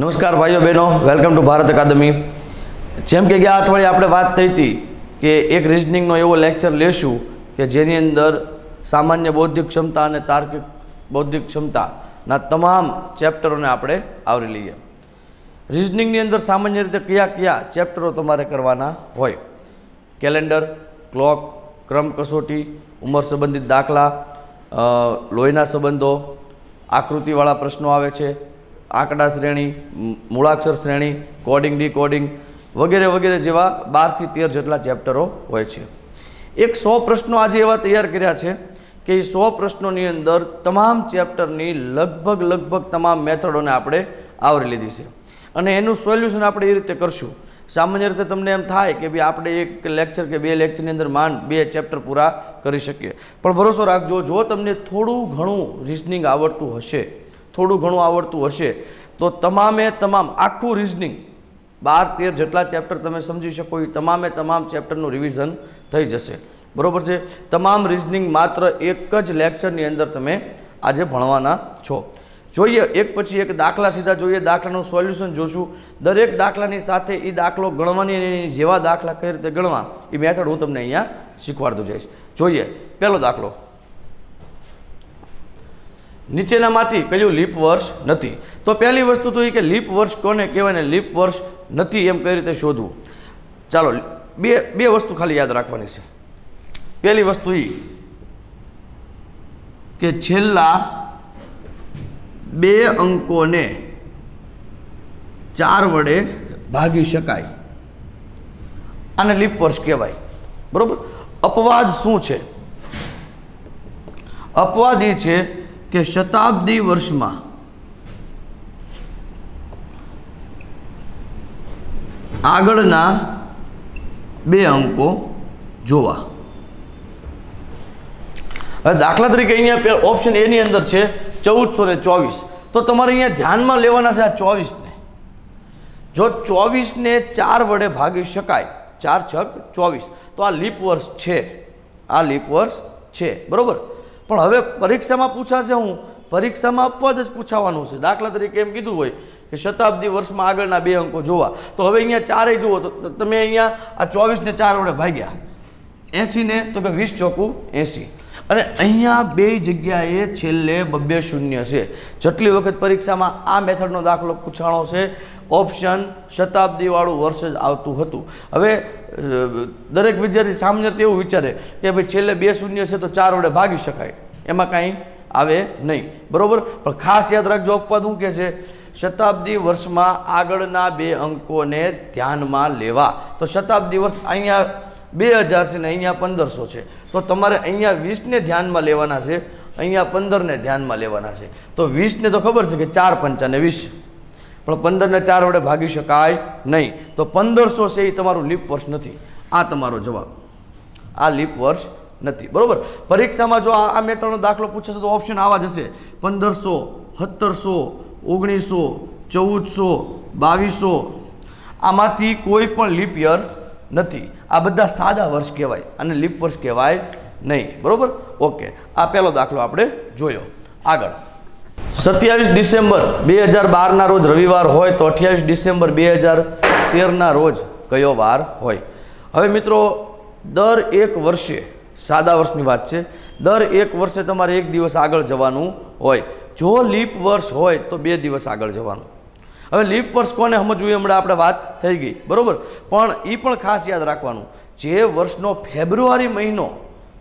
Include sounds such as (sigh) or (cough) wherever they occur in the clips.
નમસ્કાર ભાઈઓ બહેનો વેલકમ ટુ ભારત અકાદમી જેમ કે ગયા અઠવાડિયે આપણે વાત થઈ હતી કે એક રિઝનિંગનો એવો લેક્ચર લેશું કે જેની અંદર સામાન્ય બૌદ્ધિક ક્ષમતા અને તાર્કિક બૌદ્ધિક ક્ષમતાના તમામ ચેપ્ટરોને આપણે આવરી લઈએ રિઝનિંગની અંદર સામાન્ય રીતે કયા કયા ચેપ્ટરો તમારે કરવાના હોય કેલેન્ડર ક્લોક ક્રમ કસોટી ઉંમર સંબંધિત દાખલા લોહીના સંબંધો આકૃતિવાળા પ્રશ્નો આવે છે આંકડા શ્રેણી મૂળાક્ષર શ્રેણી કોડિંગ ડીકોડિંગ વગેરે વગેરે જેવા બારથી તેર જેટલા ચેપ્ટરો હોય છે એક સો પ્રશ્નો આજે એવા તૈયાર કર્યા છે કે એ સો પ્રશ્નોની અંદર તમામ ચેપ્ટરની લગભગ લગભગ તમામ મેથડોને આપણે આવરી લીધી છે અને એનું સોલ્યુશન આપણે એ રીતે કરશું સામાન્ય રીતે તમને એમ થાય કે ભાઈ આપણે એક લેક્ચર કે બે લેક્ચરની અંદર માન બે ચેપ્ટર પૂરા કરી શકીએ પણ ભરોસો રાખજો જો તમને થોડું ઘણું રિઝનિંગ આવડતું હશે થોડું ઘણું આવડતું હશે તો તમામે તમામ આખું રિઝનિંગ બાર તેર જેટલા ચેપ્ટર તમે સમજી શકો એ તમામે તમામ ચેપ્ટરનું રિવિઝન થઈ જશે બરાબર છે તમામ રિઝનિંગ માત્ર એક જ લેક્ચરની અંદર તમે આજે ભણવાના છો જોઈએ એક પછી એક દાખલા સીધા જોઈએ દાખલાનું સોલ્યુશન જોશું દરેક દાખલાની સાથે એ દાખલો ગણવાની જેવા દાખલા કઈ રીતે ગણવા એ મેથડ હું તમને અહીંયા શીખવાડતો જઈશ જોઈએ પહેલો દાખલો નીચેનામાંથી કયું લીપ વર્ષ નથી તો પહેલી વસ્તુ તો એ કે લીપ વર્ષ કોને કહેવાય ને લીપ વર્ષ નથી એમ કઈ રીતે શોધવું ચાલો બે બે વસ્તુ ખાલી યાદ રાખવાની છે પહેલી વસ્તુ એ કે છેલ્લા બે અંકોને ચાર વડે ભાગી શકાય આને લીપ વર્ષ કહેવાય બરાબર અપવાદ શું છે અપવાદ એ છે કે શતાબ્દી વર્ષમાં આગળના બે અંકો જોવા હવે દાખલા તરીકે અહીંયા ઓપ્શન એની અંદર છે ચૌદસો ને ચોવીસ તો તમારે અહીંયા ધ્યાનમાં લેવાના છે આ ચોવીસને જો ચોવીસને ચાર વડે ભાગી શકાય ચાર છક ચોવીસ તો આ લીપ વર્ષ છે આ લીપ વર્ષ છે બરાબર પણ હવે પરીક્ષામાં પૂછાશે હું પરીક્ષામાં આપવા જ પૂછાવાનું છે દાખલા તરીકે એમ કીધું હોય કે શતાબ્દી વર્ષમાં આગળના બે અંકો જોવા તો હવે અહીંયા ચારે જુઓ તો તમે અહીંયા આ ચોવીસને ચાર વડે ભાગ્યા એંસીને તો કે વીસ ચોકું એંસી અને અહીંયા બે જગ્યાએ છેલ્લે બબ્બે શૂન્ય છે જેટલી વખત પરીક્ષામાં આ મેથડનો દાખલો પૂછાણો છે ઓપ્શન શતાબ્દીવાળું વર્ષ જ આવતું હતું હવે દરેક વિદ્યાર્થી સામાન્ય એવું વિચારે કે ભાઈ છેલ્લે બે શૂન્ય છે તો ચાર વડે ભાગી શકાય એમાં કાંઈ આવે નહીં બરાબર પણ ખાસ યાદ રાખજો અપવાદ શું કહે છે શતાબ્દી વર્ષમાં આગળના બે અંકોને ધ્યાનમાં લેવા તો શતાબ્દી વર્ષ અહીંયા બે હજાર છે ને અહીંયા પંદરસો છે તો તમારે અહીંયા વીસને ધ્યાનમાં લેવાના છે અહીંયા પંદરને ધ્યાનમાં લેવાના છે તો વીસને તો ખબર છે કે ચાર પંચાને વીસ પણ પંદરને ચાર વડે ભાગી શકાય નહીં તો પંદરસો છે એ તમારું લીપ વર્ષ નથી આ તમારો જવાબ આ લીપ વર્ષ નથી બરાબર પરીક્ષામાં જો આ મેં ત્રણ દાખલો પૂછે તો ઓપ્શન આવા જશે પંદરસો સત્તરસો ઓગણીસો ચૌદસો બાવીસો આમાંથી કોઈ પણ લીપ યર નથી આ બધા સાદા વર્ષ કહેવાય અને લીપ વર્ષ કહેવાય નહીં બરાબર ઓકે આ પહેલો દાખલો આપણે જોયો આગળ સત્યાવીસ ડિસેમ્બર બે હજાર બારના રોજ રવિવાર હોય તો અઠ્યાવીસ ડિસેમ્બર બે હજાર તેરના રોજ કયો વાર હોય હવે મિત્રો દર એક વર્ષે સાદા વર્ષની વાત છે દર એક વર્ષે તમારે એક દિવસ આગળ જવાનું હોય જો લીપ વર્ષ હોય તો બે દિવસ આગળ જવાનું હવે લીપ વર્ષ કોને સમજવું હમણાં આપણે વાત થઈ ગઈ બરાબર પણ એ પણ ખાસ યાદ રાખવાનું જે વર્ષનો ફેબ્રુઆરી મહિનો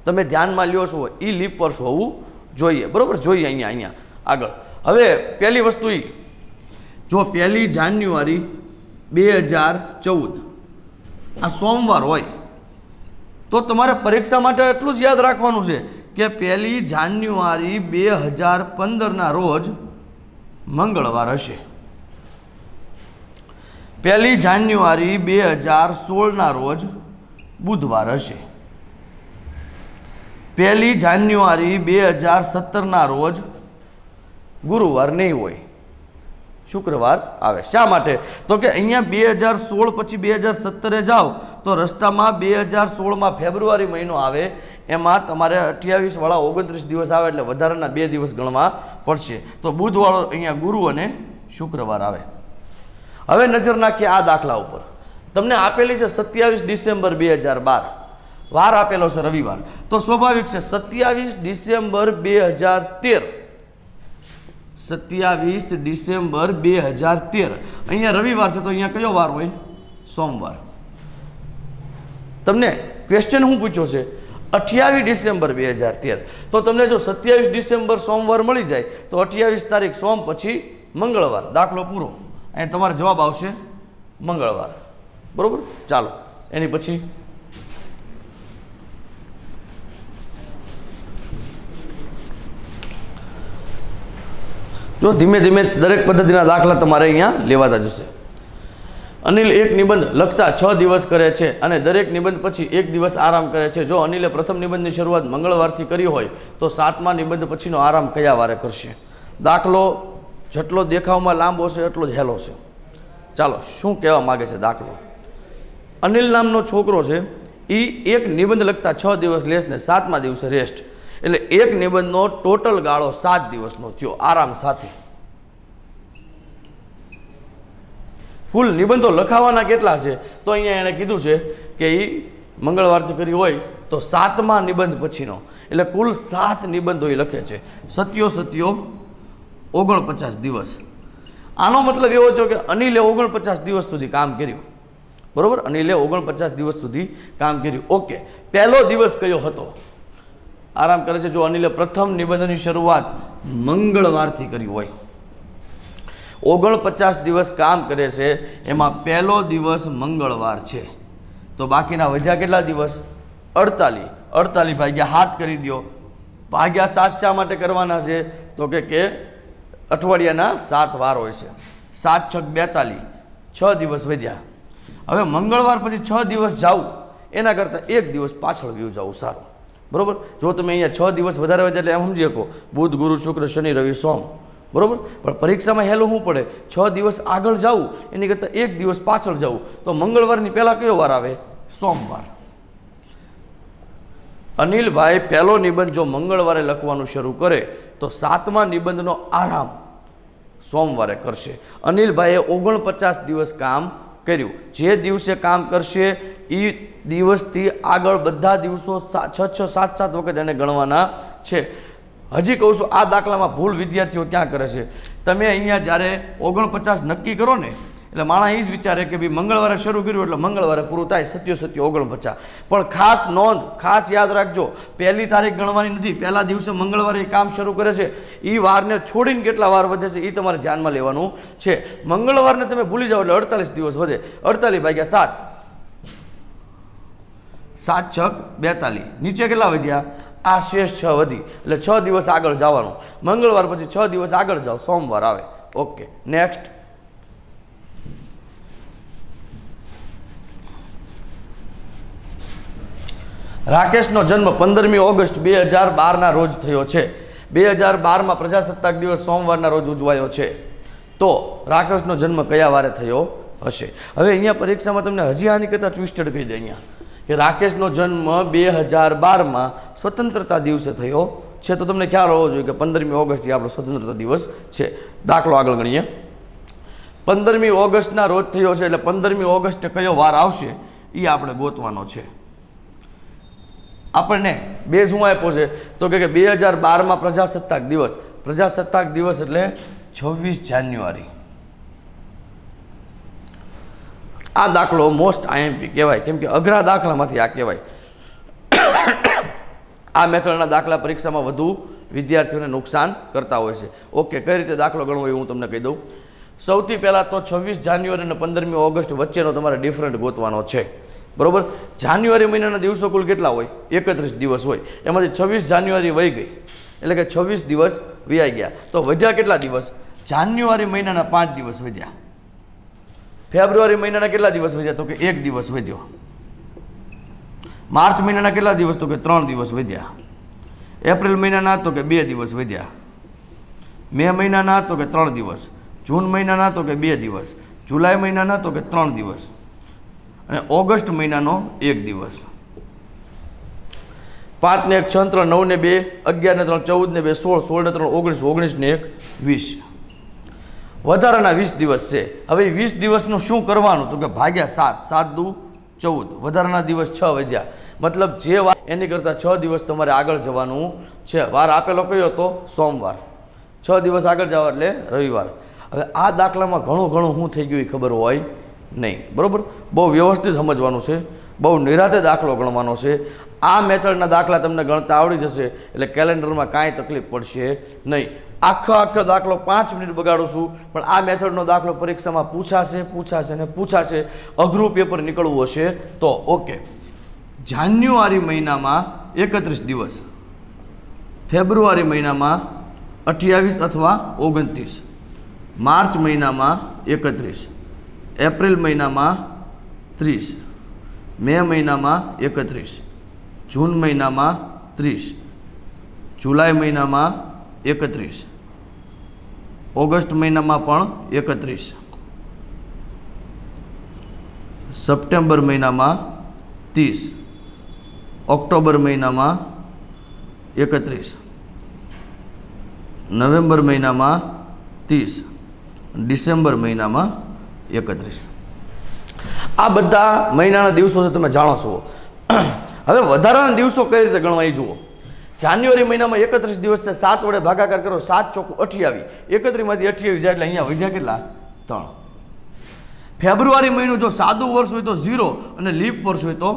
તમે ધ્યાનમાં લ્યો છો એ લીપ વર્ષ હોવું જોઈએ બરાબર જોઈએ અહીંયા અહીંયા આગળ હવે પહેલી વસ્તુ એ જો પહેલી જાન્યુઆરી બે હજાર ચૌદ આ સોમવાર હોય તો તમારે પરીક્ષા માટે એટલું જ યાદ રાખવાનું છે કે પહેલી જાન્યુઆરી બે હજાર પંદરના રોજ મંગળવાર હશે પહેલી જાન્યુઆરી બે હજાર સોળના રોજ બુધવાર હશે પહેલી જાન્યુઆરી બે હજાર સત્તરના રોજ ગુરુવાર નહીં હોય શુક્રવાર આવે શા માટે તો કે અહીંયા બે હજાર સોળ પછી બે હજાર સત્તરે જાઓ તો રસ્તામાં બે હજાર સોળમાં ફેબ્રુઆરી મહિનો આવે એમાં તમારે અઠ્યાવીસવાળા ઓગણત્રીસ દિવસ આવે એટલે વધારાના બે દિવસ ગણવા પડશે તો બુધવાળો અહીંયા ગુરુ અને શુક્રવાર આવે હવે નજર નાખીએ આ દાખલા ઉપર તમને આપેલી છે સત્યાવીસ ડિસેમ્બર બે હજાર બાર વાર આપેલો છે રવિવાર તો સ્વાભાવિક છે સત્યાવીસ ડિસેમ્બર બે હજાર તેર સત્યાવીસ ડિસેમ્બર બે હજાર તેર અહીંયા રવિવાર છે તો અહીંયા કયો વાર હોય સોમવાર તમને ક્વેશ્ચન હું પૂછ્યો છે અઠ્યાવીસ ડિસેમ્બર બે હજાર તેર તો તમને જો સત્યાવીસ ડિસેમ્બર સોમવાર મળી જાય તો અઠ્યાવીસ તારીખ સોમ પછી મંગળવાર દાખલો પૂરો અહીંયા તમારો જવાબ આવશે મંગળવાર બરાબર ચાલો એની પછી જો ધીમે ધીમે દરેક પદ્ધતિના દાખલા તમારે અહીંયા લેવાતા જશે અનિલ એક નિબંધ લખતા છ દિવસ કરે છે અને દરેક નિબંધ પછી એક દિવસ આરામ કરે છે જો અનિલે પ્રથમ નિબંધની શરૂઆત મંગળવારથી કરી હોય તો સાતમા નિબંધ પછીનો આરામ કયા વારે કરશે દાખલો જેટલો દેખાવમાં લાંબો છે એટલો જ છે ચાલો શું કહેવા માગે છે દાખલો અનિલ નામનો છોકરો છે એ એક નિબંધ લખતા છ દિવસ લેશ ને સાતમા દિવસે રેસ્ટ એટલે એક નિબંધનો ટોટલ ગાળો સાત દિવસનો થયો આરામ સાથે કુલ નિબંધો લખાવાના કેટલા છે તો અહીંયા એણે કીધું છે કે એ મંગળવારથી કરી હોય તો સાતમા નિબંધ પછીનો એટલે કુલ સાત નિબંધો એ લખે છે સત્યો સત્યો ઓગણપચાસ દિવસ આનો મતલબ એવો થયો કે અનિલે ઓગણપચાસ દિવસ સુધી કામ કર્યું બરાબર અનિલે ઓગણપચાસ દિવસ સુધી કામ કર્યું ઓકે પહેલો દિવસ કયો હતો આરામ કરે છે જો અનિલે પ્રથમ નિબંધની શરૂઆત મંગળવારથી કરી હોય ઓગણપચાસ દિવસ કામ કરે છે એમાં પહેલો દિવસ મંગળવાર છે તો બાકીના વધ્યા કેટલા દિવસ અડતાલીસ અડતાલીસ ભાગ્યા હાથ કરી દો ભાગ્યા સાત શા માટે કરવાના છે તો કે કે અઠવાડિયાના સાત વાર હોય છે સાત છક બેતાલી છ દિવસ વધ્યા હવે મંગળવાર પછી છ દિવસ જાઉં એના કરતાં એક દિવસ પાછળ વ્યૂ જાઉં સારું બરાબર જો તમે અહીંયા છ દિવસ વધારે વધારે એટલે એમ સમજી શકો બુધ ગુરુ શુક્ર શનિ રવિ સોમ બરાબર પણ પરીક્ષામાં હેલું શું પડે છ દિવસ આગળ જવું એની કરતાં એક દિવસ પાછળ જવું તો મંગળવારની પહેલાં કયો વાર આવે સોમવાર અનિલભાઈ પહેલો નિબંધ જો મંગળવારે લખવાનું શરૂ કરે તો સાતમા નિબંધનો આરામ સોમવારે કરશે અનિલભાઈએ ઓગણપચાસ દિવસ કામ કર્યું જે દિવસે કામ કરશે એ દિવસથી આગળ બધા દિવસો છ છ સાત સાત વખત એને ગણવાના છે હજી કહું છું આ દાખલામાં ભૂલ વિદ્યાર્થીઓ ક્યાં કરે છે તમે અહીંયા જ્યારે ઓગણપચાસ નક્કી કરો ને એટલે માણસ એ જ વિચારે કે ભાઈ મંગળવારે શરૂ કર્યું એટલે મંગળવારે પૂરું થાય સત્યો સત્યો ઓગણપચાસ પણ ખાસ નોંધ ખાસ યાદ રાખજો પહેલી તારીખ ગણવાની નથી પહેલા દિવસે મંગળવારે એ કામ શરૂ કરે છે એ વારને છોડીને કેટલા વાર વધે છે એ તમારે ધ્યાનમાં લેવાનું છે મંગળવારને તમે ભૂલી જાઓ એટલે અડતાલીસ દિવસ વધે અડતાલીસ ભાગ્યા સાત સાત છક બેતાલીસ નીચે કેટલા વધ્યા આ શેષ છ વધી એટલે છ દિવસ આગળ જવાનું મંગળવાર પછી છ દિવસ આગળ જાઓ સોમવાર આવે ઓકે નેક્સ્ટ રાકેશનો જન્મ પંદરમી ઓગસ્ટ બે હજાર બારના રોજ થયો છે બે હજાર બારમાં પ્રજાસત્તાક દિવસ સોમવારના રોજ ઉજવાયો છે તો રાકેશનો જન્મ કયા વારે થયો હશે હવે અહીંયા પરીક્ષામાં તમને હજી આની કરતાં ટ્વિસ્ટેડ કહી દે અહીંયા કે રાકેશનો જન્મ બે હજાર બારમાં સ્વતંત્રતા દિવસે થયો છે તો તમને ખ્યાલ હોવો જોઈએ કે પંદરમી ઓગસ્ટ એ આપણો સ્વતંત્રતા દિવસ છે દાખલો આગળ ગણીએ પંદરમી ઓગસ્ટના રોજ થયો છે એટલે પંદરમી ઓગસ્ટ કયો વાર આવશે એ આપણે ગોતવાનો છે આપણને બે શું આપ્યો છે તો કે બે હજાર બારમાં પ્રજાસત્તાક દિવસ પ્રજાસત્તાક દિવસ એટલે છવ્વીસ જાન્યુઆરી આ દાખલો મોસ્ટ આઈએમપી કહેવાય કેમ કે અઘરા દાખલામાંથી આ કહેવાય આ મેથડના દાખલા પરીક્ષામાં વધુ વિદ્યાર્થીઓને નુકસાન કરતા હોય છે ઓકે કઈ રીતે દાખલો ગણવો એ હું તમને કહી દઉં સૌથી પહેલાં તો છવ્વીસ જાન્યુઆરી અને પંદરમી ઓગસ્ટ વચ્ચેનો તમારે ડિફરન્ટ ગોતવાનો છે બરાબર જાન્યુઆરી મહિનાના દિવસો કુલ કેટલા હોય એકત્રીસ દિવસ હોય એમાંથી છવ્વીસ જાન્યુઆરી વહી ગઈ એટલે કે છવ્વીસ દિવસ વ્યાઈ ગયા તો વધ્યા કેટલા દિવસ જાન્યુઆરી મહિનાના પાંચ દિવસ વધ્યા ફેબ્રુઆરી મહિનાના કેટલા દિવસ વધ્યા તો કે એક દિવસ વધ્યો માર્ચ મહિનાના કેટલા દિવસ તો કે ત્રણ દિવસ વધ્યા એપ્રિલ મહિનાના તો કે બે દિવસ વધ્યા મે મહિનાના તો કે ત્રણ દિવસ જૂન મહિનાના તો કે બે દિવસ જુલાઈ મહિનાના તો કે ત્રણ દિવસ અને ઓગસ્ટ મહિનાનો એક દિવસ પાંચને એક છ ત્રણ નવને બે અગિયારને ત્રણ ચૌદને બે સોળ સોળને ત્રણ ઓગણીસ ઓગણીસને એક વીસ વધારાના વીસ દિવસ છે હવે વીસ દિવસનું શું કરવાનું તો કે ભાગ્યા સાત સાત દુ ચૌદ વધારાના દિવસ છ વધ્યા મતલબ જે વાર એની કરતાં છ દિવસ તમારે આગળ જવાનું છે વાર આપેલો કયો હતો સોમવાર છ દિવસ આગળ જવા એટલે રવિવાર હવે આ દાખલામાં ઘણું ઘણું શું થઈ ગયું એ ખબર હોય નહીં બરાબર બહુ વ્યવસ્થિત સમજવાનું છે બહુ નિરાતે દાખલો ગણવાનો છે આ મેથડના દાખલા તમને ગણતા આવડી જશે એટલે કેલેન્ડરમાં કાંઈ તકલીફ પડશે નહીં આખો આખો દાખલો પાંચ મિનિટ બગાડું છું પણ આ મેથડનો દાખલો પરીક્ષામાં પૂછાશે પૂછાશે ને પૂછાશે અઘરું પેપર નીકળવું હશે તો ઓકે જાન્યુઆરી મહિનામાં એકત્રીસ દિવસ ફેબ્રુઆરી મહિનામાં અઠ્યાવીસ અથવા ઓગણત્રીસ માર્ચ મહિનામાં એકત્રીસ એપ્રિલ મહિનામાં ત્રીસ મે મહિનામાં એકત્રીસ જૂન મહિનામાં ત્રીસ જુલાઈ મહિનામાં એકત્રીસ ઓગસ્ટ મહિનામાં પણ એકત્રીસ સપ્ટેમ્બર મહિનામાં ત્રીસ ઓક્ટોબર મહિનામાં એકત્રીસ નવેમ્બર મહિનામાં ત્રીસ ડિસેમ્બર મહિનામાં એકત્રીસ આ બધા મહિનાના દિવસો છે તમે જાણો છો હવે વધારાના દિવસો કઈ રીતે ગણવા એ જુઓ જાન્યુઆરી મહિનામાં એકત્રીસ દિવસ છે સાત વડે ભાગાકાર કરો સાત ચોખ્ખું અઠ્યાવી એકત્રીમાંથી અઠ્યાવીસ જાય એટલે અહીંયા વધ્યા કેટલા ત્રણ ફેબ્રુઆરી મહિનો જો સાદું વર્ષ હોય તો ઝીરો અને લીપ વર્ષ હોય તો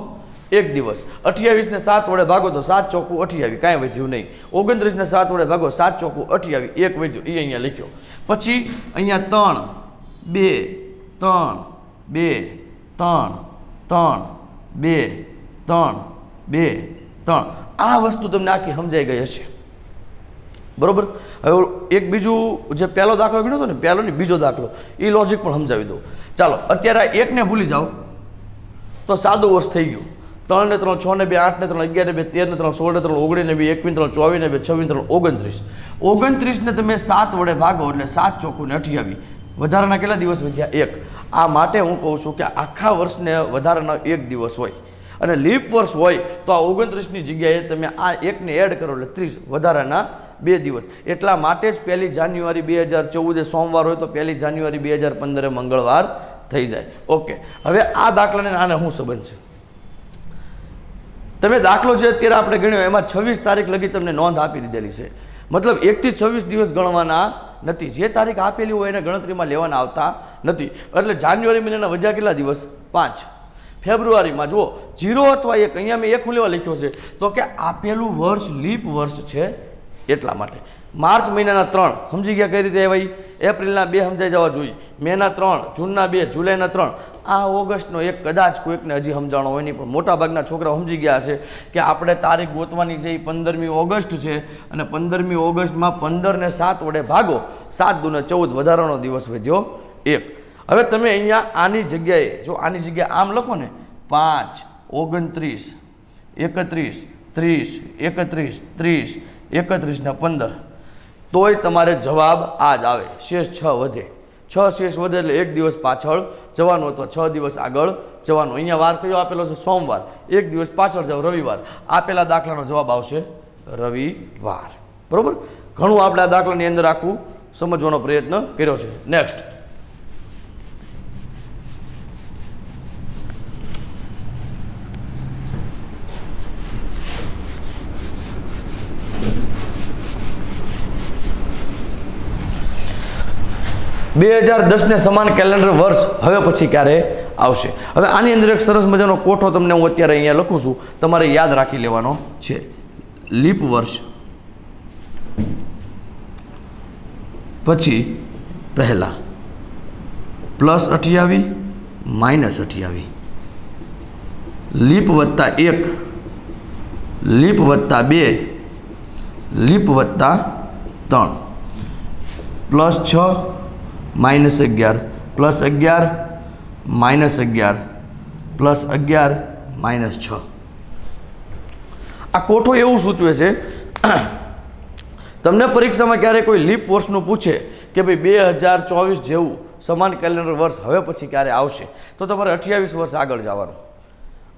એક દિવસ અઠ્યાવીસને સાત વડે ભાગો તો સાત ચોખ્ખું અઠ્યાવી કાંઈ વધ્યું નહીં ઓગણત્રીસને સાત વડે ભાગો સાત ચોખ્ખું અઠ્યાવી એક વધ્યું એ અહીંયા લખ્યો પછી અહીંયા ત્રણ બે ત્રણ બે ત્રણ ત્રણ બે ત્રણ બે ત્રણ આ વસ્તુ તમને આખી સમજાઈ ગઈ હશે બરાબર હવે એક બીજું જે પહેલો દાખલો ગણ્યો હતો ને પહેલો ને બીજો દાખલો એ લોજિક પણ સમજાવી દઉં ચાલો અત્યારે આ એકને ભૂલી જાઓ તો સાદું વર્ષ થઈ ગયું ત્રણ ને ત્રણ છ ને બે આઠ ને ત્રણ અગિયાર ને બે તેર ને ત્રણ સોળ ને ત્રણ ઓગણીસ ને બે એકવીસ ત્રણ ચોવીસ ને બે છવ્વીસ ત્રણ ઓગણત્રીસ ઓગણત્રીસને તમે સાત વડે ભાગો એટલે સાત ચોખ્ખું ને અઠ્યાવી વધારાના કેટલા દિવસ વધ્યા એક આ માટે હું કહું છું કે આખા વર્ષને વધારાનો એક દિવસ હોય અને લીપ વર્ષ હોય તો આ ઓગણત્રીસની જગ્યાએ તમે આ એકને એડ કરો એટલે ત્રીસ વધારાના બે દિવસ એટલા માટે જ પહેલી જાન્યુઆરી બે હજાર ચૌદે સોમવાર હોય તો પહેલી જાન્યુઆરી બે હજાર પંદરે મંગળવાર થઈ જાય ઓકે હવે આ દાખલાને આને શું સંબંધ છે તમે દાખલો જે અત્યારે આપણે ગણ્યો એમાં છવ્વીસ તારીખ લગી તમને નોંધ આપી દીધેલી છે મતલબ એકથી છવ્વીસ દિવસ ગણવાના નથી જે તારીખ આપેલી હોય એને ગણતરીમાં લેવાના આવતા નથી એટલે જાન્યુઆરી મહિનાના વજા કેટલા દિવસ પાંચ ફેબ્રુઆરીમાં જુઓ જીરો અથવા એક અહીંયા મેં એક લેવા લખ્યો છે તો કે આપેલું વર્ષ લીપ વર્ષ છે એટલા માટે માર્ચ મહિનાના ત્રણ સમજી ગયા કઈ રીતે ભાઈ એપ્રિલના બે સમજાઈ જવા જોઈએ મેના ત્રણ જૂનના બે જુલાઈના ત્રણ આ ઓગસ્ટનો એક કદાચ કોઈકને હજી સમજાણો હોય નહીં પણ મોટાભાગના છોકરા સમજી ગયા હશે કે આપણે તારીખ ગોતવાની છે એ પંદરમી ઓગસ્ટ છે અને પંદરમી ઓગસ્ટમાં પંદરને સાત વડે ભાગો સાત દુને ચૌદ વધારાનો દિવસ વધ્યો એક હવે તમે અહીંયા આની જગ્યાએ જો આની જગ્યાએ આમ લખો ને પાંચ ઓગણત્રીસ એકત્રીસ ત્રીસ એકત્રીસ ત્રીસ એકત્રીસના પંદર તોય તમારે જવાબ આ જ આવે શેષ છ વધે છ શેષ વધે એટલે એક દિવસ પાછળ જવાનો તો છ દિવસ આગળ જવાનું અહીંયા વાર કયો આપેલો છે સોમવાર એક દિવસ પાછળ જાઓ રવિવાર આપેલા દાખલાનો જવાબ આવશે રવિવાર બરાબર ઘણું આપણે આ દાખલાની અંદર આખું સમજવાનો પ્રયત્ન કર્યો છે નેક્સ્ટ બે હજાર દસને સમાન કેલેન્ડર વર્ષ હવે પછી ક્યારે આવશે હવે આની અંદર એક સરસ મજાનો કોઠો તમને હું અત્યારે અહીંયા લખું છું તમારે યાદ રાખી લેવાનો છે લીપ વર્ષ પછી પહેલાં પ્લસ અઠ્યાવી માઇનસ અઠ્યાવી લીપ વત્તા એક લીપ વત્તા બે લીપ વત્તા ત્રણ પ્લસ છ માઇનસ અગિયાર પ્લસ અગિયાર માઇનસ અગિયાર પ્લસ અગિયાર માઇનસ છ આ કોઠો એવું સૂચવે છે તમને પરીક્ષામાં ક્યારે કોઈ લીપ વર્ષનું પૂછે કે ભાઈ બે હજાર ચોવીસ જેવું સમાન કેલેન્ડર વર્ષ હવે પછી ક્યારે આવશે તો તમારે અઠ્યાવીસ વર્ષ આગળ જવાનું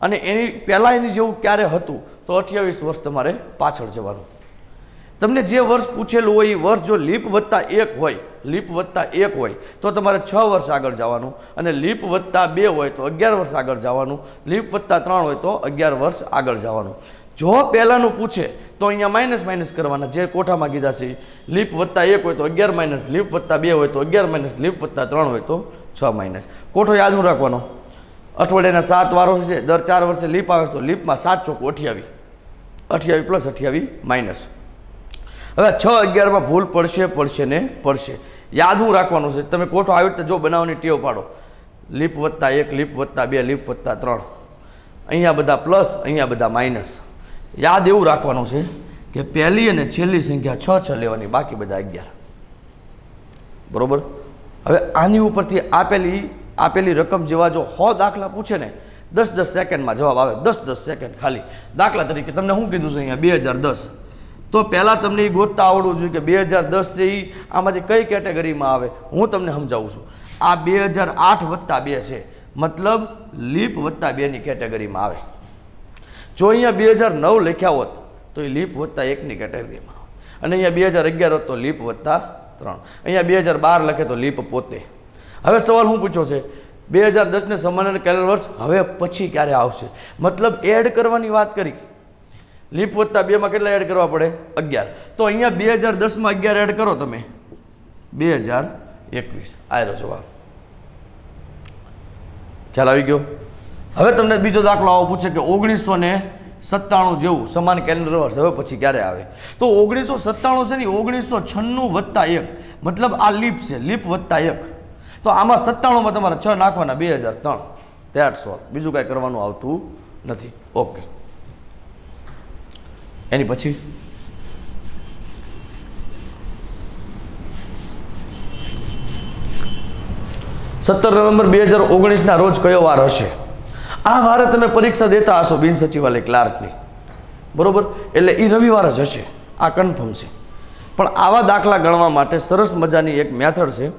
અને એની પહેલાં એની જેવું ક્યારે હતું તો અઠ્યાવીસ વર્ષ તમારે પાછળ જવાનું તમને જે વર્ષ પૂછેલું હોય એ વર્ષ જો લીપ વત્તા એક હોય લીપ વત્તા એક હોય તો તમારે છ વર્ષ આગળ જવાનું અને લીપ વત્તા બે હોય તો અગિયાર વર્ષ આગળ જવાનું લીપ વત્તા ત્રણ હોય તો અગિયાર વર્ષ આગળ જવાનું જો પહેલાંનું પૂછે તો અહીંયા માઇનસ માઇનસ કરવાના જે કોઠામાં કીધા છે લીપ વત્તા એક હોય તો અગિયાર માઇનસ લીપ વત્તા બે હોય તો અગિયાર માઇનસ લીપ વત્તા ત્રણ હોય તો છ માઇનસ કોઠો યાદ રાખવાનો અઠવાડિયાના સાત વારો છે દર ચાર વર્ષે લીપ આવે તો લીપમાં સાત ચોક અઠ્યાવી અઠ્યાવી પ્લસ અઠ્યાવી માઇનસ હવે છ અગિયારમાં ભૂલ પડશે પડશે ને પડશે યાદ હું રાખવાનું છે તમે કોઠો આવી રીતે જો બનાવવાની ટેવ પાડો લીપ વત્તા એક લીપ વત્તા બે લીપ વત્તા ત્રણ અહીંયા બધા પ્લસ અહીંયા બધા માઇનસ યાદ એવું રાખવાનું છે કે પહેલી અને છેલ્લી સંખ્યા છ છ લેવાની બાકી બધા અગિયાર બરાબર હવે આની ઉપરથી આપેલી આપેલી રકમ જેવા જો હો દાખલા પૂછે ને દસ દસ સેકન્ડમાં જવાબ આવે દસ દસ સેકન્ડ ખાલી દાખલા તરીકે તમને શું કીધું છે અહીંયા બે હજાર દસ તો પહેલાં તમને એ ગોતતા આવડવું જોઈએ કે બે હજાર દસ છે એ આમાંથી કઈ કેટેગરીમાં આવે હું તમને સમજાવું છું આ બે હજાર આઠ વત્તા બે છે મતલબ લીપ વત્તા બેની કેટેગરીમાં આવે જો અહીંયા બે હજાર નવ લખ્યા હોત તો એ લીપ વત્તા એકની કેટેગરીમાં આવે અને અહીંયા બે હજાર અગિયાર હોત તો લીપ વત્તા ત્રણ અહીંયા બે હજાર બાર લખે તો લીપ પોતે હવે સવાલ હું પૂછ્યો છે બે હજાર દસને સામાન્ય કેલેન્ડર વર્ષ હવે પછી ક્યારે આવશે મતલબ એડ કરવાની વાત કરી લીપ વત્તા બેમાં કેટલા એડ કરવા પડે અગિયાર તો અહીંયા બે હજાર દસમાં અગિયાર એડ કરો તમે બે હજાર એકવીસ આવ્યો જવાબ ખ્યાલ આવી ગયો હવે તમને બીજો દાખલો આવો પૂછે કે ઓગણીસો ને સત્તાણું જેવું સમાન કેલેન્ડર વર્ષ હવે પછી ક્યારે આવે તો ઓગણીસો સત્તાણું છે ને ઓગણીસો છન્નું વત્તા એક મતલબ આ લીપ છે લીપ વત્તા એક તો આમાં સત્તાણુંમાં તમારે છ નાખવાના બે હજાર ત્રણ ત્યાર સોળ બીજું કાંઈ કરવાનું આવતું નથી ઓકે એની પછી સત્તર નવેમ્બર બે હજાર ઓગણીસના રોજ કયો વાર હશે આ વારે તમે પરીક્ષા દેતા હશો બિન સચિવાલય ક્લાર્કની બરોબર એટલે એ રવિવાર જ હશે આ કન્ફર્મ છે પણ આવા દાખલા ગણવા માટે સરસ મજાની એક મેથડ છે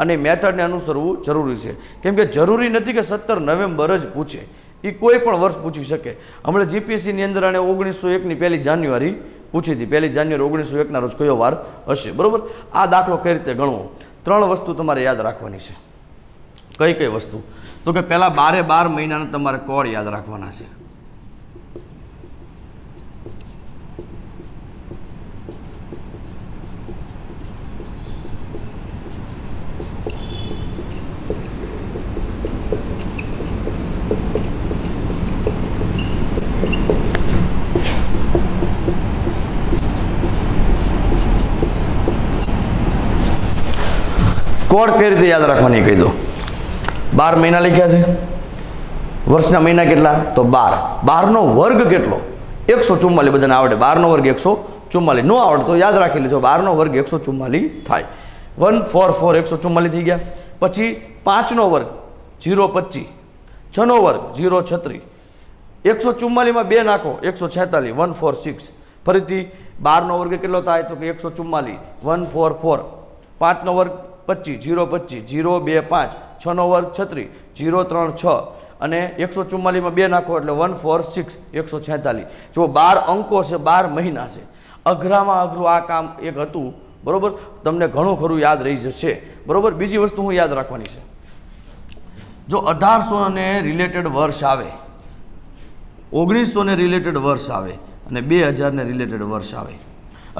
અને મેથડને અનુસરવું જરૂરી છે કેમ કે જરૂરી નથી કે સત્તર નવેમ્બર જ પૂછે એ કોઈ પણ વર્ષ પૂછી શકે હમણાં જીપીએસસીની અંદર અને ઓગણીસો એકની પહેલી જાન્યુઆરી પૂછી હતી પહેલી જાન્યુઆરી ઓગણીસો એકના રોજ કયો વાર હશે બરાબર આ દાખલો કઈ રીતે ગણવો ત્રણ વસ્તુ તમારે યાદ રાખવાની છે કઈ કઈ વસ્તુ તો કે પહેલાં બારે બાર મહિનાના તમારે કોડ યાદ રાખવાના છે કોડ કઈ રીતે યાદ રાખવાની કહી દો બાર મહિના લખ્યા છે વર્ષના મહિના કેટલા તો બાર બારનો વર્ગ કેટલો એકસો ચુમ્માલીસ બધાને આવડે બારનો વર્ગ એકસો ચુમ્માલીસ ન આવડે તો યાદ રાખી લેજો બારનો વર્ગ એકસો ચુમ્માલી થાય વન ફોર ફોર એકસો ચુમ્માલીસ થઈ ગયા પછી પાંચનો વર્ગ જીરો પચીસ છનો વર્ગ જીરો છત્રીસ એકસો ચુમ્માલીસમાં બે નાખો એકસો છેતાલીસ વન ફોર સિક્સ ફરીથી બારનો વર્ગ કેટલો થાય તો કે એકસો ચુમ્માલીસ વન ફોર ફોર પાંચનો વર્ગ પચીસ જીરો પચીસ જીરો બે પાંચ છનો વર્ગ છત્રીસ જીરો ત્રણ છ અને એકસો ચુમ્માલીસમાં બે નાખો એટલે વન ફોર સિક્સ એકસો છેતાલીસ જો બાર અંકો છે બાર મહિના છે અઘરામાં અઘરું આ કામ એક હતું બરાબર તમને ઘણું ખરું યાદ રહી જશે બરાબર બીજી વસ્તુ હું યાદ રાખવાની છે જો અઢારસોને રિલેટેડ વર્ષ આવે ઓગણીસોને રિલેટેડ વર્ષ આવે અને બે હજારને રિલેટેડ વર્ષ આવે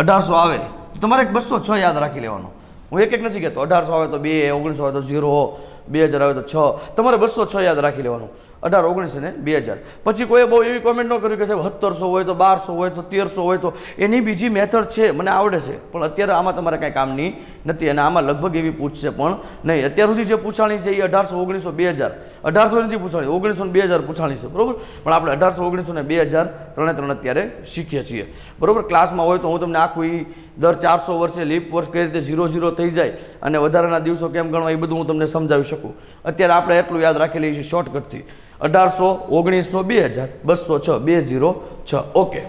અઢારસો આવે તમારે બસો છ યાદ રાખી લેવાનો હું એક એક નથી કહેતો અઢારસો આવે તો બે ઓગણીસો આવે તો ઝીરો બે હજાર આવે તો છ તમારે બસો છ યાદ રાખી લેવાનું અઢાર ઓગણીસ અને બે હજાર પછી કોઈ બહુ એવી કોમેન્ટ ન કર્યું કે સાહેબ સત્તરસો હોય તો બારસો હોય તો તેરસો હોય તો એની બીજી મેથડ છે મને આવડે છે પણ અત્યારે આમાં તમારે કાંઈ કામની નથી અને આમાં લગભગ એવી પૂછશે પણ નહીં અત્યાર સુધી જે પૂછાણી છે એ અઢારસો ઓગણીસો બે હજાર અઢારસો નથી પૂછાણી ઓગણીસો બે હજાર પૂછાણી છે બરાબર પણ આપણે અઢારસો ઓગણીસો ને બે હજાર ત્રણે ત્રણ અત્યારે શીખીએ છીએ બરાબર ક્લાસમાં હોય તો હું તમને આખું એ દર ચારસો વર્ષે લીપ વર્ષ કઈ રીતે ઝીરો ઝીરો થઈ જાય અને વધારાના દિવસો કેમ ગણવા એ બધું હું તમને સમજાવી શકું અત્યારે આપણે એટલું યાદ રાખી લઈએ છીએ શોર્ટકટથી અઢારસો ઓગણીસો બે હજાર બસો છ બે ઝીરો છ ઓકે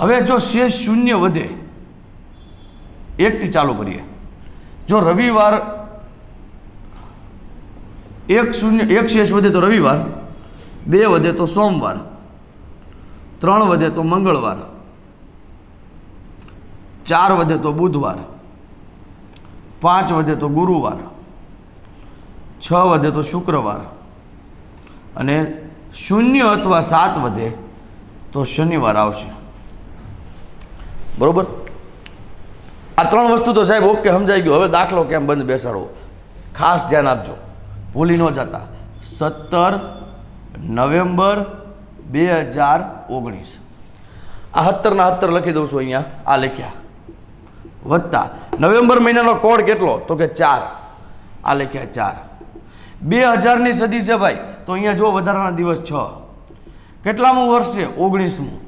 હવે જો શેષ શૂન્ય વધે એકથી ચાલુ કરીએ જો રવિવાર એક શૂન્ય એક શેષ વધે તો રવિવાર બે વધે તો સોમવાર ત્રણ વધે તો મંગળવાર ચાર વધે તો બુધવાર પાંચ વધે તો ગુરુવાર છ વધે તો શુક્રવાર અને શૂન્ય અથવા સાત વધે તો શનિવાર આવશે બરાબર આ ત્રણ વસ્તુ તો સાહેબ ઓકે સમજાઈ ગયો હવે દાખલો કેમ બંધ બેસાડો ખાસ ધ્યાન આપજો ભૂલી ન જતા સત્તર નવેમ્બર બે હજાર ઓગણીસ આ સત્તરના સત્તર લખી દઉં છું અહીંયા આ લખ્યા વત્તા નવેમ્બર મહિનાનો કોડ કેટલો તો કે ચાર આ લખ્યા ચાર બે હજારની સદી છે ભાઈ તો અહીંયા જો વધારાના દિવસ છ કેટલામું વર્ષ છે ઓગણીસમું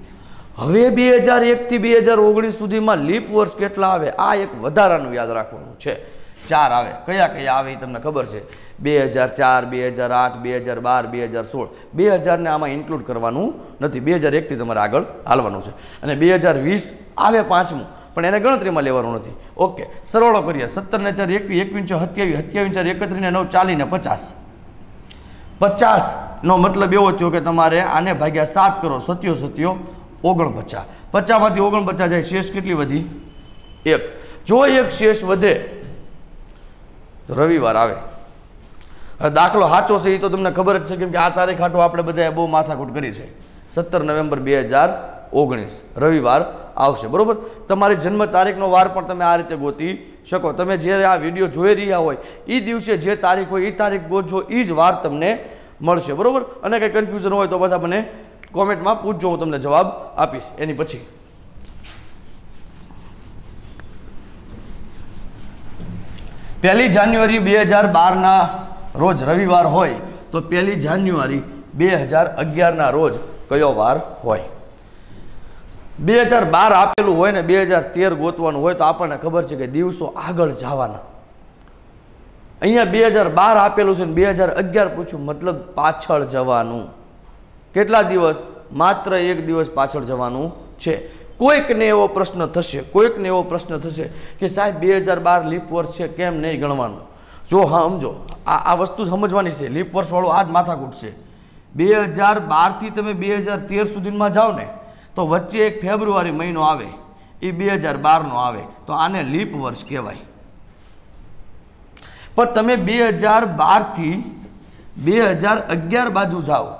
હવે બે હજાર એકથી બે હજાર ઓગણીસ સુધીમાં લીપ વર્ષ કેટલા આવે આ એક વધારાનું યાદ રાખવાનું છે ચાર આવે કયા કયા આવે એ તમને ખબર છે બે હજાર ચાર બે હજાર આઠ બે હજાર બાર બે હજાર સોળ બે હજારને આમાં ઇન્ક્લુડ કરવાનું નથી બે હજાર એકથી તમારે આગળ હાલવાનું છે અને બે હજાર વીસ આવે પાંચમું પણ એને ગણતરીમાં લેવાનું નથી ઓકે સરવાળો કરીએ સત્તરને ચાર એકવી એકવીસ છો સત્યાવીસ સત્યાવીસ ચાર એકત્રીને નવ ચાલીને પચાસ પચાસનો મતલબ એવો થયો કે તમારે આને ભાગ્યા સાત કરો સત્યો સત્યો ઓગણપચાસ પચાસમાંથી ઓગણપચાસ જાય શેષ કેટલી વધી એક જો એક શેષ વધે તો રવિવાર આવે દાખલો સાચો છે એ તો તમને ખબર જ છે કેમ કે આ તારીખ આટો આપણે બધાએ બહુ માથાકૂટ કરી છે સત્તર નવેમ્બર બે હજાર ઓગણીસ રવિવાર આવશે બરાબર તમારી જન્મ તારીખનો વાર પણ તમે આ રીતે ગોતી શકો તમે જ્યારે આ વિડીયો જોઈ રહ્યા હોય એ દિવસે જે તારીખ હોય એ તારીખ ગોતજો એ જ વાર તમને મળશે બરાબર અને કંઈ કન્ફ્યુઝન હોય તો બસ મને કોમેન્ટમાં પૂછજો હું તમને જવાબ આપીશ એની પછી પહેલી જાન્યુઆરી બે હજાર બારના રોજ રવિવાર હોય તો પહેલી જાન્યુઆરી બે હજાર અગિયારના રોજ કયો વાર હોય બે હજાર બાર આપેલું હોય ને બે હજાર તેર ગોતવાનું હોય તો આપણને ખબર છે કે દિવસો આગળ જવાના અહીંયા બે હજાર બાર આપેલું છે ને બે હજાર અગિયાર પૂછ્યું મતલબ પાછળ જવાનું કેટલા દિવસ માત્ર એક દિવસ પાછળ જવાનું છે કોઈકને એવો પ્રશ્ન થશે કોઈકને એવો પ્રશ્ન થશે કે સાહેબ બે હજાર બાર લીપ વર્ષ છે કેમ નહીં ગણવાનું જો હા સમજો આ આ વસ્તુ સમજવાની છે લીપ વર્ષવાળો આ જ માથાકૂટ છે બે હજાર બારથી તમે બે હજાર તેર સુધીમાં જાઓ ને તો વચ્ચે એક ફેબ્રુઆરી મહિનો આવે એ બે હજાર બારનો આવે તો આને લીપ વર્ષ કહેવાય પણ તમે બે હજાર બારથી બે હજાર અગિયાર બાજુ જાઓ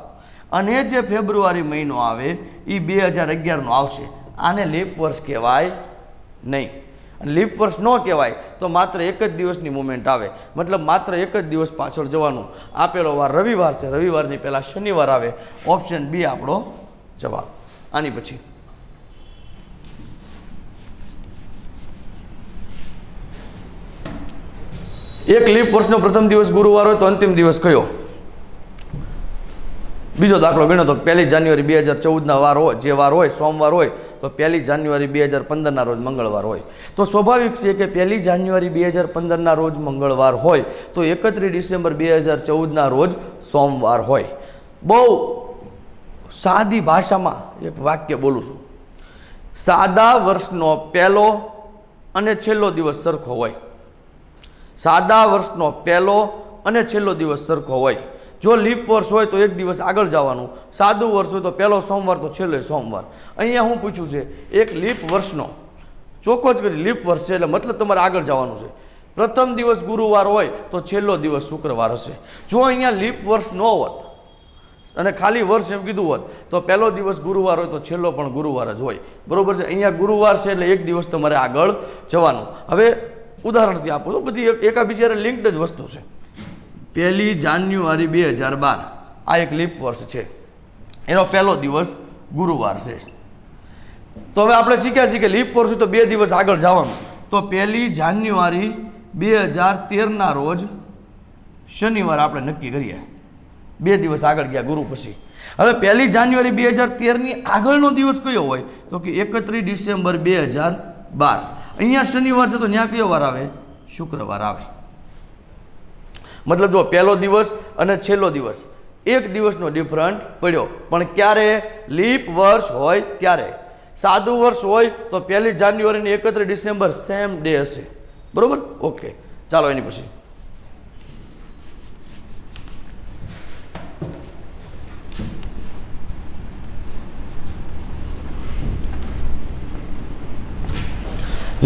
અને જે ફેબ્રુઆરી મહિનો આવે એ બે હજાર અગિયારનો આવશે આને લીપ વર્ષ કહેવાય નહીં અને લીપ વર્ષ ન કહેવાય તો માત્ર એક જ દિવસની મુમેન્ટ આવે મતલબ માત્ર એક જ દિવસ પાછળ જવાનું આપેલો વાર રવિવાર છે રવિવારની પહેલાં શનિવાર આવે ઓપ્શન બી આપણો જવાબ આની પછી એક લીપ વર્ષનો પ્રથમ દિવસ ગુરુવાર હોય તો અંતિમ દિવસ કયો બીજો દાખલો ગણો તો પહેલી જાન્યુઆરી બે હજાર ચૌદના વાર હોય જે વાર હોય સોમવાર હોય તો પહેલી જાન્યુઆરી બે હજાર પંદરના રોજ મંગળવાર હોય તો સ્વાભાવિક છે કે પહેલી જાન્યુઆરી બે હજાર પંદરના રોજ મંગળવાર હોય તો એકત્રીસ ડિસેમ્બર બે હજાર ચૌદના રોજ સોમવાર હોય બહુ સાદી ભાષામાં એક વાક્ય બોલું છું સાદા વર્ષનો પહેલો અને છેલ્લો દિવસ સરખો હોય સાદા વર્ષનો પહેલો અને છેલ્લો દિવસ સરખો હોય જો લીપ વર્ષ હોય તો એક દિવસ આગળ જવાનું સાદું વર્ષ હોય તો પહેલો સોમવાર તો છેલ્લો સોમવાર અહીંયા હું પૂછ્યું છે એક લીપ વર્ષનો ચોખ્ખો જ કરી લીપ વર્ષ છે એટલે મતલબ તમારે આગળ જવાનું છે પ્રથમ દિવસ ગુરુવાર હોય તો છેલ્લો દિવસ શુક્રવાર હશે જો અહીંયા લીપ વર્ષ ન હોત અને ખાલી વર્ષ એમ કીધું હોત તો પહેલો દિવસ ગુરુવાર હોય તો છેલ્લો પણ ગુરુવાર જ હોય બરાબર છે અહીંયા ગુરુવાર છે એટલે એક દિવસ તમારે આગળ જવાનું હવે ઉદાહરણથી આપું તો બધી એકા બીજી લિંક્ડ જ વસ્તુ છે પહેલી જાન્યુઆરી બે હજાર બાર આ એક લીપ વર્ષ છે એનો પહેલો દિવસ ગુરુવાર છે તો હવે આપણે શીખ્યા છીએ કે લીપ વર્ષ તો બે દિવસ આગળ જવાનું તો પહેલી જાન્યુઆરી બે હજાર તેરના રોજ શનિવાર આપણે નક્કી કરીએ બે દિવસ આગળ ગયા ગુરુ પછી હવે પહેલી જાન્યુઆરી બે હજાર તેરની આગળનો દિવસ કયો હોય તો કે એકત્રીસ ડિસેમ્બર બે હજાર બાર અહીંયા શનિવાર છે તો ત્યાં કયો વાર આવે શુક્રવાર આવે મતલબ જો પહેલો દિવસ અને છેલ્લો દિવસ એક દિવસનો ડિફરન્ટ પડ્યો પણ ક્યારે લીપ વર્ષ હોય ત્યારે સાદું વર્ષ હોય તો પહેલી જાન્યુઆરીની એકત્રીસ ડિસેમ્બર સેમ ડે હશે બરાબર ઓકે ચાલો એની પછી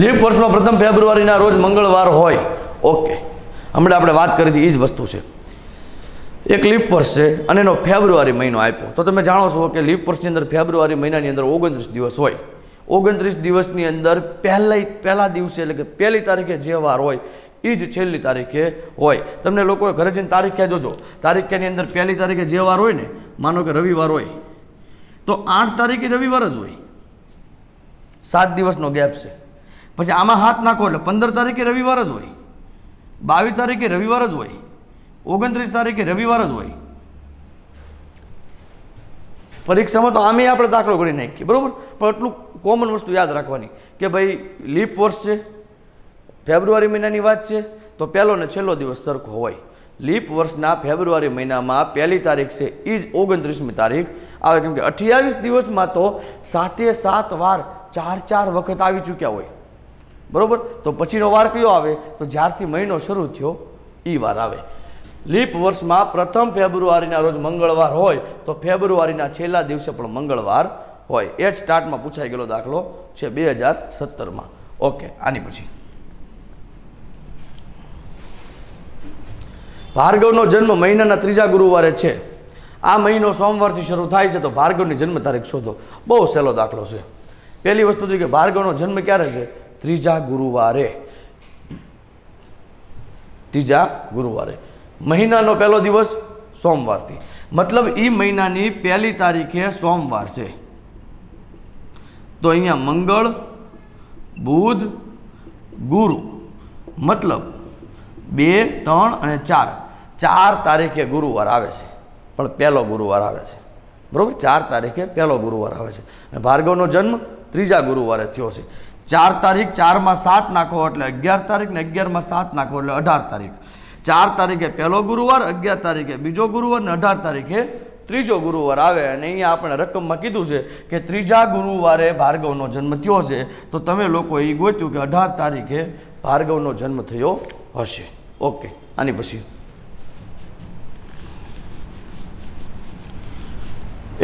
લીપ વર્ષમાં પ્રથમ ફેબ્રુઆરીના રોજ મંગળવાર હોય ઓકે હમણાં આપણે વાત કરી હતી એ જ વસ્તુ છે એક લીપ વર્ષ છે અને એનો ફેબ્રુઆરી મહિનો આપ્યો તો તમે જાણો છો કે લીપ વર્ષની અંદર ફેબ્રુઆરી મહિનાની અંદર ઓગણત્રીસ દિવસ હોય ઓગણત્રીસ દિવસની અંદર પહેલા પહેલા દિવસે એટલે કે પહેલી તારીખે જે વાર હોય એ જ છેલ્લી તારીખે હોય તમને લોકો ઘરે જઈને તારીખ ક્યાં જોજો તારીખ ક્યાંની અંદર પહેલી તારીખે જે વાર હોય ને માનો કે રવિવાર હોય તો આઠ તારીખે રવિવાર જ હોય સાત દિવસનો ગેપ છે પછી આમાં હાથ નાખો એટલે પંદર તારીખે રવિવાર જ હોય બાવીસ તારીખે રવિવાર જ હોય ઓગણત્રીસ તારીખે રવિવાર જ હોય પરીક્ષામાં તો આમે આપણે દાખલો ગણી નાખીએ બરાબર પણ એટલું કોમન વસ્તુ યાદ રાખવાની કે ભાઈ લીપ વર્ષ છે ફેબ્રુઆરી મહિનાની વાત છે તો પહેલો ને છેલ્લો દિવસ સરખો હોય લીપ વર્ષના ફેબ્રુઆરી મહિનામાં પહેલી તારીખ છે એ જ ઓગણત્રીસમી તારીખ આવે કેમ કે અઠ્યાવીસ દિવસમાં તો સાતે સાત વાર ચાર ચાર વખત આવી ચૂક્યા હોય બરાબર તો પછીનો વાર કયો આવે તો જ્યારથી મહિનો શરૂ થયો એ વાર આવે લીપ વર્ષમાં પ્રથમ ફેબ્રુઆરીના રોજ મંગળવાર હોય તો ફેબ્રુઆરીના છેલ્લા દિવસે પણ મંગળવાર હોય એ જ સ્ટાર્ટમાં પૂછાઈ ગયેલો દાખલો છે બે હજાર સત્તરમાં ઓકે આની પછી ભાર્ગવનો જન્મ મહિનાના ત્રીજા ગુરુવારે છે આ મહિનો સોમવારથી શરૂ થાય છે તો ભાર્ગવની જન્મ તારીખ શોધો બહુ સહેલો દાખલો છે પહેલી વસ્તુ છે કે ભાર્ગવનો જન્મ ક્યારે છે ત્રીજા ગુરુવારે ત્રીજા ગુરુવારે મહિનાનો પહેલો દિવસ સોમવારથી મતલબ એ મહિનાની પહેલી તારીખે સોમવાર છે તો અહીંયા મંગળ બુધ ગુરુ મતલબ બે ત્રણ અને ચાર ચાર તારીખે ગુરુવાર આવે છે પણ પહેલો ગુરુવાર આવે છે બરાબર ચાર તારીખે પહેલો ગુરુવાર આવે છે અને ભાર્ગવનો જન્મ ત્રીજા ગુરુવારે થયો છે ચાર તારીખ ચારમાં સાત નાખો એટલે અગિયાર તારીખ ને અગિયારમાં સાત નાખો એટલે અઢાર તારીખ ચાર તારીખે પહેલો ગુરુવાર અગિયાર તારીખે બીજો ગુરુવાર ને અઢાર તારીખે ત્રીજો ગુરુવાર આવે અને અહીંયા આપણે રકમમાં કીધું છે કે ત્રીજા ગુરુવારે ભાર્ગવનો જન્મ થયો છે તો તમે લોકો એ ગોત્યું કે અઢાર તારીખે ભાર્ગવનો જન્મ થયો હશે ઓકે આની પછી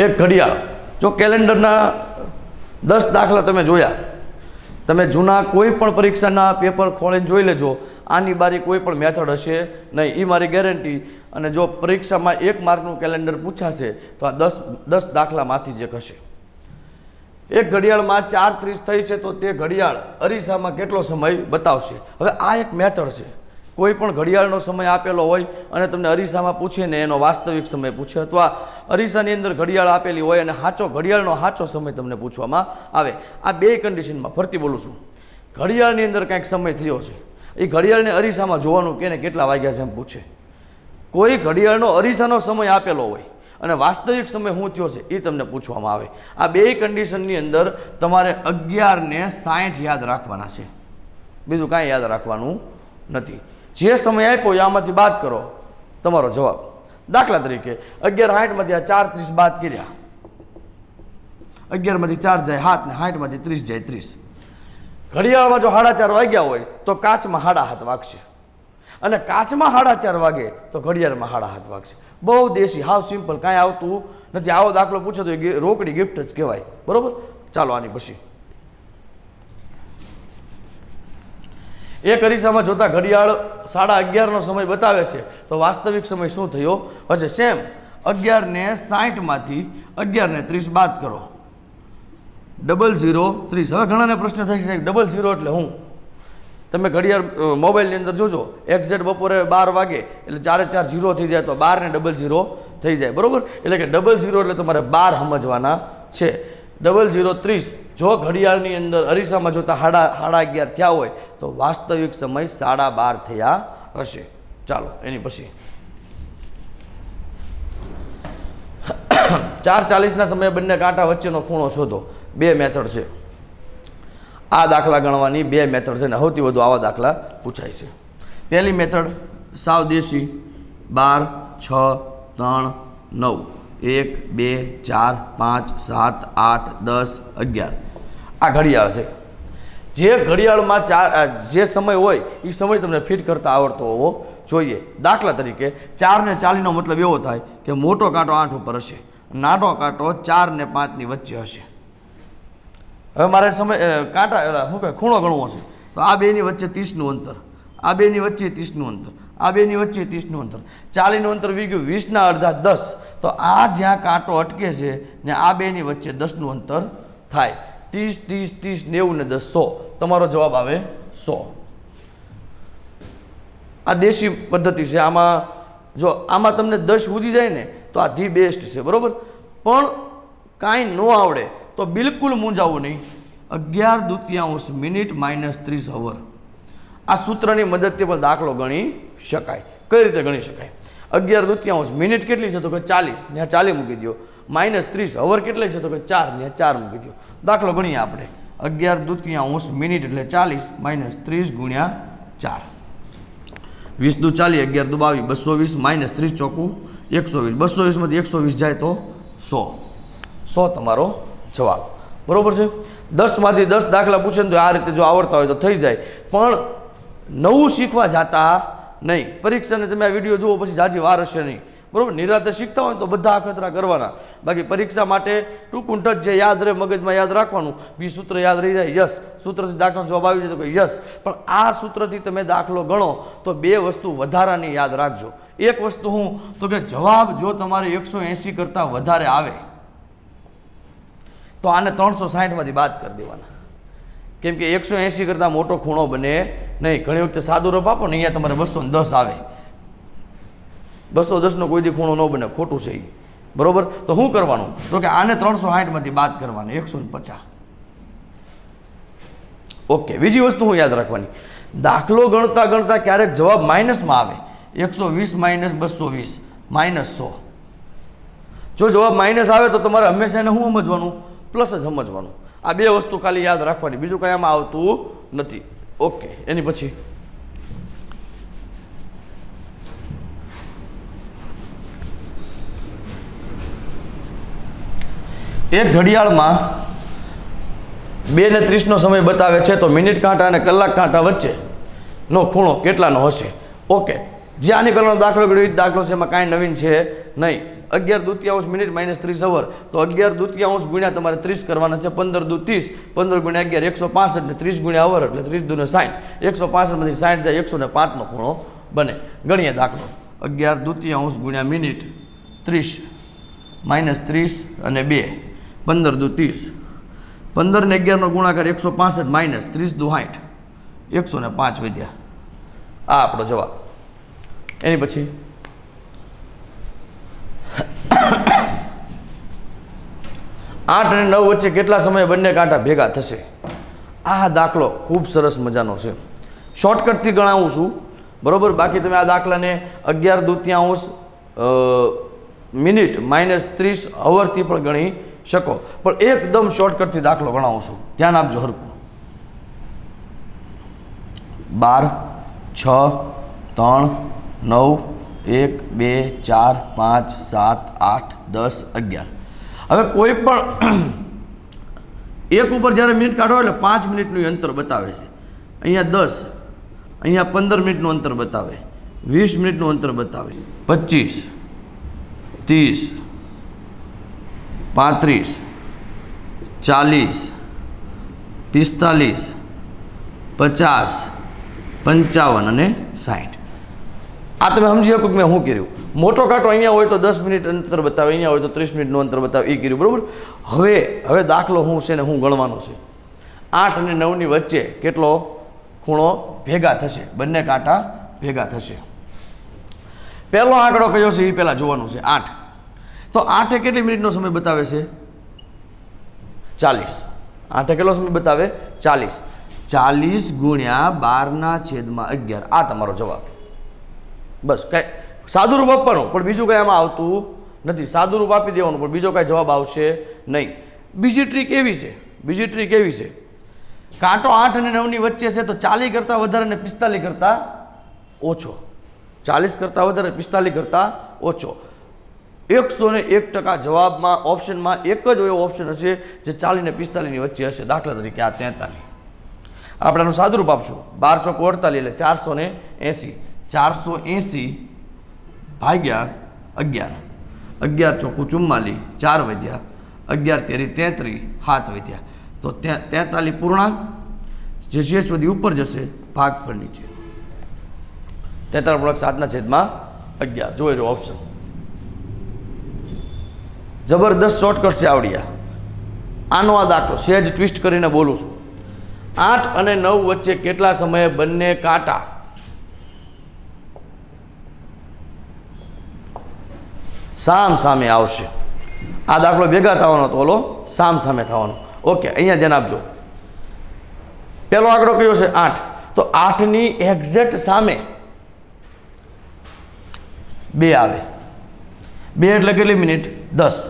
એક ઘડિયાળ જો કેલેન્ડરના દસ દાખલા તમે જોયા તમે જૂના કોઈ પણ પરીક્ષાના પેપર ખોલીને જોઈ લેજો આની બારી કોઈ પણ મેથડ હશે નહીં એ મારી ગેરંટી અને જો પરીક્ષામાં એક માર્કનું કેલેન્ડર પૂછાશે તો આ દસ દસ દાખલામાંથી જ એક હશે એક ઘડિયાળમાં ચાર ત્રીસ થઈ છે તો તે ઘડિયાળ અરીસામાં કેટલો સમય બતાવશે હવે આ એક મેથડ છે કોઈ પણ ઘડિયાળનો સમય આપેલો હોય અને તમને અરીસામાં પૂછીને એનો વાસ્તવિક સમય પૂછે અથવા અરીસાની અંદર ઘડિયાળ આપેલી હોય અને સાચો ઘડિયાળનો સાચો સમય તમને પૂછવામાં આવે આ બે કન્ડિશનમાં ફરતી બોલું છું ઘડિયાળની અંદર કાંઈક સમય થયો છે એ ઘડિયાળને અરીસામાં જોવાનું કે કેટલા વાગ્યા છે એમ પૂછે કોઈ ઘડિયાળનો અરીસાનો સમય આપેલો હોય અને વાસ્તવિક સમય શું થયો છે એ તમને પૂછવામાં આવે આ બે કન્ડિશનની અંદર તમારે અગિયારને સાઠ યાદ રાખવાના છે બીજું કાંઈ યાદ રાખવાનું નથી જે સમય આપ્યો એ આમાંથી બાદ કરો તમારો જવાબ દાખલા તરીકે અગિયાર હાઠમાંથી આ ચાર ત્રીસ બાદ કર્યા અગિયારમાંથી ચાર જાય હાથ ને હાઠમાંથી ત્રીસ જાય ત્રીસ ઘડિયાળમાં જો હાડા ચાર વાગ્યા હોય તો કાચમાં હાડા હાથ વાગશે અને કાચમાં હાડા ચાર વાગે તો ઘડિયાળમાં હાડા હાથ વાગશે બહુ દેશી હાવ સિમ્પલ કાંઈ આવતું નથી આવો દાખલો પૂછો તો રોકડી ગિફ્ટ જ કહેવાય બરાબર ચાલો આની પછી એક અરીસામાં જોતાં ઘડિયાળ સાડા અગિયારનો સમય બતાવે છે તો વાસ્તવિક સમય શું થયો હશે સેમ અગિયારને સાહીઠમાંથી અગિયારને ત્રીસ બાદ કરો ડબલ ઝીરો ત્રીસ હવે ઘણાને પ્રશ્ન થાય છે ડબલ ઝીરો એટલે હું તમે ઘડિયાળ મોબાઈલની અંદર જોજો એક્ઝેટ બપોરે બાર વાગે એટલે ચારે ચાર ઝીરો થઈ જાય તો બારને ડબલ ઝીરો થઈ જાય બરાબર એટલે કે ડબલ ઝીરો એટલે તમારે બાર સમજવાના છે ડબલ ઝીરો ત્રીસ જો ઘડિયાળની અંદર અરીસામાં જોતા હાડા હાડા અગિયાર થયા હોય તો વાસ્તવિક સમય સાડા બાર થયા હશે ચાલો એની પછી ચાર ચાલીસના સમયે બંને કાંટા વચ્ચેનો ખૂણો શોધો બે મેથડ છે આ દાખલા ગણવાની બે મેથડ છે અને સૌથી વધુ આવા દાખલા પૂછાય છે પહેલી મેથડ સાવ દેશી બાર છ ત્રણ નવ એક બે ચાર પાંચ સાત આઠ દસ અગિયાર આ ઘડિયાળ છે જે ઘડિયાળમાં ચાર જે સમય હોય એ સમય તમને ફિટ કરતા આવડતો હોવો જોઈએ દાખલા તરીકે ચારને ચાલીનો મતલબ એવો થાય કે મોટો કાંટો આઠ ઉપર હશે નાનો કાંટો ચાર ને પાંચની વચ્ચે હશે હવે મારે સમય કાંટા શું કહે ખૂણો ગણવો હશે તો આ બેની વચ્ચે ત્રીસનું અંતર આ બેની વચ્ચે ત્રીસનું અંતર આ બેની વચ્ચે ત્રીસનું અંતર ચાલીનું અંતર વી ગયું વીસના અડધા દસ તો આ જ્યાં કાંટો અટકે છે ને આ બેની વચ્ચે દસનું અંતર થાય ત્રીસ ત્રીસ ત્રીસ નેવું ને દસ સો તમારો જવાબ આવે સો આ દેશી પદ્ધતિ છે આમાં જો આમાં તમને દસ સૂજી જાય ને તો આ ધી બેસ્ટ છે બરાબર પણ કાંઈ ન આવડે તો બિલકુલ મૂંઝાવું નહીં અગિયાર દુત્યાંશ મિનિટ માઇનસ ત્રીસ અવર આ સૂત્રની મદદથી પણ દાખલો ગણી શકાય કઈ રીતે ગણી શકાય અગિયાર દુત્યાંશ મિનિટ કેટલી છે તો કે ચાલીસ ને ચાલી મૂકી દો માઇનસ ત્રીસ અવર કેટલે છે તો કે ચાર ને ચાર મૂકી દો દાખલો ગણીએ આપણે અગિયાર દુતિયાંશ મિનિટ એટલે ચાલીસ માઇનસ ત્રીસ ગુણ્યા ચાર વીસ દુ ચાલી અગિયાર દુ બાવીસ બસો વીસ માઇનસ ત્રીસ ચોખ્ખું એકસો વીસ બસો વીસમાંથી એકસો વીસ જાય તો સો સો તમારો જવાબ બરાબર છે દસમાંથી દસ દાખલા પૂછે ને તો આ રીતે જો આવડતા હોય તો થઈ જાય પણ નવું શીખવા જાતા નહીં પરીક્ષાને તમે આ વિડીયો જુઓ પછી જાજી વાર હશે નહીં બરાબર નિરાતે શીખતા હોય તો બધા અખતરા કરવાના બાકી પરીક્ષા માટે ટૂંકુંઠ ટચ જે યાદ રહે મગજમાં યાદ રાખવાનું બી સૂત્ર યાદ રહી જાય યસ સૂત્રથી દાખલાનો જવાબ આવી જાય તો કે યસ પણ આ સૂત્રથી તમે દાખલો ગણો તો બે વસ્તુ વધારાની યાદ રાખજો એક વસ્તુ હું તો કે જવાબ જો તમારે એકસો એંસી કરતાં વધારે આવે તો આને ત્રણસો સાહીઠમાંથી બાદ કરી દેવાના કેમ કે એકસો એંસી કરતાં મોટો ખૂણો બને નહીં ઘણી વખતે સાદું રપ આપો ને અહીંયા તમારે બસો દસ આવે બસો દસનો કોઈ દી ખૂણો ન બને ખોટું છે એ બરાબર તો શું કરવાનું તો કે આને ત્રણસો સાઠમાંથી બાદ કરવાની એકસો પચાસ ઓકે બીજી વસ્તુ હું યાદ રાખવાની દાખલો ગણતા ગણતા ક્યારેક જવાબ માઇનસમાં આવે એકસો વીસ માઇનસ બસો વીસ માઇનસ સો જો જવાબ માઇનસ આવે તો તમારે હંમેશા એને શું સમજવાનું પ્લસ જ સમજવાનું આ બે વસ્તુ ખાલી યાદ રાખવાની બીજું કંઈ આમાં આવતું નથી ઓકે એની પછી એક ઘડિયાળમાં બે ને ત્રીસનો સમય બતાવે છે તો મિનિટ કાંટા અને કલાક કાંટા વચ્ચેનો ખૂણો કેટલાનો હશે ઓકે જે આની પહેલાંનો દાખલો ગયો એ દાખલો છે એમાં કાંઈ નવીન છે નહીં અગિયાર દુત્યાંશ મિનિટ માઇનસ ત્રીસ અવર તો અગિયાર દુત્યાંશ ગુણ્યા તમારે ત્રીસ કરવાના છે પંદર દુ ત્રીસ પંદર ગુણ્યા અગિયાર એકસો પાસઠ ને ત્રીસ ગુણ્યા અવર એટલે ત્રીસ દુને સાઠ એકસો પાસઠમાંથી સાઠ જાય એકસો ને પાંચનો ખૂણો બને ગણીએ દાખલો અગિયાર દુત્યાંશ ગુણ્યા મિનિટ ત્રીસ માઇનસ ત્રીસ અને બે પંદર દુ ત્રીસ પંદર ને અગિયારનો ગુણાકાર એકસો પાસઠ માઇનસ ત્રીસ દુ સાઠ એકસો ને પાંચ વિદ્યા આ આપણો જવાબ એની પછી આઠ અને નવ વચ્ચે કેટલા સમયે બંને કાંટા ભેગા થશે આ દાખલો ખૂબ સરસ મજાનો છે શોર્ટકટથી ગણાવું છું બરાબર બાકી તમે આ દાખલાને અગિયાર દૂત્યાંશ મિનિટ માઇનસ ત્રીસ અવરથી પણ ગણી શકો પણ એકદમ શોર્ટકટથી દાખલો ગણાવું છું ધ્યાન આપજો હરકું બાર છ ત્રણ નવ એક બે ચાર પાંચ સાત આઠ દસ અગિયાર હવે કોઈ પણ એક ઉપર જ્યારે મિનિટ કાઢો એટલે પાંચ મિનિટનું અંતર બતાવે છે અહીંયા દસ અહીંયા પંદર મિનિટનું અંતર બતાવે વીસ મિનિટનું અંતર બતાવે પચીસ ત્રીસ પાંત્રીસ ચાલીસ પિસ્તાલીસ પચાસ પંચાવન અને સાઠ આ તમે સમજી શકો કે મેં શું કર્યું મોટો કાંટો અહીંયા હોય તો દસ મિનિટ અંતર બતાવે અહીંયા હોય તો ત્રીસ મિનિટનું અંતર બતાવે એ કર્યું બરાબર હવે હવે દાખલો શું છે ને હું ગણવાનો છે આઠ અને નવની વચ્ચે કેટલો ખૂણો ભેગા થશે બંને કાંટા ભેગા થશે પહેલો આંકડો કયો છે એ પહેલાં જોવાનું છે આઠ તો આઠે કેટલી મિનિટનો સમય બતાવે છે ચાલીસ આઠે કેટલો સમય બતાવે ચાલીસ ચાલીસ ગુણ્યા બારના છેદમાં અગિયાર આ તમારો જવાબ બસ કાંઈ સાદું રૂપ આપવાનું પણ બીજું કંઈ આમાં આવતું નથી સાદું રૂપ આપી દેવાનું પણ બીજો કાંઈ જવાબ આવશે નહીં બીજી ટ્રીક એવી છે બીજી ટ્રીક એવી છે કાંટો આઠ અને નવની વચ્ચે છે તો ચાલીસ કરતાં વધારે અને પિસ્તાલીસ કરતાં ઓછો ચાલીસ કરતાં વધારે પિસ્તાલીસ કરતાં ઓછો એકસો ને એક ટકા જવાબમાં ઓપ્શનમાં એક જ એવો ઓપ્શન હશે જે ચાલીસ ને પિસ્તાલીસની વચ્ચે હશે દાખલા તરીકે આ તેતાલીસ આપણે એનું સાદુરૂપ આપશું બાર ચોક અડતાલી એટલે ચારસો ને એંસી ચારસો એંસી ભાગ્યા અગિયાર અગિયાર ચોખ્ખું ચુમ્માલી ચાર વધ્યા અગિયાર તેરી તેત્રીસ હાથ વધ્યા તો તેતાલીસ પૂર્ણાંક જે શેષ સુધી ઉપર જશે ભાગ પર નીચે તેતાલીસ પૂર્ણાંક સાતના છેદમાં અગિયાર જોઈ જો ઓપ્શન જબરદસ્ત શોર્ટકટ છે આવડ્યા આનો આ દાખલો સહેજ ટ્વિસ્ટ કરીને બોલું છું આઠ અને નવ વચ્ચે કેટલા સમયે બંને કાંટા સામ સામે આવશે આ દાખલો ભેગા થવાનો તો ઓલો સામ સામે થવાનો ઓકે અહીંયા ધ્યાન આપજો પહેલો આંકડો કયો છે આઠ તો આઠની એક્ઝેક્ટ સામે બે આવે બે એટલે કેટલી મિનિટ દસ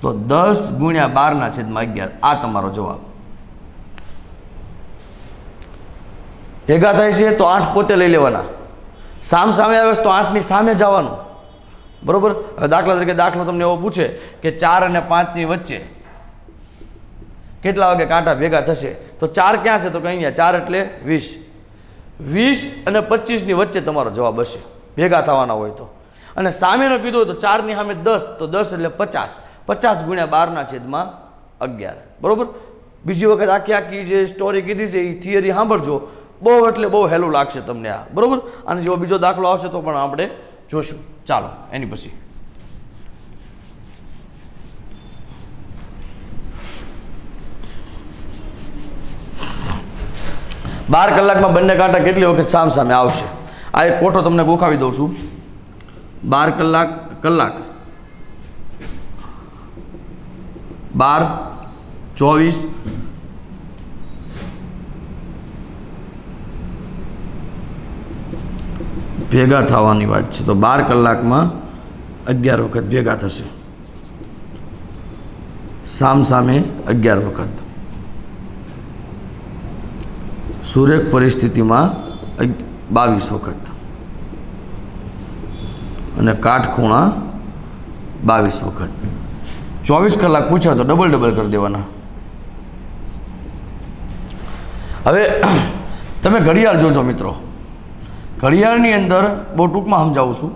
તો દસ ગુણ્યા બારના છેદમાં અગિયાર આ તમારો જવાબ ભેગા થાય છે તો આઠ પોતે લઈ લેવાના સામ સામે આવે તો આઠની સામે જવાનું બરાબર દાખલા તરીકે દાખલો તમને એવો પૂછે કે ચાર અને પાંચની વચ્ચે કેટલા વાગે કાંટા ભેગા થશે તો ચાર ક્યાં છે તો કે અહીંયા ચાર એટલે વીસ વીસ અને પચીસની વચ્ચે તમારો જવાબ હશે ભેગા થવાના હોય તો અને સામેનો કીધું હોય તો ચારની સામે દસ તો દસ એટલે પચાસ પચાસ ગુણ્યા બારના છેદમાં અગિયાર બરાબર બીજી વખત આખી આખી જે સ્ટોરી કીધી છે એ થિયરી સાંભળજો બહુ એટલે બહુ હેલું લાગશે તમને આ બરાબર અને જેવો બીજો દાખલો આવશે તો પણ આપણે જોશું ચાલો એની પછી બાર કલાકમાં બંને કાંટા કેટલી વખત સામ સામે આવશે આ એક કોઠો તમને ગોખાવી દઉં છું બાર કલાક કલાક બાર ચોવીસ ભેગા થવાની વાત છે તો બાર કલાકમાં અગિયાર વખત ભેગા થશે સામ સામે અગિયાર વખત સુરેખ પરિસ્થિતિમાં બાવીસ વખત અને કાટખૂણા બાવીસ વખત ચોવીસ કલાક પૂછે તો ડબલ ડબલ કરી દેવાના હવે તમે ઘડિયાળ જોજો મિત્રો ઘડિયાળની અંદર બહુ ટૂંકમાં સમજાવું છું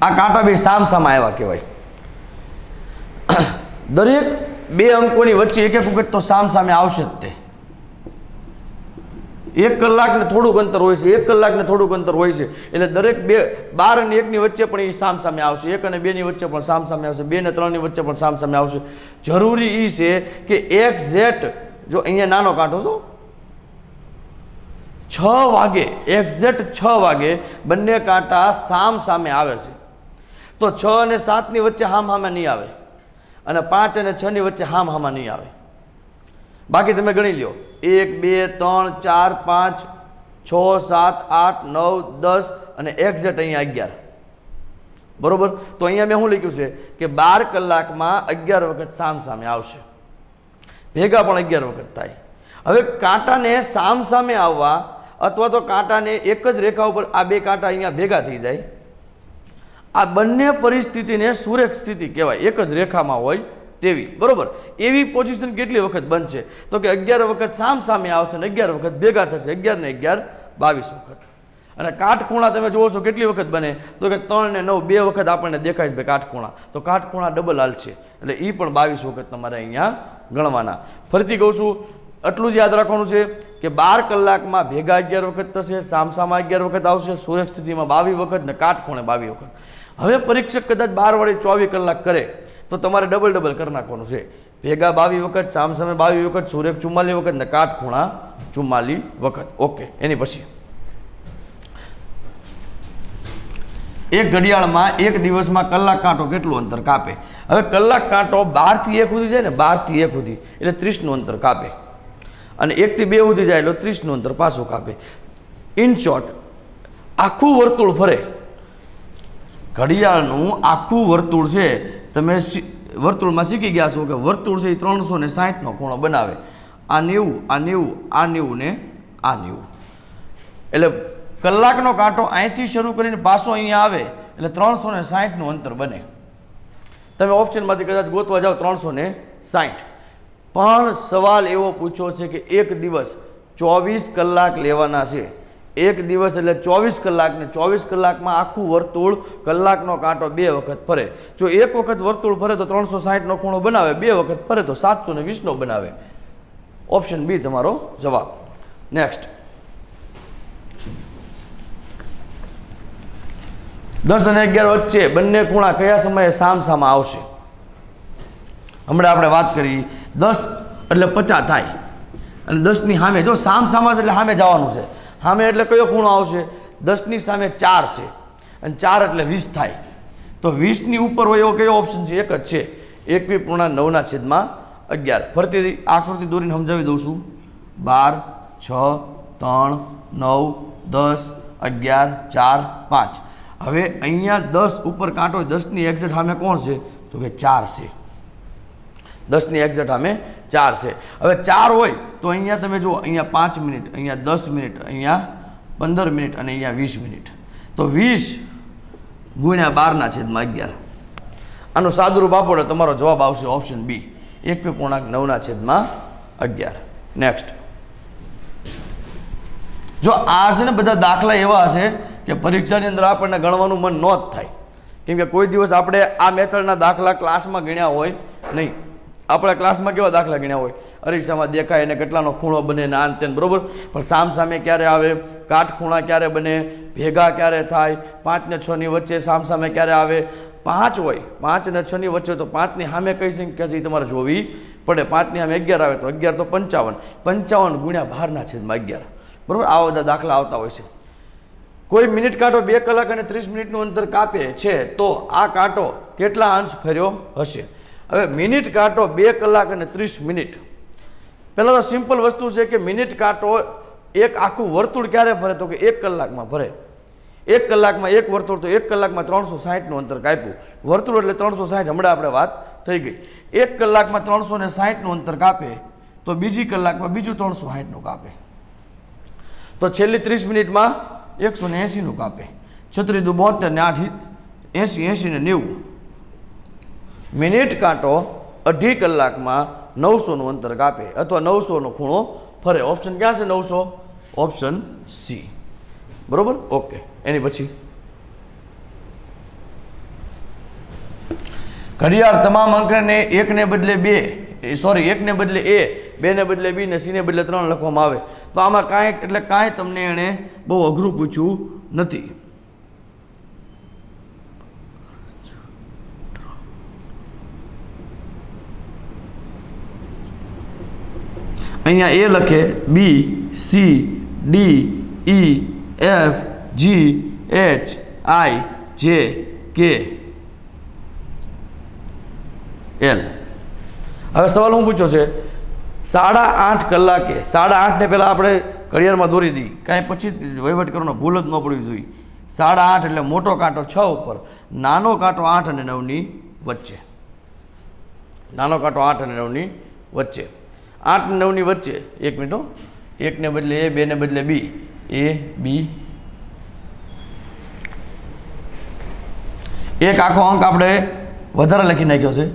આ કાંટા બે સામ સામ આવ્યા કહેવાય દરેક બે અંકોની વચ્ચે એક એક વખત તો સામ સામે આવશે જ તે એક કલાકને થોડુંક અંતર હોય છે એક કલાકને થોડુંક અંતર હોય છે એટલે દરેક બે બાર અને એકની વચ્ચે પણ એ સામ સામે આવશે એક અને બેની વચ્ચે પણ સામ સામે આવશે બે અને ત્રણની વચ્ચે પણ સામ સામસામે આવશે જરૂરી એ છે કે એક્સ ઝેટ જો અહીંયા નાનો કાંઠો છો છ વાગે એક્ઝેક્ટ છ વાગે બંને કાંટા સામ સામે આવે છે તો છ અને સાતની વચ્ચે હામ હામે નહીં આવે અને પાંચ અને છની વચ્ચે હામ હામાં નહીં આવે બાકી તમે ગણી લ્યો એક બે ત્રણ ચાર પાંચ છ સાત આઠ નવ દસ અને એક્ઝેક્ટ અહીંયા અગિયાર બરોબર તો અહીંયા મેં શું લખ્યું છે કે બાર કલાકમાં અગિયાર વખત સામ સામે આવશે ભેગા પણ અગિયાર વખત થાય હવે કાંટાને સામ સામે આવવા અથવા તો કાંટાને એક જ રેખા ઉપર આ બે કાંટા અહીંયા ભેગા થઈ જાય આ બંને પરિસ્થિતિને સુરેખ સ્થિતિ કહેવાય એક જ રેખામાં હોય તેવી બરોબર એવી પોઝિશન કેટલી વખત બંધ છે તો કે અગિયાર વખત સામ સામે આવશે અને અગિયાર વખત ભેગા થશે અગિયાર ને અગિયાર બાવીસ વખત અને કાટખૂણા તમે જુઓ છો કેટલી વખત બને તો કે ત્રણ ને નવ બે વખત આપણને દેખાય છે ભાઈ કાટખૂણા તો કાટખૂણા ડબલ હાલ છે એટલે એ પણ બાવીસ વખત તમારે અહીંયા ગણવાના ફરીથી કહું છું આટલું જ યાદ રાખવાનું છે કે બાર કલાકમાં ભેગા અગિયાર વખત થશે સામસામા અગિયાર વખત આવશે સૂર્ય સ્થિતિમાં બાવીસ વખત ને કાટખૂણે બાવી વખત હવે પરીક્ષક કદાચ બાર વડે ચોવીસ કલાક કરે તો તમારે ડબલ ડબલ કરી નાખવાનું છે ભેગા બાવી વખત સામસામે બાવી વખત સુરેખ ચુમ્માલી વખત ને કાટખૂણા ચુમ્માલી વખત ઓકે એની પછી એક ઘડિયાળમાં એક દિવસમાં કલાક કાંટો કેટલું અંતર કાપે હવે કલાક કાંટો બારથી એક સુધી જાય ને બારથી એક સુધી એટલે ત્રીસનું અંતર કાપે અને એકથી બે સુધી જાય એટલે ત્રીસનું અંતર પાછું કાપે ઇન શોર્ટ આખું વર્તુળ ફરે ઘડિયાળનું આખું વર્તુળ છે તમે વર્તુળમાં શીખી ગયા છો કે વર્તુળ છે એ ત્રણસો ને સાહીઠનો ખૂણો બનાવે આ નેવું આ નેવું આ નેવું ને આ નેવું એટલે કલાકનો કાંટો અહીંથી શરૂ કરીને પાછો અહીંયા આવે એટલે ત્રણસો ને સાહીઠનું અંતર બને તમે ઓપ્શનમાંથી કદાચ ગોતવા જાઓ ત્રણસો ને સાહીઠ પણ સવાલ એવો પૂછ્યો છે કે એક દિવસ ચોવીસ કલાક લેવાના છે એક દિવસ એટલે ચોવીસ કલાક ને ચોવીસ કલાકમાં આખું વર્તુળ કલાકનો કાંટો બે વખત ફરે જો એક વખત વર્તુળ ફરે તો ત્રણસો સાહીઠનો ખૂણો બનાવે બે વખત ફરે તો સાતસો ને વીસનો બનાવે ઓપ્શન બી તમારો જવાબ નેક્સ્ટ દસ અને અગિયાર વચ્ચે બંને ખૂણા કયા સમયે સામસામા આવશે હમણાં આપણે વાત કરી દસ એટલે પચાસ થાય અને દસની સામે જો સામસામા એટલે સામે જવાનું છે સામે એટલે કયો ખૂણો આવશે દસની સામે ચાર છે અને ચાર એટલે વીસ થાય તો વીસની ઉપર હોય એવો કયો ઓપ્શન છે એક જ છે એકવી પૂર્ણા નવના છેદમાં અગિયાર ફરીથી આકૃતિ દોરીને સમજાવી દઉં છું બાર છ ત્રણ નવ દસ અગિયાર ચાર પાંચ હવે અહીંયા દસ ઉપર કાંટો દસની એક્ઝેટ સામે કોણ છે તો કે ચાર છે દસની એક્ઝેટ અમે ચાર છે હવે ચાર હોય તો અહીંયા તમે જુઓ અહીંયા પાંચ મિનિટ અહીંયા દસ મિનિટ અહીંયા પંદર મિનિટ અને અહીંયા વીસ મિનિટ તો વીસ ગુણ્યા બારના છેદમાં અગિયાર આનો સાદુરૂપ આપો એટલે તમારો જવાબ આવશે ઓપ્શન બી એકવી પૂર્ણાંક નવના છેદમાં અગિયાર નેક્સ્ટ જો આ છે ને બધા દાખલા એવા હશે કે પરીક્ષાની અંદર આપણને ગણવાનું મન ન જ થાય કેમ કે કોઈ દિવસ આપણે આ મેથડના દાખલા ક્લાસમાં ગણ્યા હોય નહીં આપણા ક્લાસમાં કેવા દાખલા ગણ્યા હોય અરીસામાં દેખાય અને કેટલાનો ખૂણો બને ને આન તેન બરાબર પણ સામ સામે ક્યારે આવે કાટખૂણા ક્યારે બને ભેગા ક્યારે થાય પાંચ ને છની વચ્ચે સામ સામે ક્યારે આવે પાંચ હોય પાંચ ને છની વચ્ચે તો પાંચની સામે કઈ સંખ્યા છે તમારે જોવી પડે પાંચની સામે અગિયાર આવે તો અગિયાર તો પંચાવન પંચાવન ગુણ્યા બારના છેદમાં અગિયાર બરાબર આવા બધા દાખલા આવતા હોય છે કોઈ મિનિટ કાંટો બે કલાક અને ત્રીસ મિનિટનું અંતર કાપે છે તો આ કાંટો કેટલા અંશ ફર્યો હશે હવે મિનિટ કાંટો બે કલાક અને ત્રીસ મિનિટ પહેલાં તો સિમ્પલ વસ્તુ છે કે મિનિટ કાંટો એક આખું વર્તુળ ક્યારે ભરે તો કે એક કલાકમાં ભરે એક કલાકમાં એક વર્તુળ તો એક કલાકમાં ત્રણસો સાહીઠનું અંતર કાપ્યું વર્તુળ એટલે ત્રણસો સાહીઠ હમણાં આપણે વાત થઈ ગઈ એક કલાકમાં ત્રણસો ને સાહીઠનું અંતર કાપે તો બીજી કલાકમાં બીજું ત્રણસો સાહીઠનું કાપે તો છેલ્લી ત્રીસ મિનિટમાં એકસો ને એંસીનું કાપે છત્રી દુ બોતેર ને આઠ એંસી એંસી ને નેવું મિનિટ કાંટો અઢી કલાકમાં નવસોનું અંતર કાપે અથવા નવસોનો ખૂણો ફરે ઓપ્શન ક્યાં છે નવસો ઓપ્શન સી બરાબર ઓકે એની પછી ઘડિયાળ તમામ અંકને એકને બદલે બે સોરી એકને બદલે એ બેને બદલે બી ને સીને બદલે ત્રણ લખવામાં આવે તો આમાં કાંઈ એટલે કાંઈ તમને એણે બહુ અઘરું પૂછ્યું નથી અહીંયા એ લખે B C D E F G H I J K L હવે સવાલ હું પૂછ્યો છે સાડા આઠ કલાકે સાડા આઠને પહેલાં આપણે કરિયરમાં દોરી દઈ કાંઈ પછી વહીવટ કરવાનો ભૂલ જ ન પડવી જોઈએ સાડા આઠ એટલે મોટો કાંટો છ ઉપર નાનો કાંટો આઠ અને નવની વચ્ચે નાનો કાંટો આઠ અને નવની વચ્ચે આઠ નવની વચ્ચે એક મિનિટો એકને બદલે એ બેને બદલે બી એ બી એક આખો અંક આપણે વધારે લખી નાખ્યો છે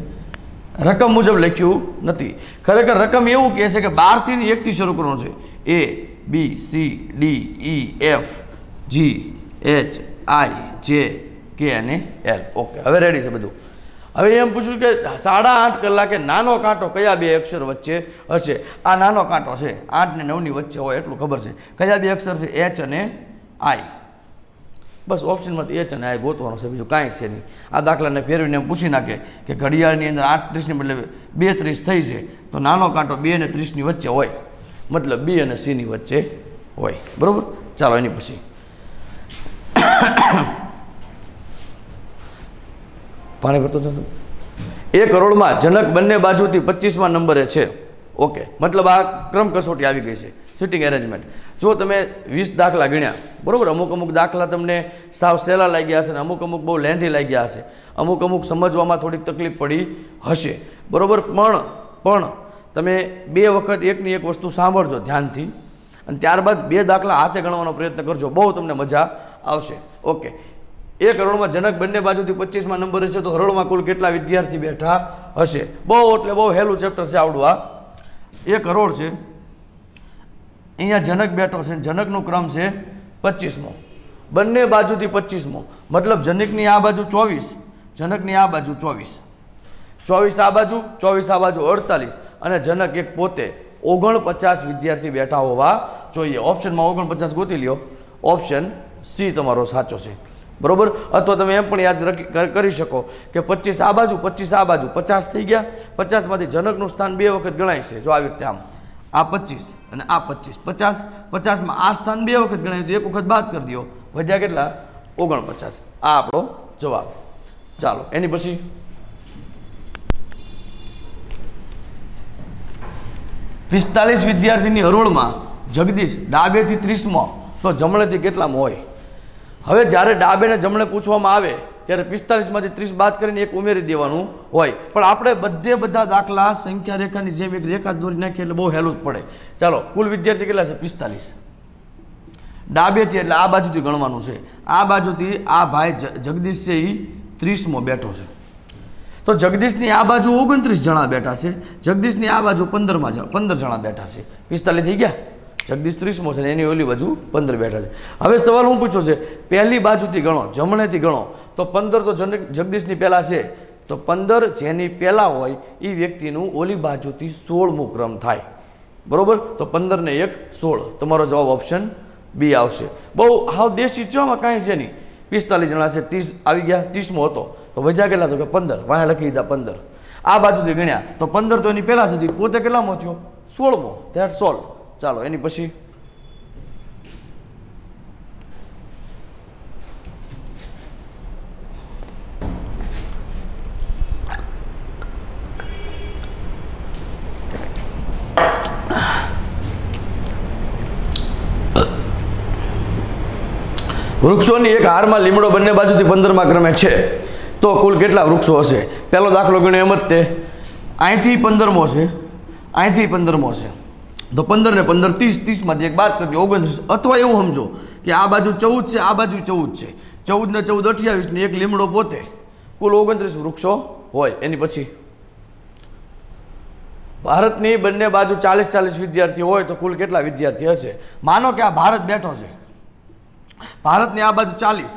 રકમ મુજબ લખ્યું નથી ખરેખર રકમ એવું કહે છે કે બારથી એકથી શરૂ કરવાનું છે A B C D E F G H I J K અને એલ ઓકે હવે રેડી છે બધું હવે એમ પૂછ્યું કે સાડા આઠ કલાકે નાનો કાંટો કયા બે અક્ષર વચ્ચે હશે આ નાનો કાંટો છે આઠ ને નવની વચ્ચે હોય એટલું ખબર છે કયા બે અક્ષર છે એચ અને આઈ બસ ઓપ્શનમાંથી એચ અને આઈ ગોતવાનો છે બીજું કાંઈ છે નહીં આ દાખલાને ફેરવીને એમ પૂછી નાખે કે ઘડિયાળની અંદર આઠ ત્રીસની મતલબ બે ત્રીસ થઈ છે તો નાનો કાંટો બે અને ત્રીસની વચ્ચે હોય મતલબ બી અને સીની વચ્ચે હોય બરાબર ચાલો એની પછી પાણી ભરતો જતો એ કરોડમાં જનક બંને બાજુથી પચીસમાં નંબરે છે ઓકે મતલબ આ ક્રમ કસોટી આવી ગઈ છે સિટિંગ એરેન્જમેન્ટ જો તમે વીસ દાખલા ગણ્યા બરાબર અમુક અમુક દાખલા તમને સાવ સહેલા લાગ્યા હશે ને અમુક અમુક બહુ લેન્ધી લાગ્યા હશે અમુક અમુક સમજવામાં થોડીક તકલીફ પડી હશે બરાબર પણ પણ તમે બે વખત એકની એક વસ્તુ સાંભળજો ધ્યાનથી અને ત્યારબાદ બે દાખલા હાથે ગણવાનો પ્રયત્ન કરજો બહુ તમને મજા આવશે ઓકે એક હરોળમાં જનક બંને બાજુથી પચીસમાં નંબર છે તો હરોળમાં કુલ કેટલા વિદ્યાર્થી બેઠા હશે બહુ એટલે બહુ હેલું ચેપ્ટર છે આવડું આ એક હરોળ છે અહીંયા જનક બેઠો છે જનકનો ક્રમ છે પચીસમો બંને બાજુથી પચીસમો મતલબ જનકની આ બાજુ ચોવીસ જનકની આ બાજુ ચોવીસ ચોવીસ આ બાજુ ચોવીસ આ બાજુ અડતાલીસ અને જનક એક પોતે ઓગણપચાસ વિદ્યાર્થી બેઠા હોવા જોઈએ ઓપ્શનમાં ઓગણપચાસ ગોતી લ્યો ઓપ્શન સી તમારો સાચો છે બરોબર અથવા તમે એમ પણ યાદ કરી શકો કે પચીસ આ બાજુ પચીસ આ બાજુ પચાસ થઈ ગયા પચાસમાંથી જનકનું સ્થાન બે વખત ગણાય છે જો આવી રીતે આમ આ પચીસ અને આ પચીસ પચાસ પચાસમાં આ સ્થાન બે વખત ગણાય તો એક વખત બાદ કરી દો વધ્યા કેટલા ઓગણપચાસ આ આપણો જવાબ ચાલો એની પછી પિસ્તાલીસ વિદ્યાર્થીની હરોળમાં જગદીશ ડાબેથી ત્રીસમાં તો જમણેથી કેટલામાં હોય હવે જ્યારે ડાબેને જમણે પૂછવામાં આવે ત્યારે પિસ્તાલીસમાંથી ત્રીસ બાદ કરીને એક ઉમેરી દેવાનું હોય પણ આપણે બધે બધા દાખલા સંખ્યા રેખાની જેમ એક રેખા દોરી નાખીએ એટલે બહુ હેલું જ પડે ચાલો કુલ વિદ્યાર્થી કેટલા છે પિસ્તાલીસ ડાબેથી એટલે આ બાજુથી ગણવાનું છે આ બાજુથી આ ભાઈ જગદીશ છે એ ત્રીસમો બેઠો છે તો જગદીશની આ બાજુ ઓગણત્રીસ જણા બેઠા છે જગદીશની આ બાજુ પંદરમાં પંદર જણા બેઠા છે પિસ્તાલીસ થઈ ગયા જગદીશ ત્રીસમો છે એની ઓલી બાજુ પંદર બેઠા છે હવે સવાલ હું પૂછ્યો છે પહેલી બાજુથી ગણો જમણેથી ગણો તો પંદર તો જન જગદીશની પહેલાં છે તો પંદર જેની પહેલાં હોય એ વ્યક્તિનું ઓલી બાજુથી સોળમો ક્રમ થાય બરાબર તો પંદરને એક સોળ તમારો જવાબ ઓપ્શન બી આવશે બહુ હાવ દેશી ચોમાં કાંઈ છે નહીં પિસ્તાલીસ જણા છે ત્રીસ આવી ગયા ત્રીસમો હતો તો વધ્યા કેટલા તો કે પંદર વાંહે લખી દીધા પંદર આ બાજુથી ગણ્યા તો પંદર તો એની પહેલાં સુધી પોતે કેટલામો થયો સોળમો દેટ સોલ્વ ચાલો એની પછી વૃક્ષોની એક હારમાં લીમડો બંને બાજુથી પંદરમા ક્રમે છે તો કુલ કેટલા વૃક્ષો હશે પહેલો દાખલો ગણ્યો એમ જ તે અહીંથી પંદરમો છે અહીંથી પંદરમો છે તો પંદર ને પંદર ત્રીસ ત્રીસમાંથી એક બાદ કરવી ઓગણત્રીસ અથવા એવું સમજો કે આ બાજુ ચૌદ છે આ બાજુ ચૌદ છે ચૌદ ને ચૌદ અઠ્યાવીસ ને એક લીમડો પોતે કુલ ઓગણત્રીસ વૃક્ષો હોય એની પછી ભારતની બંને બાજુ ચાલીસ ચાલીસ વિદ્યાર્થીઓ હોય તો કુલ કેટલા વિદ્યાર્થી હશે માનો કે આ ભારત બેઠો છે ભારતની આ બાજુ ચાલીસ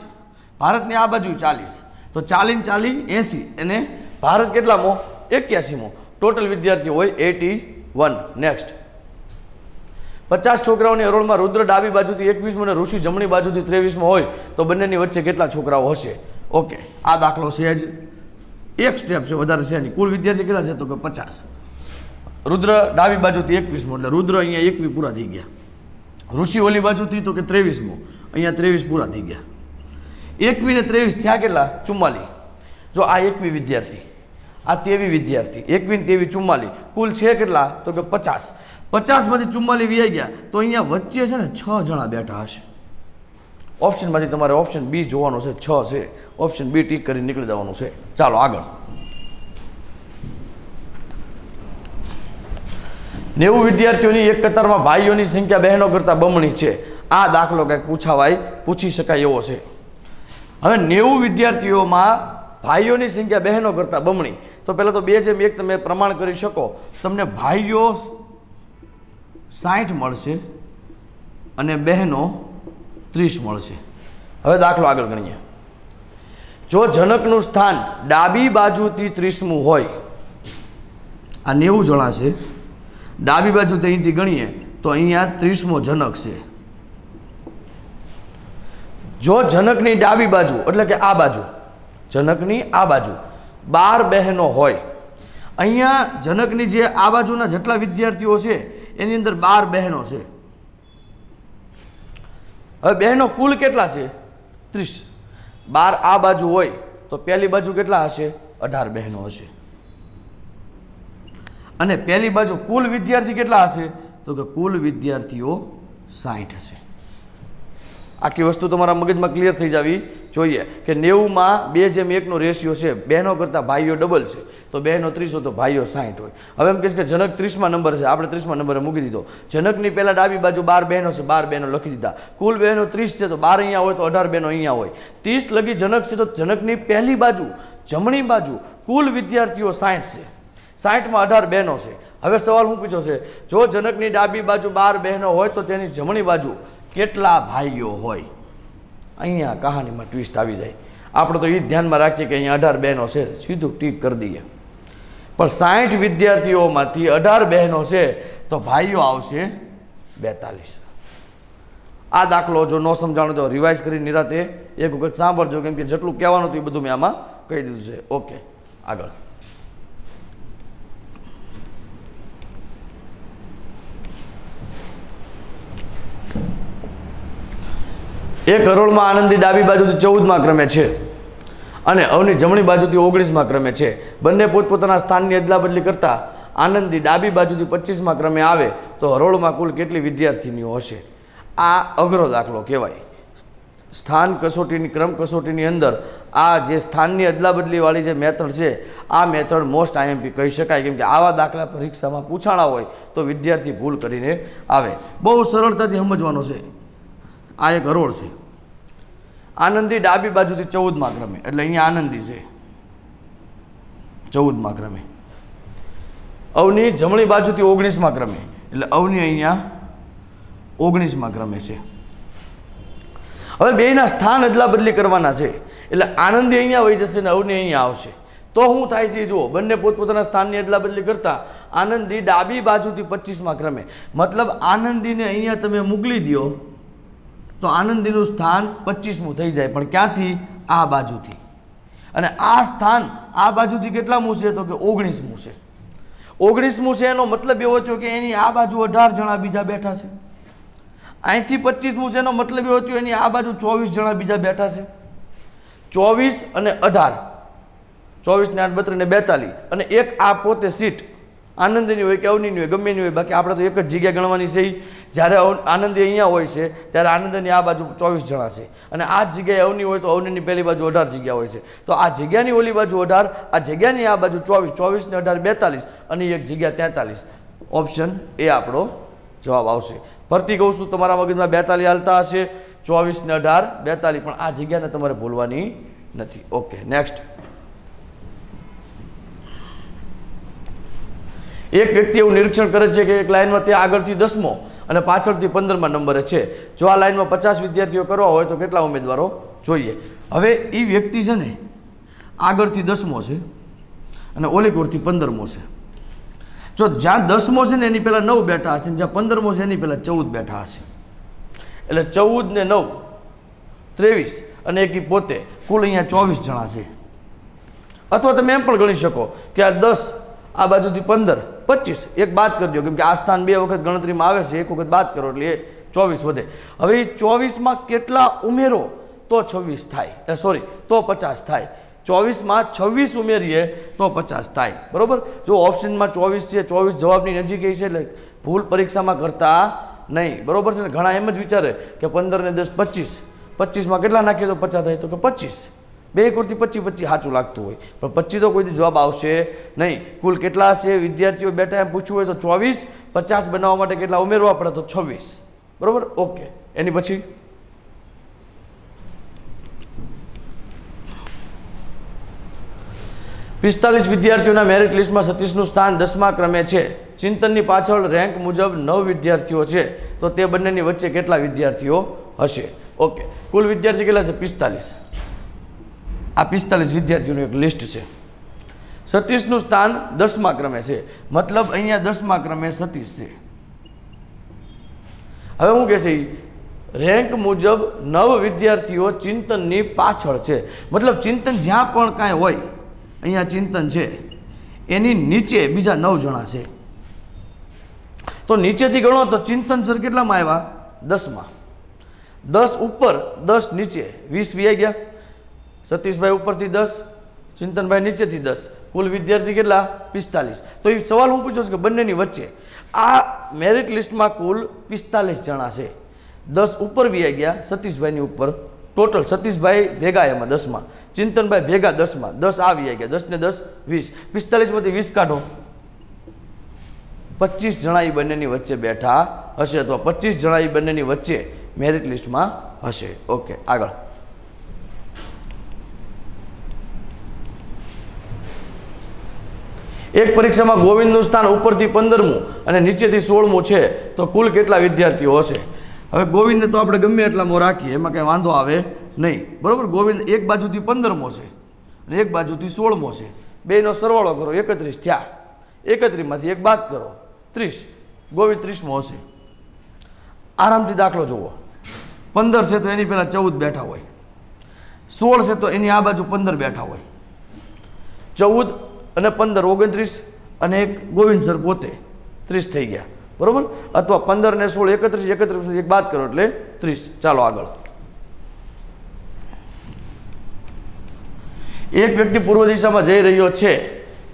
ભારતની આ બાજુ ચાલીસ તો ચાલીન ચાલી એંસી અને ભારત કેટલામો એક્યાસીમો ટોટલ વિદ્યાર્થી હોય એટી વન નેક્સ્ટ પચાસ છોકરાઓની હરોળમાં રુદ્ર ડાબી બાજુથી એકવીસમો અને ઋષિ જમણી બાજુથી ત્રેવીસમો હોય તો બંનેની વચ્ચે કેટલા છોકરાઓ હશે ઓકે આ દાખલો છે જ એક સ્ટેપ છે વધારે છે કુલ વિદ્યાર્થી કેટલા છે તો કે પચાસ રુદ્ર ડાબી બાજુથી એકવીસમો એટલે રુદ્ર અહીંયા એકવી પૂરા થઈ ગયા ઋષિ ઓલી બાજુથી તો કે ત્રેવીસમો અહીંયા ત્રેવીસ પૂરા થઈ ગયા એકવી ને ત્રેવીસ થયા કેટલા ચુમ્માલી જો આ એકવી વિદ્યાર્થી આ તેવી વિદ્યાર્થી એકવી ને તેવી ચુમ્માલી કુલ છે કેટલા તો કે પચાસ પચાસમાંથી ચુમ્માલીસ વી ગયા તો અહીંયા વચ્ચે છે ને છ જણા બેઠા હશે ઓપ્શનમાંથી તમારે ઓપ્શન બી જોવાનો છે છ છે ઓપ્શન બી ટીક કરી નીકળી જવાનું છે ચાલો આગળ નેવું વિદ્યાર્થીઓની એક કતારમાં ભાઈઓની સંખ્યા બહેનો કરતાં બમણી છે આ દાખલો કંઈક પૂછાવાય પૂછી શકાય એવો છે હવે નેવું વિદ્યાર્થીઓમાં ભાઈઓની સંખ્યા બહેનો કરતાં બમણી તો પહેલાં તો બે જેમ એક તમે પ્રમાણ કરી શકો તમને ભાઈઓ સાઠ મળશે અને બહેનો ત્રીસ મળશે હવે દાખલો આગળ ગણીએ જો જનકનું સ્થાન ડાબી બાજુથી ત્રીસમું હોય આ નેવું જણા છે ડાબી બાજુ અહીંથી ગણીએ તો અહીંયા ત્રીસમો જનક છે જો જનકની ડાબી બાજુ એટલે કે આ બાજુ જનકની આ બાજુ બાર બહેનો હોય અહીંયા જનકની જે આ બાજુના જેટલા વિદ્યાર્થીઓ છે એની અંદર બાર બહેનો છે હવે બહેનો કુલ કેટલા છે ત્રીસ બાર આ બાજુ હોય તો પહેલી બાજુ કેટલા હશે અઢાર બહેનો હશે અને પહેલી બાજુ કુલ વિદ્યાર્થી કેટલા હશે તો કે કુલ વિદ્યાર્થીઓ સાઠ હશે આખી વસ્તુ તમારા મગજમાં ક્લિયર થઈ જાવી જોઈએ કે નેવુંમાં બે જેમ એકનો રેશિયો છે બહેનો કરતાં ભાઈઓ ડબલ છે તો બહેનો ત્રીસ હોય તો ભાઈઓ સાહીઠ હોય હવે એમ કહીશ કે જનક ત્રીસમાં નંબર છે આપણે ત્રીસમાં નંબરે મૂકી દીધો જનકની પહેલાં ડાબી બાજુ બાર બહેનો છે બાર બહેનો લખી દીધા કુલ બહેનો ત્રીસ છે તો બાર અહીંયા હોય તો અઢાર બહેનો અહીંયા હોય ત્રીસ લગી જનક છે તો જનકની પહેલી બાજુ જમણી બાજુ કુલ વિદ્યાર્થીઓ સાહીઠ છે સાહીઠમાં અઢાર બહેનો છે હવે સવાલ હું પૂછ્યો છે જો જનકની ડાબી બાજુ બાર બહેનો હોય તો તેની જમણી બાજુ કેટલા ભાઈઓ હોય અહીંયા કહાનીમાં ટ્વિસ્ટ આવી જાય આપણે તો એ ધ્યાનમાં રાખીએ કે અહીંયા અઢાર બહેનો છે સીધું ટીક કરી દઈએ પણ સાઠ વિદ્યાર્થીઓમાંથી અઢાર બહેનો છે તો ભાઈઓ આવશે બેતાલીસ આ દાખલો જો ન સમજાણો તો રિવાઇઝ કરી નિરાતે એક વખત સાંભળજો કેમ કે જેટલું કહેવાનું હતું એ બધું મેં આમાં કહી દીધું છે ઓકે આગળ એક હરોળમાં આનંદી ડાબી બાજુથી ચૌદમાં ક્રમે છે અને અવની જમણી બાજુથી ઓગણીસમાં ક્રમે છે બંને પોતપોતાના સ્થાનની અદલાબદલી કરતાં આનંદી ડાબી બાજુથી પચીસમાં ક્રમે આવે તો હરોળમાં કુલ કેટલી વિદ્યાર્થીનીઓ હશે આ અઘરો દાખલો કહેવાય સ્થાન કસોટીની ક્રમ કસોટીની અંદર આ જે સ્થાનની અદલાબદલીવાળી જે મેથડ છે આ મેથડ મોસ્ટ આઈએમપી કહી શકાય કેમ કે આવા દાખલા પરીક્ષામાં પૂછાણા હોય તો વિદ્યાર્થી ભૂલ કરીને આવે બહુ સરળતાથી સમજવાનો છે આ એક હરોળ છે આનંદી ડાબી બાજુથી ચૌદમાં ક્રમે એટલે અહીંયા આનંદી છે ચૌદમાં ક્રમે અવની જમણી બાજુથી ઓગણીસમાં ક્રમે એટલે અવની અહીંયા ઓગણીસમાં ક્રમે છે હવે બેના સ્થાન અદલા બદલી કરવાના છે એટલે આનંદી અહીંયા વહી જશે ને અવની અહીંયા આવશે તો હું થાય છે જુઓ બંને પોતપોતાના સ્થાનની અદલા બદલી કરતા આનંદી ડાબી બાજુથી પચીસમાં ક્રમે મતલબ આનંદીને અહીંયા તમે મોકલી દો તો આનંદીનું સ્થાન પચીસમું થઈ જાય પણ ક્યાંથી આ બાજુથી અને આ સ્થાન આ બાજુથી કેટલામું છે તો કે ઓગણીસમું છે ઓગણીસમું છે એનો મતલબ એવો થયો કે એની આ બાજુ અઢાર જણા બીજા બેઠા છે અહીંથી પચીસમું છે એનો મતલબ એવો થયો એની આ બાજુ ચોવીસ જણા બીજા બેઠા છે ચોવીસ અને અઢાર ચોવીસને આઠ બત્રીને બેતાલીસ અને એક આ પોતે સીટ આનંદની હોય કે અવનીની હોય ગમેની હોય બાકી આપણે તો એક જ જગ્યા ગણવાની છે જ્યારે આનંદી અહીંયા હોય છે ત્યારે આનંદની આ બાજુ ચોવીસ જણા છે અને આ જગ્યાએ અવની હોય તો અવનીની પહેલી બાજુ અઢાર જગ્યા હોય છે તો આ જગ્યાની ઓલી બાજુ અઢાર આ જગ્યાની આ બાજુ ચોવીસ ચોવીસને અઢાર બેતાલીસ અને એક જગ્યા તેતાલીસ ઓપ્શન એ આપણો જવાબ આવશે ફરતી કહું છું તમારા મગજમાં બેતાલીસ હાલતા હશે ચોવીસને અઢાર બેતાલીસ પણ આ જગ્યાને તમારે ભૂલવાની નથી ઓકે નેક્સ્ટ એક વ્યક્તિ એવું નિરીક્ષણ કરે છે કે એક લાઇનમાં ત્યાં આગળથી દસમો અને પાછળથી પંદરમાં નંબરે છે જો આ લાઇનમાં પચાસ વિદ્યાર્થીઓ કરવા હોય તો કેટલા ઉમેદવારો જોઈએ હવે એ વ્યક્તિ છે ને આગળથી દસમો છે અને ઓલીકુરથી પંદરમો છે જો જ્યાં દસમો છે ને એની પહેલાં નવ બેઠા હશે જ્યાં પંદરમો છે એની પહેલાં ચૌદ બેઠા હશે એટલે ચૌદ ને નવ ત્રેવીસ અને એકી પોતે કુલ અહીંયા ચોવીસ જણા છે અથવા તમે એમ પણ ગણી શકો કે આ દસ આ બાજુથી પંદર પચીસ એક બાદ કરજો કેમ કે આ સ્થાન બે વખત ગણતરીમાં આવે છે એક વખત બાદ કરો એટલે ચોવીસ વધે હવે ચોવીસમાં કેટલા ઉમેરો તો છવ્વીસ થાય સોરી તો પચાસ થાય ચોવીસમાં છવ્વીસ ઉમેરીએ તો પચાસ થાય બરાબર જો ઓપ્શનમાં ચોવીસ છે ચોવીસ જવાબની નજીક એ છે એટલે ભૂલ પરીક્ષામાં કરતા નહીં બરાબર છે ને ઘણા એમ જ વિચારે કે પંદર ને દસ પચીસ પચીસમાં કેટલા નાખીએ તો પચાસ થાય તો કે પચીસ બે કુર્તી પચી પચીસ સાચું લાગતું હોય પણ પચીસ તો કોઈ જવાબ આવશે નહીં કુલ કેટલા હશે વિદ્યાર્થીઓ બેટા એમ પૂછવું હોય તો ચોવીસ પચાસ બનાવવા માટે કેટલા ઉમેરવા પડે તો છવ્વીસ બરાબર ઓકે એની પછી પિસ્તાલીસ વિદ્યાર્થીઓના મેરિટ લિસ્ટમાં સતીશનું સ્થાન દસમા ક્રમે છે ચિંતનની પાછળ રેન્ક મુજબ નવ વિદ્યાર્થીઓ છે તો તે બંનેની વચ્ચે કેટલા વિદ્યાર્થીઓ હશે ઓકે કુલ વિદ્યાર્થી કેટલા છે પિસ્તાલીસ આ પિસ્તાલીસ વિદ્યાર્થીઓનું એક લિસ્ટ છે સતીશનું સ્થાન દસમા ક્રમે છે મતલબ અહીંયા દસમા ક્રમે સતીશ છે હવે હું કહે છે રેન્ક મુજબ નવ વિદ્યાર્થીઓ ચિંતનની પાછળ છે મતલબ ચિંતન જ્યાં પણ કાંઈ હોય અહીંયા ચિંતન છે એની નીચે બીજા નવ જણા છે તો નીચેથી ગણો તો ચિંતન સર કેટલામાં આવ્યા દસમાં દસ ઉપર દસ નીચે વીસ વી ગયા સતીશભાઈ ઉપરથી દસ ચિંતનભાઈ નીચેથી દસ કુલ વિદ્યાર્થી કેટલા પિસ્તાલીસ તો એ સવાલ હું પૂછું છું કે બંનેની વચ્ચે આ મેરિટ લિસ્ટમાં કુલ પિસ્તાલીસ જણા છે દસ ઉપર વ્યાઈ ગયા સતીશભાઈની ઉપર ટોટલ સતીશભાઈ ભેગા એમાં દસમાં ચિંતનભાઈ ભેગા દસમાં દસ આ વ્યાઈ ગયા દસ ને દસ વીસ પિસ્તાલીસમાંથી વીસ કાઢો પચીસ જણા એ બંનેની વચ્ચે બેઠા હશે અથવા પચીસ જણા એ બંનેની વચ્ચે મેરિટ લિસ્ટમાં હશે ઓકે આગળ એક પરીક્ષામાં ગોવિંદનું સ્થાન ઉપરથી પંદરમું અને નીચેથી સોળમું છે તો કુલ કેટલા વિદ્યાર્થીઓ હશે હવે ગોવિંદને તો આપણે ગમે એટલામાં રાખીએ એમાં કંઈ વાંધો આવે નહીં બરાબર ગોવિંદ એક બાજુથી પંદરમો છે અને એક બાજુથી સોળમો છે બેનો સરવાળો કરો એકત્રીસ થયા એકત્રીસમાંથી એક બાદ કરો ત્રીસ ગોવિંદ ત્રીસમો હશે આરામથી દાખલો જુઓ પંદર છે તો એની પહેલાં ચૌદ બેઠા હોય સોળ છે તો એની આ બાજુ પંદર બેઠા હોય ચૌદ અને પંદર ઓગણત્રીસ અને એક ગોવિંદસર પોતે ત્રીસ થઈ ગયા બરાબર અથવા પંદર ને સોળ એકત્રીસ એકત્રીસ એક બાદ કરો એટલે ત્રીસ ચાલો આગળ એક વ્યક્તિ પૂર્વ દિશામાં જઈ રહ્યો છે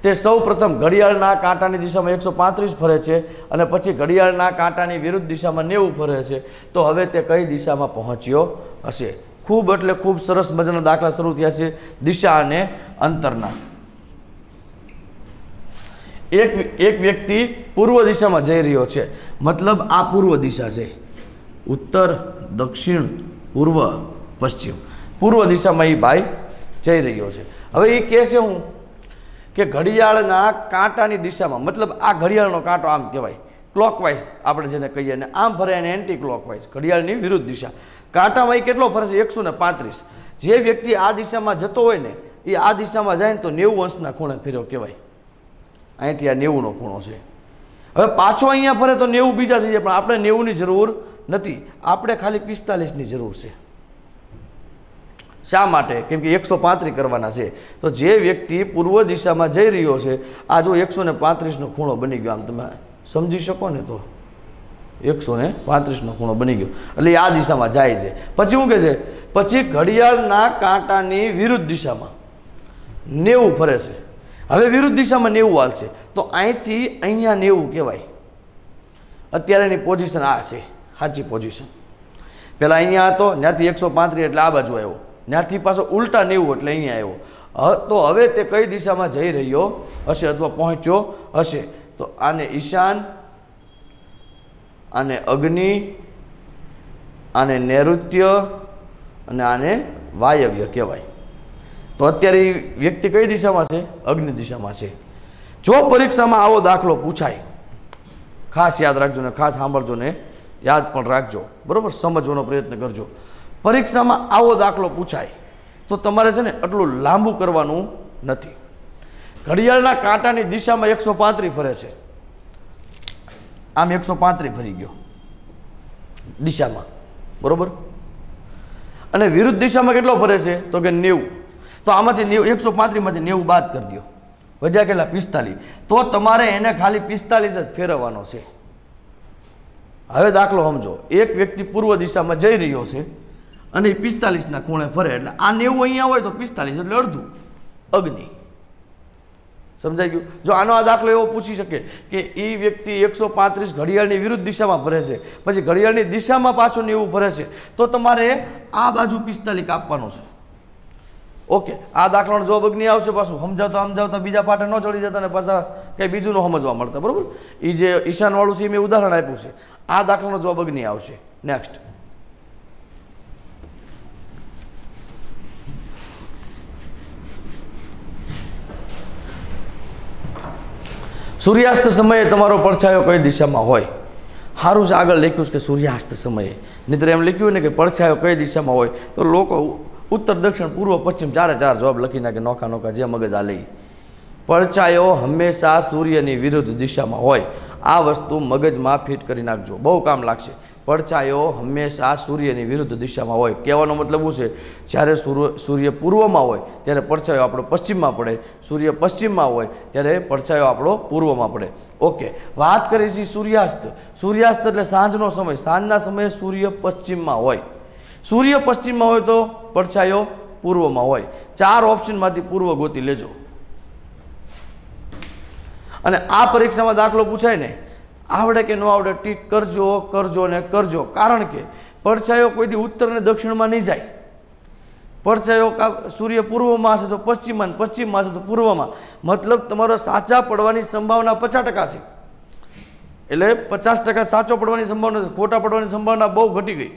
તે સૌ પ્રથમ ઘડિયાળના કાંટાની દિશામાં એકસો પાંત્રીસ ફરે છે અને પછી ઘડિયાળના કાંટાની વિરુદ્ધ દિશામાં નેવું ફરે છે તો હવે તે કઈ દિશામાં પહોંચ્યો હશે ખૂબ એટલે ખૂબ સરસ મજાના દાખલા શરૂ થયા છે દિશા અને અંતરના એક એક વ્યક્તિ પૂર્વ દિશામાં જઈ રહ્યો છે મતલબ આ પૂર્વ દિશા છે ઉત્તર દક્ષિણ પૂર્વ પશ્ચિમ પૂર્વ દિશામાં એ ભાઈ જઈ રહ્યો છે હવે એ કહે છે હું કે ઘડિયાળના કાંટાની દિશામાં મતલબ આ ઘડિયાળનો કાંટો આમ કહેવાય ક્લોકવાઇઝ આપણે જેને કહીએ ને આમ ફરે એને એન્ટી ક્લોકવાઇઝ ઘડિયાળની વિરુદ્ધ દિશા કાંટામાં એ કેટલો ફરે છે એકસો ને પાંત્રીસ જે વ્યક્તિ આ દિશામાં જતો હોય ને એ આ દિશામાં જાય ને તો નેવું અંશના ખૂણે ફેર્યો કહેવાય અહીંથી આ નેવુંનો ખૂણો છે હવે પાછો અહીંયા ફરે તો નેવું બીજા થઈ જાય પણ આપણે નેવુંની જરૂર નથી આપણે ખાલી પિસ્તાલીસની જરૂર છે શા માટે કેમ કે એકસો પાંત્રીસ કરવાના છે તો જે વ્યક્તિ પૂર્વ દિશામાં જઈ રહ્યો છે આ જો એકસો ને પાંત્રીસનો ખૂણો બની ગયો આમ તમે સમજી શકો ને તો એકસો ને પાંત્રીસનો ખૂણો બની ગયો એટલે આ દિશામાં જાય છે પછી શું કહે છે પછી ઘડિયાળના કાંટાની વિરુદ્ધ દિશામાં નેવું ફરે છે હવે વિરુદ્ધ દિશામાં નેવું વાલશે તો અહીંથી અહીંયા નેવું કહેવાય અત્યારેની પોઝિશન આ છે સાચી પોઝિશન પહેલાં અહીંયા હતો ત્યાંથી એકસો પાંત્રીસ એટલે આ બાજુ આવ્યો ત્યાંથી પાછો ઉલટા નેવું એટલે અહીંયા આવ્યો તો હવે તે કઈ દિશામાં જઈ રહ્યો હશે અથવા પહોંચ્યો હશે તો આને ઈશાન આને અગ્નિ આને નૈઋત્ય અને આને વાયવ્ય કહેવાય તો અત્યારે એ વ્યક્તિ કઈ દિશામાં છે અગ્નિ દિશામાં છે જો પરીક્ષામાં આવો દાખલો પૂછાય ખાસ યાદ રાખજો ને ખાસ સાંભળજો ને યાદ પણ રાખજો બરાબર સમજવાનો પ્રયત્ન કરજો પરીક્ષામાં આવો દાખલો પૂછાય તો તમારે છે ને આટલું લાંબુ કરવાનું નથી ઘડિયાળના કાંટાની દિશામાં એકસો પાંત્રી ફરે છે આમ એકસો પાંત્રી ફરી ગયો દિશામાં બરાબર અને વિરુદ્ધ દિશામાં કેટલો ફરે છે તો કે નેવું તો આમાંથી નેવું એકસો પાંત્રીસમાંથી નેવું બાદ કરી દો વધ્યા કેટલા પિસ્તાલીસ તો તમારે એને ખાલી પિસ્તાલીસ જ ફેરવવાનો છે હવે દાખલો સમજો એક વ્યક્તિ પૂર્વ દિશામાં જઈ રહ્યો છે અને એ પિસ્તાલીસના ખૂણે ફરે એટલે આ નેવું અહીંયા હોય તો પિસ્તાલીસ એટલે અડધું અગ્નિ સમજાઈ ગયું જો આનો આ દાખલો એવો પૂછી શકે કે એ વ્યક્તિ એકસો પાંત્રીસ ઘડિયાળની વિરુદ્ધ દિશામાં ભરે છે પછી ઘડિયાળની દિશામાં પાછું નેવું ભરે છે તો તમારે આ બાજુ પિસ્તાલીસ કાપવાનું છે ઓકે આ દાખલાનો જવાબ અગ્નિ આવશે પાછું સમજાવતા સમજાવતા બીજા પાઠે ન ચડી જતા અને પાછા કંઈ બીજું ન સમજવા મળતા બરાબર એ જે ઈશાનવાળું છે એ મેં ઉદાહરણ આપ્યું છે આ દાખલાનો જવાબ અગ્નિ આવશે નેક્સ્ટ સૂર્યાસ્ત સમયે તમારો પડછાયો કઈ દિશામાં હોય સારું છે આગળ લખ્યું છે કે સૂર્યાસ્ત સમયે નહીં એમ લખ્યું ને કે પડછાયો કઈ દિશામાં હોય તો લોકો ઉત્તર દક્ષિણ પૂર્વ પશ્ચિમ ચારે ચાર જવાબ લખી નાખે નોખા નોખા જે મગજ આ લઈ પડછાયો હંમેશા સૂર્યની વિરુદ્ધ દિશામાં હોય આ વસ્તુ મગજમાં ફિટ કરી નાખજો બહુ કામ લાગશે પડછાયો હંમેશા સૂર્યની વિરુદ્ધ દિશામાં હોય કહેવાનો મતલબ શું છે જ્યારે સૂર્ય પૂર્વમાં હોય ત્યારે પડછાયો આપણો પશ્ચિમમાં પડે સૂર્ય પશ્ચિમમાં હોય ત્યારે પડછાયો આપણો પૂર્વમાં પડે ઓકે વાત કરીએ છીએ સૂર્યાસ્ત સૂર્યાસ્ત એટલે સાંજનો સમય સાંજના સમયે સૂર્ય પશ્ચિમમાં હોય સૂર્ય પશ્ચિમમાં હોય તો પડછાયો પૂર્વમાં હોય ચાર ઓપ્શનમાંથી પૂર્વ ગોતી લેજો અને આ પરીક્ષામાં દાખલો પૂછાય ને આવડે કે ન આવડે ટીક કરજો કરજો ને કરજો કારણ કે પડછાયો કોઈથી ઉત્તર ને દક્ષિણમાં નહીં જાય પડછાયો સૂર્ય પૂર્વમાં હશે તો પશ્ચિમમાં પશ્ચિમમાં હશે તો પૂર્વમાં મતલબ તમારો સાચા પડવાની સંભાવના પચાસ ટકા છે એટલે પચાસ ટકા સાચો પડવાની સંભાવના ખોટા પડવાની સંભાવના બહુ ઘટી ગઈ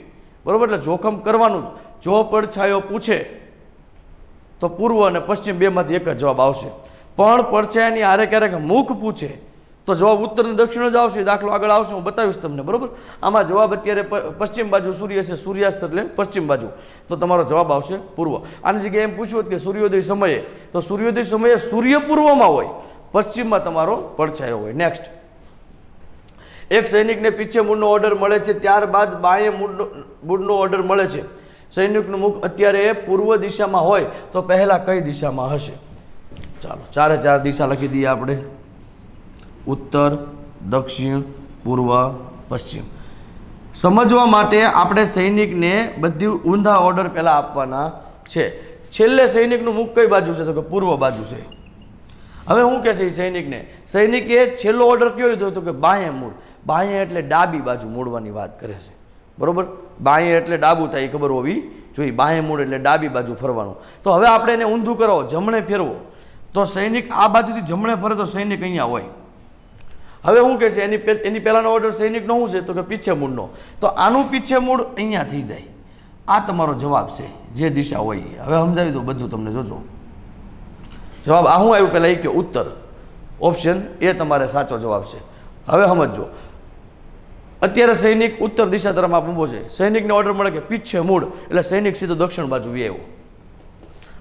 બરાબર એટલે જોખમ કરવાનું જ જો પડછાયો પૂછે તો પૂર્વ અને પશ્ચિમ બેમાંથી એક જ જવાબ આવશે પણ પડછાયાની આરે ક્યારેક મુખ પૂછે તો જવાબ ઉત્તર અને દક્ષિણ જ આવશે દાખલો આગળ આવશે હું બતાવીશ તમને બરાબર આમાં જવાબ અત્યારે પશ્ચિમ બાજુ સૂર્ય છે સૂર્યાસ્ત એટલે પશ્ચિમ બાજુ તો તમારો જવાબ આવશે પૂર્વ આની જગ્યાએ એમ પૂછ્યું હતું કે સૂર્યોદય સમયે તો સૂર્યોદય સમયે સૂર્ય પૂર્વમાં હોય પશ્ચિમમાં તમારો પડછાયો હોય નેક્સ્ટ એક સૈનિકને પીછે મૂળનો ઓર્ડર મળે છે ત્યારબાદ બાએ મૂળનો મૂળનો ઓર્ડર મળે છે સૈનિકનું મુખ અત્યારે પૂર્વ દિશામાં હોય તો પહેલાં કઈ દિશામાં હશે ચાલો ચારે ચાર દિશા લખી દઈએ આપણે ઉત્તર દક્ષિણ પૂર્વ પશ્ચિમ સમજવા માટે આપણે સૈનિકને બધી ઊંધા ઓર્ડર પહેલાં આપવાના છે છેલ્લે સૈનિકનું મુખ કઈ બાજુ છે તો કે પૂર્વ બાજુ છે હવે હું કહેશે સૈનિકને સૈનિકે છેલ્લો ઓર્ડર કયો લીધો હતો કે બાએ મૂળ બાંયે એટલે ડાબી બાજુ મૂળવાની વાત કરે છે બરાબર બાંયે એટલે ડાબું થાય એ ખબર હોવી જોઈએ બાંયે મૂળ એટલે ડાબી બાજુ ફરવાનું તો હવે આપણે એને ઊંધું કરો જમણે ફેરવો તો સૈનિક આ બાજુથી જમણે ફરે તો સૈનિક અહીંયા હોય હવે શું કહે છે એની એની પહેલાંનો ઓર્ડર સૈનિકનો શું છે તો કે પીછે મૂળનો તો આનું પીછે મૂળ અહીંયા થઈ જાય આ તમારો જવાબ છે જે દિશા હોય હવે સમજાવી દઉં બધું તમને જોજો જવાબ આ શું આવ્યું પહેલાં એ કે ઉત્તર ઓપ્શન એ તમારે સાચો જવાબ છે હવે સમજજો અત્યારે સૈનિક ઉત્તર દિશા તરફમાં પંબો છે સૈનિકને ઓર્ડર મળે કે પીછે મૂળ એટલે સૈનિક સીધો દક્ષિણ બાજુ વ્યાયો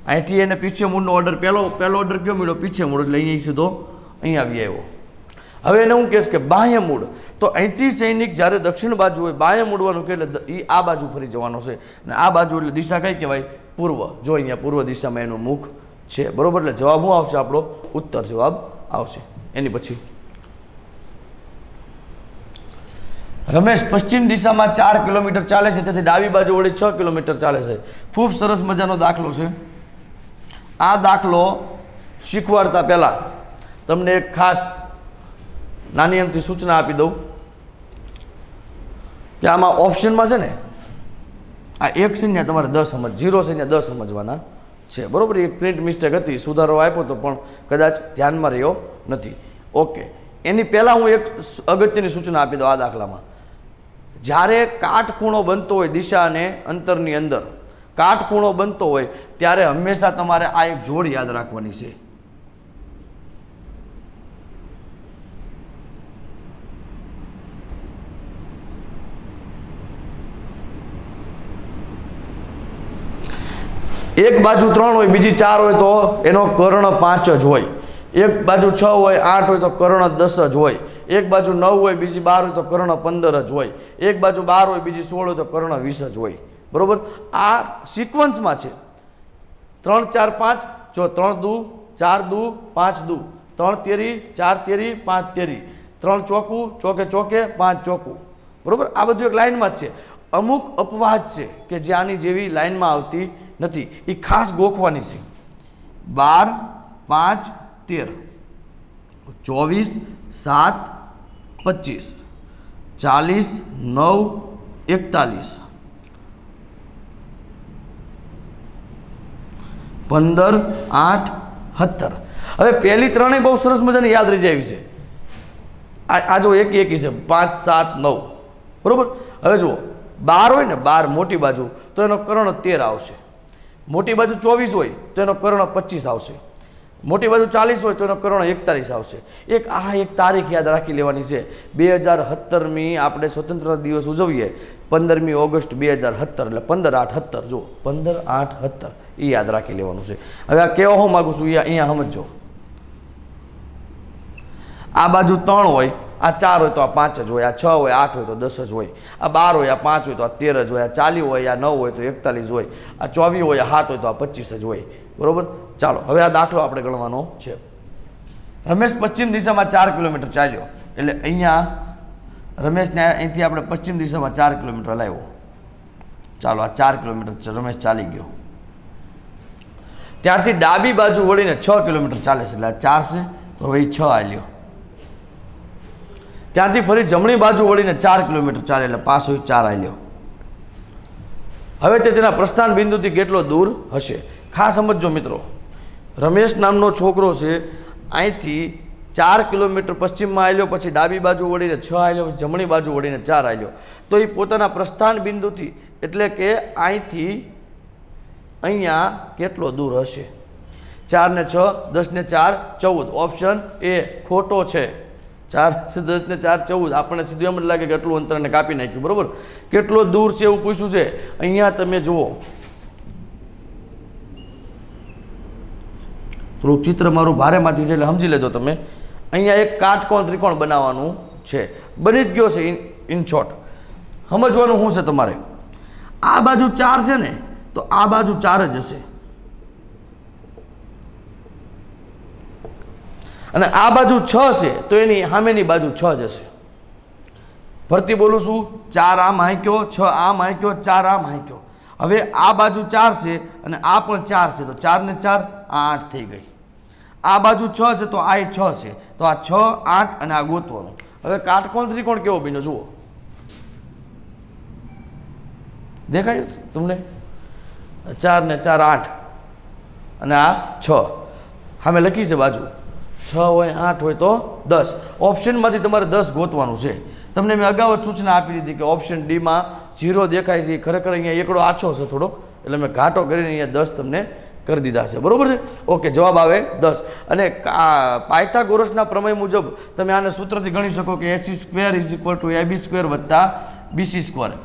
અહીંથી એને પીછે મૂળનો ઓર્ડર પહેલો પહેલો ઓર્ડર કયો મળ્યો પીછે મૂળ એટલે અહીં સીધો અહીંયા આવ્યો હવે એને હું કહેશ કે બાહ્ય મૂળ તો અહીંથી સૈનિક જ્યારે દક્ષિણ બાજુ હોય બાહ્ય મૂળવાનું કે એટલે એ આ બાજુ ફરી જવાનો છે અને આ બાજુ એટલે દિશા કઈ કહેવાય પૂર્વ જો અહીંયા પૂર્વ દિશામાં એનું મુખ છે બરાબર એટલે જવાબ શું આવશે આપણો ઉત્તર જવાબ આવશે એની પછી રમેશ પશ્ચિમ દિશામાં ચાર કિલોમીટર ચાલે છે તેથી ડાબી બાજુ વળી છ કિલોમીટર ચાલે છે ખૂબ સરસ મજાનો દાખલો છે આ દાખલો શીખવાડતા પહેલાં તમને એક ખાસ નાની એમથી સૂચના આપી દઉં કે આમાં ઓપ્શનમાં છે ને આ એક છે ને તમારે દસ સમજ ઝીરો છે ને દસ સમજવાના છે બરાબર એ પ્રિન્ટ મિસ્ટેક હતી સુધારો આપ્યો હતો પણ કદાચ ધ્યાનમાં રહ્યો નથી ઓકે એની પહેલાં હું એક અગત્યની સૂચના આપી દઉં આ દાખલામાં જ્યારે કાટખૂણો બનતો હોય દિશા અને અંતરની અંદર કાટખૂણો બનતો હોય ત્યારે હંમેશા તમારે આ એક જોડ યાદ રાખવાની છે એક બાજુ ત્રણ હોય બીજી ચાર હોય તો એનો કર્ણ પાંચ જ હોય એક બાજુ છ હોય આઠ હોય તો કર્ણ દસ જ હોય એક બાજુ નવ હોય બીજી બાર હોય તો કર્ણ પંદર જ હોય એક બાજુ બાર હોય બીજી સોળ હોય તો કર્ણ વીસ જ હોય બરાબર આ સિક્વન્સમાં છે ત્રણ ચાર પાંચ જો ત્રણ દુ ચાર દુ પાંચ દુ ત્રણ તેરી ચાર તેરી પાંચ તેરી ત્રણ ચોકું ચોકે ચોકે પાંચ ચોકું બરાબર આ બધું એક લાઇનમાં જ છે અમુક અપવાદ છે કે જે આની જેવી લાઇનમાં આવતી નથી એ ખાસ ગોખવાની છે બાર પાંચ તેર ચોવીસ સાત પચીસ ચાલીસ નવ એકતાલીસ પંદર આઠ સત્તર હવે પહેલી ત્રણેય બહુ સરસ મજાની યાદ રહી જાય છે આ જુઓ એક એકી છે પાંચ સાત નવ બરાબર હવે જુઓ બાર હોય ને બાર મોટી બાજુ તો એનો કર્ણ તેર આવશે મોટી બાજુ ચોવીસ હોય તો એનો કર્ણ પચીસ આવશે મોટી બાજુ ચાલીસ હોય તો એનો કરોણ એકતાલીસ આવશે એક આ એક તારીખ યાદ રાખી લેવાની છે બે હજાર સત્તરમી આપણે સ્વતંત્રતા દિવસ ઉજવીએ પંદરમી ઓગસ્ટ બે હજાર સત્તર એટલે પંદર આઠ સત્તર જુઓ પંદર આઠ સત્તર એ યાદ રાખી લેવાનું છે હવે આ કહેવા હું માગું છું એ અહીંયા સમજો આ બાજુ ત્રણ હોય આ ચાર હોય તો આ પાંચ જ હોય આ છ હોય આઠ હોય તો દસ જ હોય આ બાર હોય આ પાંચ હોય તો આ તેર જ હોય આ ચાલી હોય આ નવ હોય તો એકતાલીસ હોય આ ચોવીસ હોય આ સાત હોય તો આ પચીસ જ હોય બરાબર ચાલો હવે આ દાખલો આપણે ગણવાનો છે રમેશ પશ્ચિમ દિશામાં ચાર કિલોમીટર ચાલ્યો એટલે અહીંયા રમેશને અહીંથી આપણે પશ્ચિમ દિશામાં ચાર કિલોમીટર લાવ્યો ચાલો આ ચાર કિલોમીટર રમેશ ચાલી ગયો ત્યારથી ડાબી બાજુ વળીને છ કિલોમીટર ચાલે છે એટલે આ ચાર છે તો હવે છ આલ્યો ત્યાંથી ફરી જમણી બાજુ વળીને ચાર કિલોમીટર ચાલે એટલે પાસ હોય ચાર આલ્યો હવે તે તેના પ્રસ્થાન બિંદુથી કેટલો દૂર હશે ખાસ સમજો મિત્રો રમેશ નામનો છોકરો છે અહીંથી ચાર કિલોમીટર પશ્ચિમમાં આવ્યો પછી ડાબી બાજુ વળીને છ આવ્યો જમણી બાજુ વળીને ચાર આવ્યો તો એ પોતાના પ્રસ્થાન બિંદુથી એટલે કે અહીંથી અહીંયા કેટલો દૂર હશે ચાર ને છ દસ ને ચાર ચૌદ ઓપ્શન એ ખોટો છે ચાર દસ ને ચાર ચૌદ આપણને સીધું એમ જ લાગે કે એટલું અંતરને કાપી નાખ્યું બરાબર કેટલો દૂર છે એવું પૂછ્યું છે અહીંયા તમે જુઓ થોડું ચિત્ર મારું ભારેમાંથી છે એટલે સમજી લેજો તમે અહીંયા એક કાટકોણ ત્રિકોણ બનાવવાનું છે બની જ ગયો છે ઇન ઇન શોર્ટ સમજવાનું શું છે તમારે આ બાજુ ચાર છે ને તો આ બાજુ ચાર જ હશે અને આ બાજુ છ છે તો એની સામેની બાજુ છ જ હશે ફરતી બોલું છું ચાર આમ હાંક્યો છ આમ હાંક્યો ચાર આમ હાંક્યો હવે આ બાજુ ચાર છે અને આ પણ ચાર છે તો ચાર ને ચાર આ આઠ થઈ ગઈ આ બાજુ છ છે તો આ છ છે તો આ છ આઠ અને આ ગોતવાનું હવે કાટકોણ ત્રિકોણ કેવો બન્યો જુઓ દેખાયું તમને ચાર ને ચાર આઠ અને આ છ હામે લખી છે બાજુ છ હોય આઠ હોય તો દસ ઓપ્શનમાંથી તમારે દસ ગોતવાનું છે તમને મેં અગાઉ સૂચના આપી દીધી કે ઓપ્શન ડીમાં ઝીરો દેખાય છે ખરેખર અહીંયા એકડો આછો છે થોડોક એટલે મેં ઘાટો કરીને અહીંયા દસ તમને કરી દીધા છે બરાબર છે ઓકે જવાબ આવે દસ અને પાયથાગોરસના પ્રમેય મુજબ તમે આને સૂત્રથી ગણી શકો કે AC square is equal to AB square વત્તા બીસી સ્ક્વેર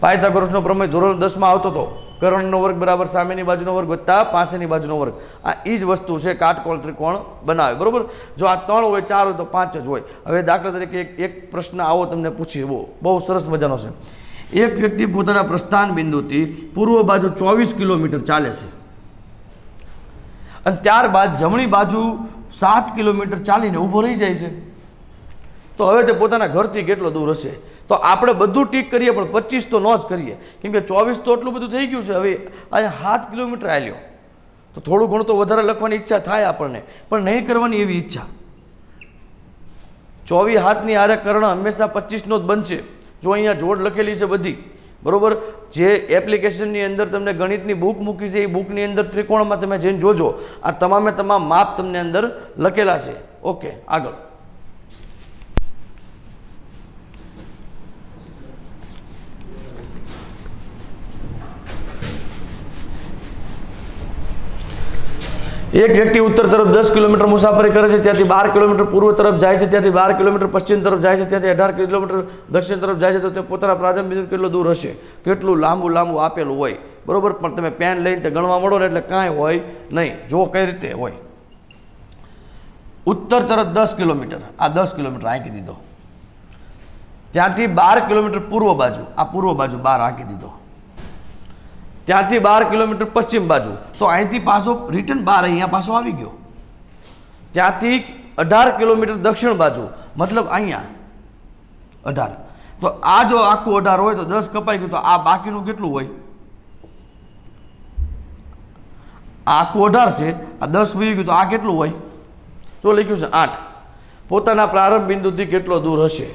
પાયથાગોરસનો પ્રમેય ધોરણ દસમાં આવતો હતો કરણનો વર્ગ બરાબર સામેની બાજુનો વર્ગ વધતા પાસેની બાજુનો વર્ગ આ એ જ વસ્તુ છે કાટકોણ ત્રિકોણ બનાવે બરાબર જો આ ત્રણ હોય ચાર હોય તો પાંચ જ હોય હવે દાખલા તરીકે એક એક પ્રશ્ન આવો તમને પૂછી બહુ બહુ સરસ મજાનો છે એક વ્યક્તિ પોતાના પ્રસ્થાન બિંદુથી પૂર્વ બાજુ ચોવીસ કિલોમીટર ચાલે છે અને ત્યારબાદ જમણી બાજુ સાત કિલોમીટર ચાલીને ઊભો રહી જાય છે તો હવે તે પોતાના ઘરથી કેટલો દૂર હશે તો આપણે બધું ટીક કરીએ પણ પચીસ તો ન જ કરીએ કેમ કે ચોવીસ તો એટલું બધું થઈ ગયું છે હવે અહીંયા સાત કિલોમીટર આવ્યો તો થોડું ઘણું તો વધારે લખવાની ઈચ્છા થાય આપણને પણ નહીં કરવાની એવી ઈચ્છા ચોવી હાથની આરે કર્ણ હંમેશા પચીસનો જ બનશે જો અહીંયા જોડ લખેલી છે બધી બરાબર જે એપ્લિકેશનની અંદર તમને ગણિતની બુક મૂકી છે એ બુકની અંદર ત્રિકોણમાં તમે જઈને જોજો આ તમામે તમામ માપ તમને અંદર લખેલા છે ઓકે આગળ એક વ્યક્તિ ઉત્તર તરફ દસ કિલોમીટર મુસાફરી કરે છે ત્યાંથી બાર કિલોમીટર પૂર્વ તરફ જાય છે ત્યાંથી બાર કિલોમીટર પશ્ચિમ તરફ જાય છે ત્યાંથી અઢાર કિલોમીટર દક્ષિણ તરફ જાય છે તો તે પોતાના પ્રારંભ બિંદુ કેટલો દૂર હશે કેટલું લાંબુ લાંબુ આપેલું હોય બરાબર પણ તમે પેન લઈને તે ગણવા મળો ને એટલે કાંઈ હોય નહીં જો કઈ રીતે હોય ઉત્તર તરફ દસ કિલોમીટર આ દસ કિલોમીટર આંકી દીધો ત્યાંથી બાર કિલોમીટર પૂર્વ બાજુ આ પૂર્વ બાજુ બાર આંકી દીધો ત્યાંથી બાર કિલોમીટર પશ્ચિમ બાજુ તો અહીંથી પાછો રિટર્ન બાર અહીંયા પાછો આવી ગયો ત્યાંથી અઢાર કિલોમીટર દક્ષિણ બાજુ મતલબ અહીંયા અઢાર તો આ જો આખું અઢાર હોય તો દસ કપાઈ ગયું તો આ બાકીનું કેટલું હોય આ આખું અઢાર છે આ દસ વી ગયું તો આ કેટલું હોય તો લખ્યું છે આઠ પોતાના પ્રારંભ બિંદુથી કેટલો દૂર હશે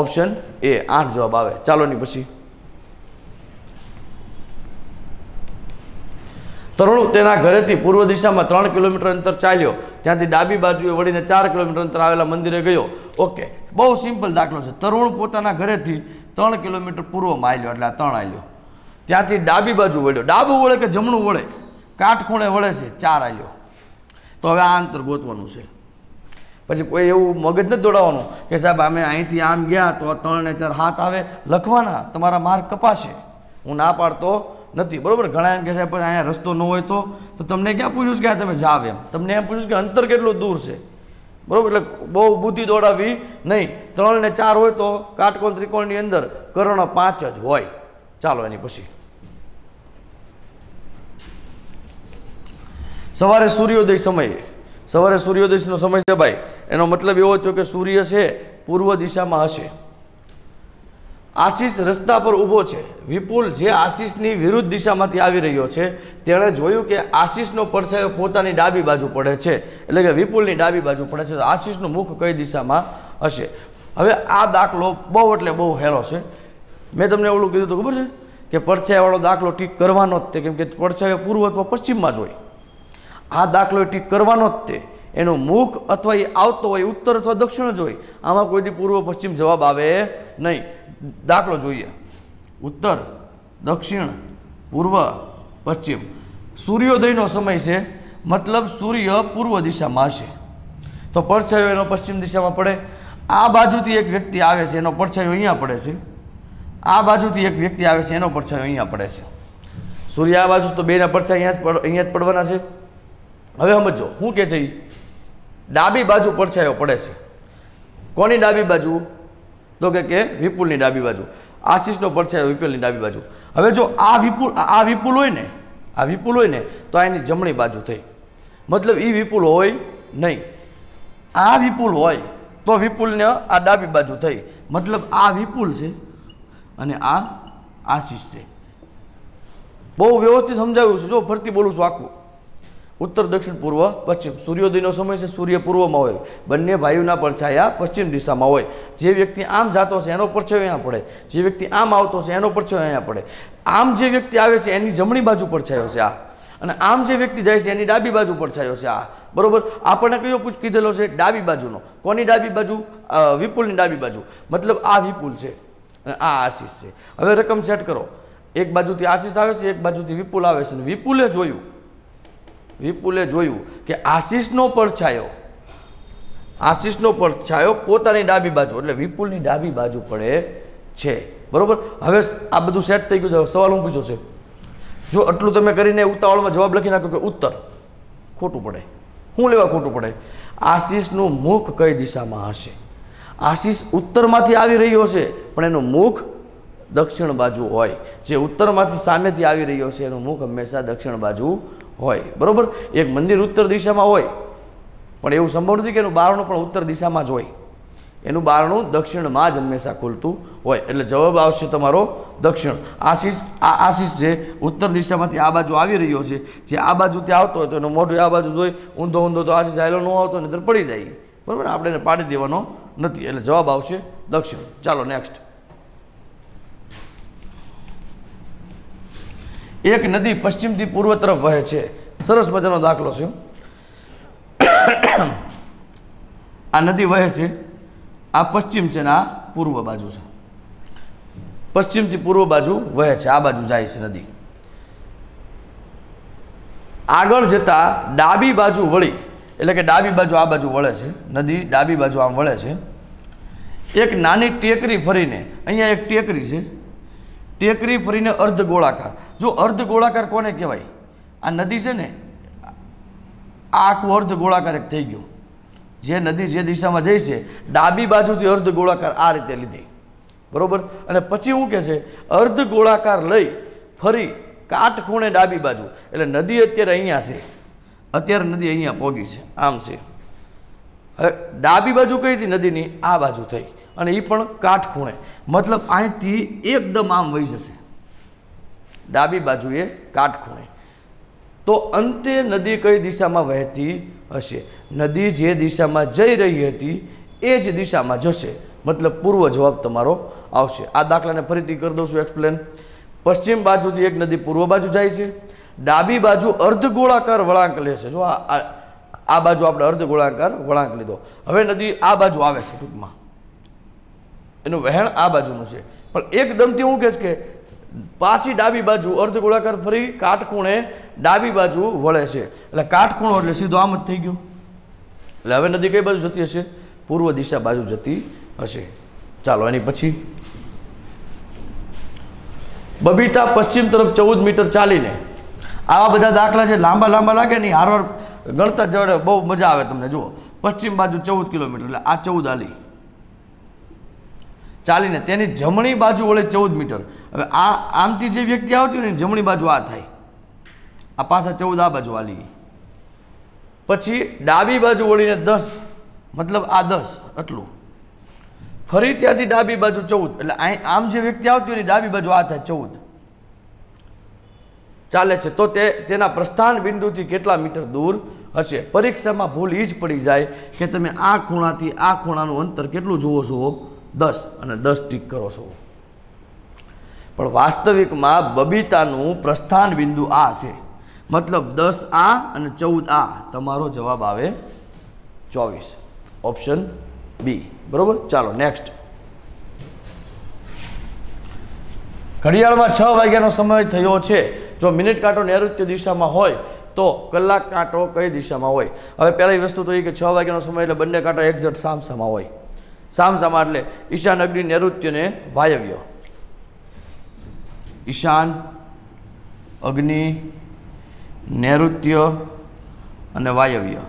ઓપ્શન એ આઠ જવાબ આવે ચાલો ની પછી તરુણ તેના ઘરેથી પૂર્વ દિશામાં ત્રણ કિલોમીટર અંતર ચાલ્યો ત્યાંથી ડાબી બાજુએ વળીને ચાર કિલોમીટર અંતર આવેલા મંદિરે ગયો ઓકે બહુ સિમ્પલ દાખલો છે તરુણ પોતાના ઘરેથી ત્રણ કિલોમીટર પૂર્વમાં આવ્યો એટલે આ ત્રણ આવ્યો ત્યાંથી ડાબી બાજુ વળ્યો ડાબું વળે કે જમણું વળે કાટખૂણે વળે છે ચાર આવ્યો તો હવે આ અંતર ગોતવાનું છે પછી કોઈ એવું મગજ નથી દોડાવવાનું કે સાહેબ અમે અહીંથી આમ ગયા તો ત્રણ ને ચાર હાથ આવે લખવાના તમારા માર્ક કપાશે હું ના પાડતો નથી બરાબર ઘણા એમ કહે છે પણ અહીંયા રસ્તો ન હોય તો તમને ક્યાં પૂછ્યું કે આ તમે જાવ એમ તમને એમ પૂછ્યું કે અંતર કેટલું દૂર છે બરાબર એટલે બહુ બુદ્ધિ દોડાવી નહીં ત્રણ ને ચાર હોય તો કાટકોણ ત્રિકોણની અંદર કર્ણ પાંચ જ હોય ચાલો એની પછી સવારે સૂર્યોદય સમયે સવારે સૂર્યોદયનો સમય છે ભાઈ એનો મતલબ એવો થયો કે સૂર્ય છે પૂર્વ દિશામાં હશે આશિષ રસ્તા પર ઊભો છે વિપુલ જે આશિષની વિરુદ્ધ દિશામાંથી આવી રહ્યો છે તેણે જોયું કે આશિષનો પડછાયો પોતાની ડાબી બાજુ પડે છે એટલે કે વિપુલની ડાબી બાજુ પડે છે તો આશીષનું મુખ કઈ દિશામાં હશે હવે આ દાખલો બહુ એટલે બહુ હેલો છે મેં તમને એવું કીધું તો ખબર છે કે પડછાયાવાળો દાખલો ટીક કરવાનો જ તે કેમકે કે પડછાયો પૂર્વ અથવા પશ્ચિમમાં જ હોય આ દાખલો ટીક કરવાનો જ તે એનું મુખ અથવા એ આવતો હોય ઉત્તર અથવા દક્ષિણ જ હોય આમાં કોઈથી પૂર્વ પશ્ચિમ જવાબ આવે નહીં દાખલો જોઈએ ઉત્તર દક્ષિણ પૂર્વ પશ્ચિમ સૂર્યોદયનો સમય છે મતલબ સૂર્ય પૂર્વ દિશામાં હશે તો પડછાયો એનો પશ્ચિમ દિશામાં પડે આ બાજુથી એક વ્યક્તિ આવે છે એનો પડછાયો અહીંયા પડે છે આ બાજુથી એક વ્યક્તિ આવે છે એનો પડછાયો અહીંયા પડે છે સૂર્ય આ બાજુ તો બેના પડછાય અહીંયા જ અહીંયા જ પડવાના છે હવે સમજો શું કહે છે ડાબી બાજુ પડછાયો પડે છે કોની ડાબી બાજુ તો કે કે વિપુલની ડાબી બાજુ આશીષનો પડછાયો વિપુલની ડાબી બાજુ હવે જો આ વિપુલ આ વિપુલ હોય ને આ વિપુલ હોય ને તો આ એની જમણી બાજુ થઈ મતલબ એ વિપુલ હોય નહીં આ વિપુલ હોય તો વિપુલને આ ડાબી બાજુ થઈ મતલબ આ વિપુલ છે અને આ આશીષ છે બહુ વ્યવસ્થિત સમજાવ્યું છું જો ફરતી બોલું છું આખું ઉત્તર દક્ષિણ પૂર્વ પશ્ચિમ સૂર્યોદયનો સમય છે સૂર્ય પૂર્વમાં હોય બંને વાયુના પડછાયા પશ્ચિમ દિશામાં હોય જે વ્યક્તિ આમ જાતો છે એનો પડછાયો અહીંયા પડે જે વ્યક્તિ આમ આવતો છે એનો પડછાયો અહીંયા પડે આમ જે વ્યક્તિ આવે છે એની જમણી બાજુ પડછાયો છે આ અને આમ જે વ્યક્તિ જાય છે એની ડાબી બાજુ પડછાયો છે આ બરોબર આપણને કયો પૂછ કીધેલો છે ડાબી બાજુનો કોની ડાબી બાજુ વિપુલની ડાબી બાજુ મતલબ આ વિપુલ છે અને આ આશીષ છે હવે રકમ સેટ કરો એક બાજુથી આશીષ આવે છે એક બાજુથી વિપુલ આવે છે અને વિપુલે જોયું વિપુલે જોયું કે આશીષનો પડછાયો આશીષનો પડછાયો પોતાની ડાબી બાજુ એટલે વિપુલની ડાબી બાજુ પડે છે બરાબર હવે આ બધું સેટ થઈ ગયું છે સવાલ હું પૂછો છે જો આટલું તમે કરીને ઉતાવળમાં જવાબ લખી નાખ્યો કે ઉત્તર ખોટું પડે શું લેવા ખોટું પડે આશીષનું મુખ કઈ દિશામાં હશે આશીષ ઉત્તરમાંથી આવી રહ્યો છે પણ એનું મુખ દક્ષિણ બાજુ હોય જે ઉત્તરમાંથી સામેથી આવી રહ્યો છે એનું મુખ હંમેશા દક્ષિણ બાજુ હોય બરાબર એક મંદિર ઉત્તર દિશામાં હોય પણ એવું સંભવ નથી કે એનું બારણું પણ ઉત્તર દિશામાં જ હોય એનું બારણું દક્ષિણમાં જ હંમેશા ખુલતું હોય એટલે જવાબ આવશે તમારો દક્ષિણ આશીષ આ આશીષ છે ઉત્તર દિશામાંથી આ બાજુ આવી રહ્યો છે જે આ બાજુથી આવતો હોય તો એનો મોઢું આ બાજુ જોઈ ઊંધો ઊંધો તો આશીષ આવેલો ન આવતો ને પડી જાય બરાબર આપણે એને પાડી દેવાનો નથી એટલે જવાબ આવશે દક્ષિણ ચાલો નેક્સ્ટ એક નદી પશ્ચિમથી પૂર્વ તરફ વહે છે સરસ મજાનો દાખલો છે આ નદી વહે છે આ પશ્ચિમ છે ને આ પૂર્વ બાજુ છે પશ્ચિમથી પૂર્વ બાજુ વહે છે આ બાજુ જાય છે નદી આગળ જતાં ડાબી બાજુ વળી એટલે કે ડાબી બાજુ આ બાજુ વળે છે નદી ડાબી બાજુ આમ વળે છે એક નાની ટેકરી ફરીને અહીંયા એક ટેકરી છે ટેકરી ફરીને અર્ધ ગોળાકાર જો અર્ધ ગોળાકાર કોને કહેવાય આ નદી છે ને આખું અર્ધ ગોળાકાર એક થઈ ગયું જે નદી જે દિશામાં જઈ છે ડાબી બાજુથી અર્ધ ગોળાકાર આ રીતે લીધી બરાબર અને પછી શું કહે છે અર્ધ ગોળાકાર લઈ ફરી કાટખૂણે ડાબી બાજુ એટલે નદી અત્યારે અહીંયા છે અત્યારે નદી અહીંયા પોગી છે આમ છે હવે ડાબી બાજુ કઈ હતી નદીની આ બાજુ થઈ અને એ પણ કાટખૂણે મતલબ અહીંથી એકદમ આમ વહી જશે ડાબી બાજુએ કાટખૂણે તો અંતે નદી કઈ દિશામાં વહેતી હશે નદી જે દિશામાં જઈ રહી હતી એ જ દિશામાં જશે મતલબ પૂર્વ જવાબ તમારો આવશે આ દાખલાને ફરીથી કરી દઉં છું એક્સપ્લેન પશ્ચિમ બાજુથી એક નદી પૂર્વ બાજુ જાય છે ડાબી બાજુ અર્ધ ગોળાકાર વળાંક લેશે જો આ આ બાજુ આપણે અર્ધ ગોળાકાર વળાંક લીધો હવે નદી આ બાજુ આવે છે ટૂંકમાં એનું વહેણ આ બાજુનું છે પણ એકદમથી હું કહેશ કે પાછી ડાબી બાજુ અર્ધ ગોળાકાર ફરી કાટખૂણે ડાબી બાજુ વળે છે એટલે કાટખૂણો એટલે સીધો આમ જ થઈ ગયો એટલે હવે નદી કઈ બાજુ જતી હશે પૂર્વ દિશા બાજુ જતી હશે ચાલો એની પછી બબીતા પશ્ચિમ તરફ ચૌદ મીટર ચાલીને આવા બધા દાખલા છે લાંબા લાંબા લાગે નહીં હારવાર ગણતા જવા બહુ મજા આવે તમને જુઓ પશ્ચિમ બાજુ ચૌદ કિલોમીટર એટલે આ ચૌદ આલી ચાલીને તેની જમણી બાજુ વળે ચૌદ મીટર હવે આ આમથી જે વ્યક્તિ આવતી હોય ને જમણી બાજુ આ થાય આ પાછા ચૌદ આ બાજુ આલી પછી ડાબી બાજુ વળીને દસ મતલબ આ દસ આટલું ફરી ત્યાંથી ડાબી બાજુ ચૌદ એટલે આમ જે વ્યક્તિ આવતી હોય ડાબી બાજુ આ થાય ચૌદ ચાલે છે તો તે તેના પ્રસ્થાન બિંદુથી કેટલા મીટર દૂર હશે પરીક્ષામાં ભૂલ એ જ પડી જાય કે તમે આ ખૂણાથી આ ખૂણાનું અંતર કેટલું જુઓ છો દસ અને દસ ટીક કરો છો પણ વાસ્તવિકમાં બબીતાનું પ્રસ્થાન બિંદુ આ છે મતલબ દસ આ અને ચૌદ આ તમારો જવાબ આવે ચોવીસ ઓપ્શન બી બરોબર ચાલો નેક્સ્ટ ઘડિયાળમાં છ વાગ્યાનો સમય થયો છે જો મિનિટ કાંટો નૈઋત્ય દિશામાં હોય તો કલાક કાંટો કઈ દિશામાં હોય હવે પહેલાં વસ્તુ તો એ કે છ વાગ્યાનો સમય એટલે બંને કાંટો એક્ઝેક્ટ સામસામાં હોય સામસામા એટલે ઈશાન અગ્નિ નૈઋત્યને વાયવ્ય ઈશાન અગ્નિ નૈઋત્ય અને વાયવ્ય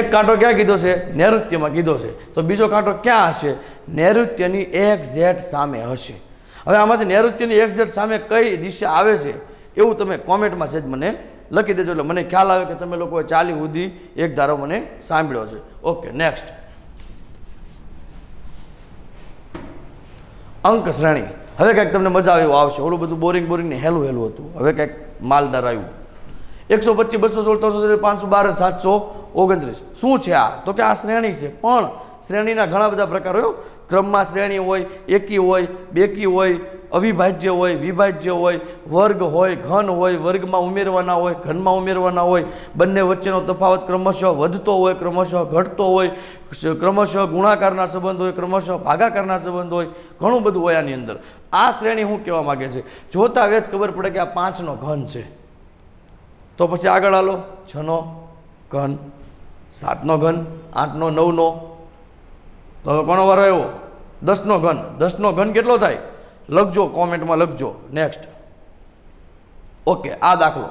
એક કાંટો ક્યાં કીધો છે નૈઋત્યમાં કીધો છે તો બીજો કાંટો ક્યાં હશે નૈઋત્યની એક ઝેડ સામે હશે હવે આમાંથી નૈઋત્યની એક ઝેટ સામે કઈ દિશા આવે છે એવું તમે કોમેન્ટમાં જ મને લખી દેજો એટલે મને ખ્યાલ આવે કે તમે લોકોએ ચાલી સુધી એક ધારો મને સાંભળ્યો છે ઓકે નેક્સ્ટ અંક શ્રેણી હવે કંઈક તમને મજા આવે આવશે ઓલું બધું બોરિંગ બોરિંગ હેલું હેલું હતું હવે કંઈક માલદાર આવ્યું એકસો પચીસ બસો સોળ ત્રણસો પાંચસો બાર સાતસો ઓગણત્રીસ શું છે આ તો કે આ શ્રેણી છે પણ શ્રેણીના ઘણા બધા પ્રકારો ક્રમમાં શ્રેણી હોય એકી હોય બેકી હોય અવિભાજ્ય હોય વિભાજ્ય હોય વર્ગ હોય ઘન હોય વર્ગમાં ઉમેરવાના હોય ઘનમાં ઉમેરવાના હોય બંને વચ્ચેનો તફાવત ક્રમશઃ વધતો હોય ક્રમશઃ ઘટતો હોય ક્રમશઃ ગુણાકારના સંબંધ હોય ક્રમશઃ ભાગાકારના સંબંધ હોય ઘણું બધું હોય આની અંદર આ શ્રેણી હું કહેવા માગે છે જોતા વેત ખબર પડે કે આ પાંચનો ઘન છે તો પછી આગળ હાલો છનો ઘન સાતનો ઘન આઠનો નવનો તો હવે કોનો વારો આવ્યો દસનો ઘન દસનો ઘન કેટલો થાય લખજો કોમેન્ટમાં લખજો નેક્સ્ટ ઓકે આ દાખલો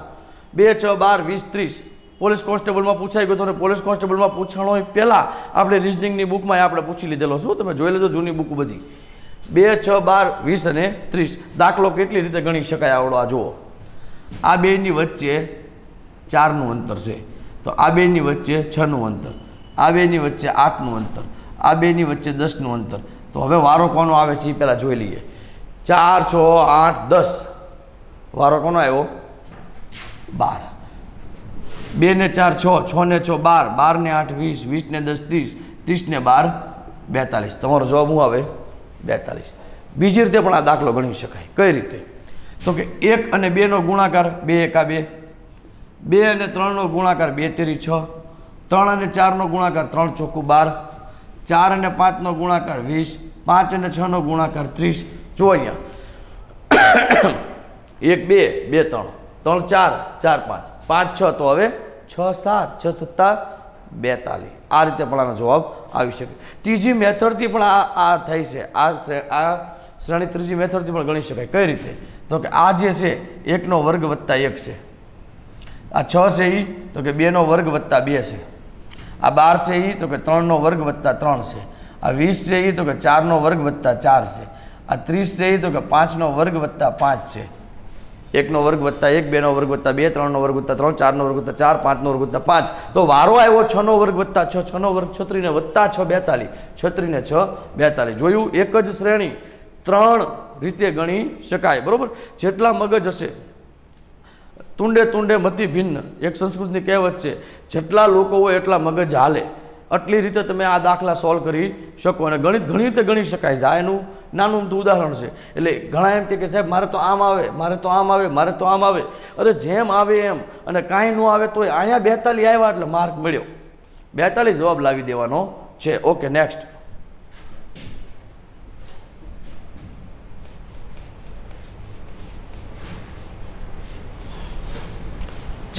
બે છ બાર વીસ ત્રીસ પોલીસ કોન્સ્ટેબલમાં પૂછાઈ ગયો તો અને પોલીસ કોન્સ્ટેબલમાં પૂછાણો પહેલાં આપણે રિઝનિંગની બુકમાં આપણે પૂછી લીધેલો છું તમે જોઈ લેજો જૂની બુક બધી બે છ બાર વીસ અને ત્રીસ દાખલો કેટલી રીતે ગણી શકાય આવડો આ જુઓ આ બેની વચ્ચે ચારનું અંતર છે તો આ બેની વચ્ચે છનું અંતર આ બેની વચ્ચે આઠનું અંતર આ બેની વચ્ચે દસનું અંતર તો હવે વારો કોનો આવે છે એ પહેલાં જોઈ લઈએ ચાર છ આઠ દસ વારો કોનો આવ્યો બાર બે ને ચાર છ છ ને છ બાર બાર ને આઠ વીસ વીસ ને દસ ત્રીસ ત્રીસ ને બાર બેતાલીસ તમારો જવાબ શું આવે બેતાલીસ બીજી રીતે પણ આ દાખલો ગણી શકાય કઈ રીતે તો કે એક અને બેનો ગુણાકાર બે એકા બે બે અને ત્રણનો ગુણાકાર બે તેરી છ ત્રણ અને ચારનો ગુણાકાર ત્રણ ચોખ્ખું બાર ચાર અને પાંચનો ગુણાકાર વીસ પાંચ અને છનો ગુણાકાર ત્રીસ જો અહીંયા (coughs) એક બે બે ત્રણ ત્રણ ચાર ચાર પાંચ પાંચ છ તો હવે છ સાત છ સત્તા બેતાલીસ આ રીતે પણ આનો જવાબ આવી શકે ત્રીજી મેથડથી પણ આ આ થઈ છે આ આ શ્રેણી ત્રીજી મેથડથી પણ ગણી શકાય કઈ રીતે તો કે આ જે છે એકનો વર્ગ વત્તા એક છે આ છ છે એ તો કે બેનો વર્ગ વત્તા બે છે આ બાર છે એ તો કે ત્રણનો વર્ગ વત્તા ત્રણ છે આ વીસ છે એ તો કે ચારનો વર્ગ વત્તા ચાર છે આ ત્રીસ છે એ તો કે પાંચનો વર્ગ વત્તા પાંચ છે એકનો વર્ગ વત્તા એક બેનો વર્ગ વત્તા બે ત્રણનો વર્ગ વત્તા ત્રણ ચારનો વર્ગ વત્તા ચાર પાંચનો વર્ગ વત્તા પાંચ તો વારો આવ્યો છનો વર્ગ વત્તા છ છનો વર્ગ છત્રીને વત્તા છ બેતાલીસ છત્રીને છ બેતાલીસ જોયું એક જ શ્રેણી ત્રણ રીતે ગણી શકાય બરાબર જેટલા મગજ હશે તુંડે તુંડે મતિ ભિન્ન એક સંસ્કૃતની કહેવત છે જેટલા લોકો હોય એટલા મગજ હાલે આટલી રીતે તમે આ દાખલા સોલ્વ કરી શકો અને ગણિત ઘણી રીતે ગણી શકાય છે એનું નાનું તો ઉદાહરણ છે એટલે ઘણા એમ કે સાહેબ મારે તો આમ આવે મારે તો આમ આવે મારે તો આમ આવે અરે જેમ આવે એમ અને કાંઈ ન આવે તોય અહીંયા બેતાલીસ આવ્યા એટલે માર્ક મળ્યો બેતાલીસ જવાબ લાવી દેવાનો છે ઓકે નેક્સ્ટ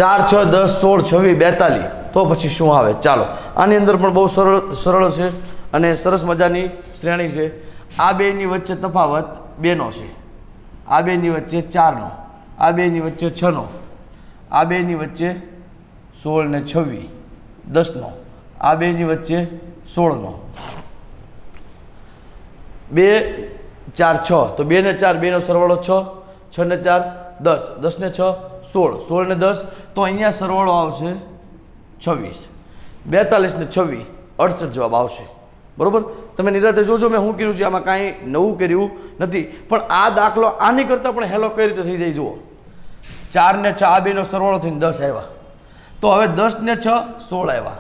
ચાર છ દસ સોળ છવ્વીસ બેતાલીસ તો પછી શું આવે ચાલો આની અંદર પણ બહુ સરળ સરળ છે અને સરસ મજાની શ્રેણી છે આ બેની વચ્ચે તફાવત બેનો છે આ બેની વચ્ચે ચારનો આ બેની વચ્ચે છનો આ બેની વચ્ચે સોળ ને છવ્વીસ દસનો આ બેની વચ્ચે સોળનો બે ચાર છ તો બે ને ચાર બેનો સરવાળો છ છ ને ચાર દસ દસ ને છ સોળ સોળ ને દસ તો અહીંયા સરવાળો આવશે છવ્વીસ બેતાલીસ ને છવ્વીસ અડસઠ જવાબ આવશે બરાબર તમે નિરાતે જોજો મેં શું કર્યું છે આમાં કાંઈ નવું કર્યું નથી પણ આ દાખલો આની કરતાં પણ હેલો કઈ રીતે થઈ જાય જુઓ ચાર ને છ આ બેનો સરવાળો થઈને દસ આવ્યા તો હવે દસ ને છ સોળ આવ્યા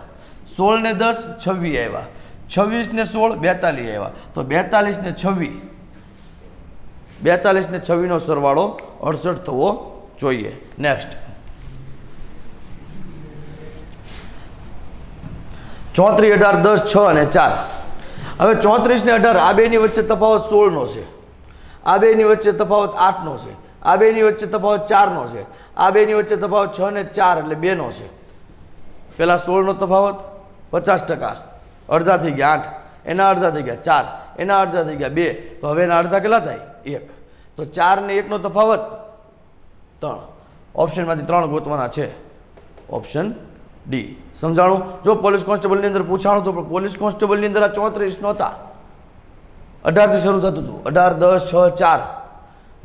સોળને દસ છવ્વીસ આવ્યા છવ્વીસને સોળ બેતાલીસ આવ્યા તો બેતાલીસને છવ્વીસ બેતાલીસ ને છવ્વીસનો સરવાળો અડસઠ થવો જોઈએ નેક્સ્ટ ચોત્રીસ અઢાર દસ છ અને ચાર હવે ચોત્રીસ ને અઢાર આ બેની વચ્ચે તફાવત સોળનો છે આ બેની વચ્ચે તફાવત આઠનો છે આ બેની વચ્ચે તફાવત ચારનો છે આ બેની વચ્ચે તફાવત છ ને ચાર એટલે બેનો છે પહેલાં સોળનો તફાવત પચાસ ટકા અડધા થઈ ગયા આઠ એના અડધા થઈ ગયા ચાર એના અડધા થઈ ગયા બે તો હવે એના અડધા કેટલા થાય એક તો ચાર ને એકનો તફાવત ત્રણ ઓપ્શનમાંથી ત્રણ ગોતવાના છે ઓપ્શન ડી સમજાણું જો પોલીસ કોન્સ્ટેબલની અંદર પૂછાણું તો પોલીસ કોન્સ્ટેબલની અંદર આ ચોત્રીસ નહોતા અઢારથી શરૂ થતું હતું અઢાર દસ છ ચાર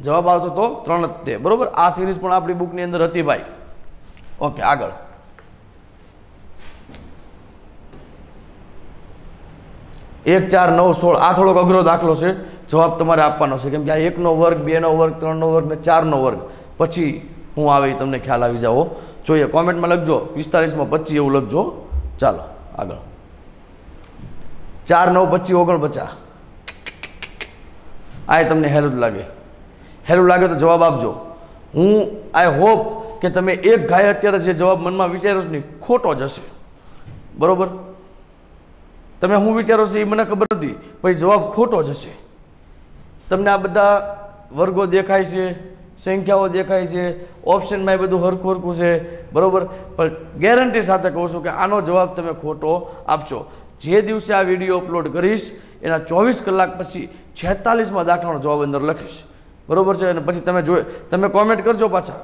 જવાબ આવતો હતો ત્રણ જ તે બરાબર આ સિરીઝ પણ આપણી બુકની અંદર હતી ભાઈ ઓકે આગળ એક ચાર નવ સોળ આ થોડોક અઘરો દાખલો છે જવાબ તમારે આપવાનો છે કેમ કે આ એકનો વર્ગ બેનો વર્ગ ત્રણનો વર્ગ ને ચારનો વર્ગ પછી હું આવે એ તમને ખ્યાલ આવી જાવો જોઈએ કોમેન્ટમાં લખજો પિસ્તાલીસમાં પચીસ એવું લખજો ચાલો આગળ ચાર નવ પચીસ ઓગણપચાસ આ તમને હેલું જ લાગે હેલું લાગે તો જવાબ આપજો હું આઈ હોપ કે તમે એક ગાય અત્યારે જે જવાબ મનમાં વિચારો છો ને ખોટો જશે બરાબર તમે હું વિચારો છો એ મને ખબર નથી પછી જવાબ ખોટો જશે તમને આ બધા વર્ગો દેખાય છે સંખ્યાઓ દેખાય છે ઓપ્શનમાં એ બધું હરખું હરખું છે બરાબર પણ ગેરંટી સાથે કહું છું કે આનો જવાબ તમે ખોટો આપશો જે દિવસે આ વિડીયો અપલોડ કરીશ એના ચોવીસ કલાક પછી છેતાલીસમાં દાખલાનો જવાબ અંદર લખીશ બરાબર છે અને પછી તમે જોઈ તમે કોમેન્ટ કરજો પાછા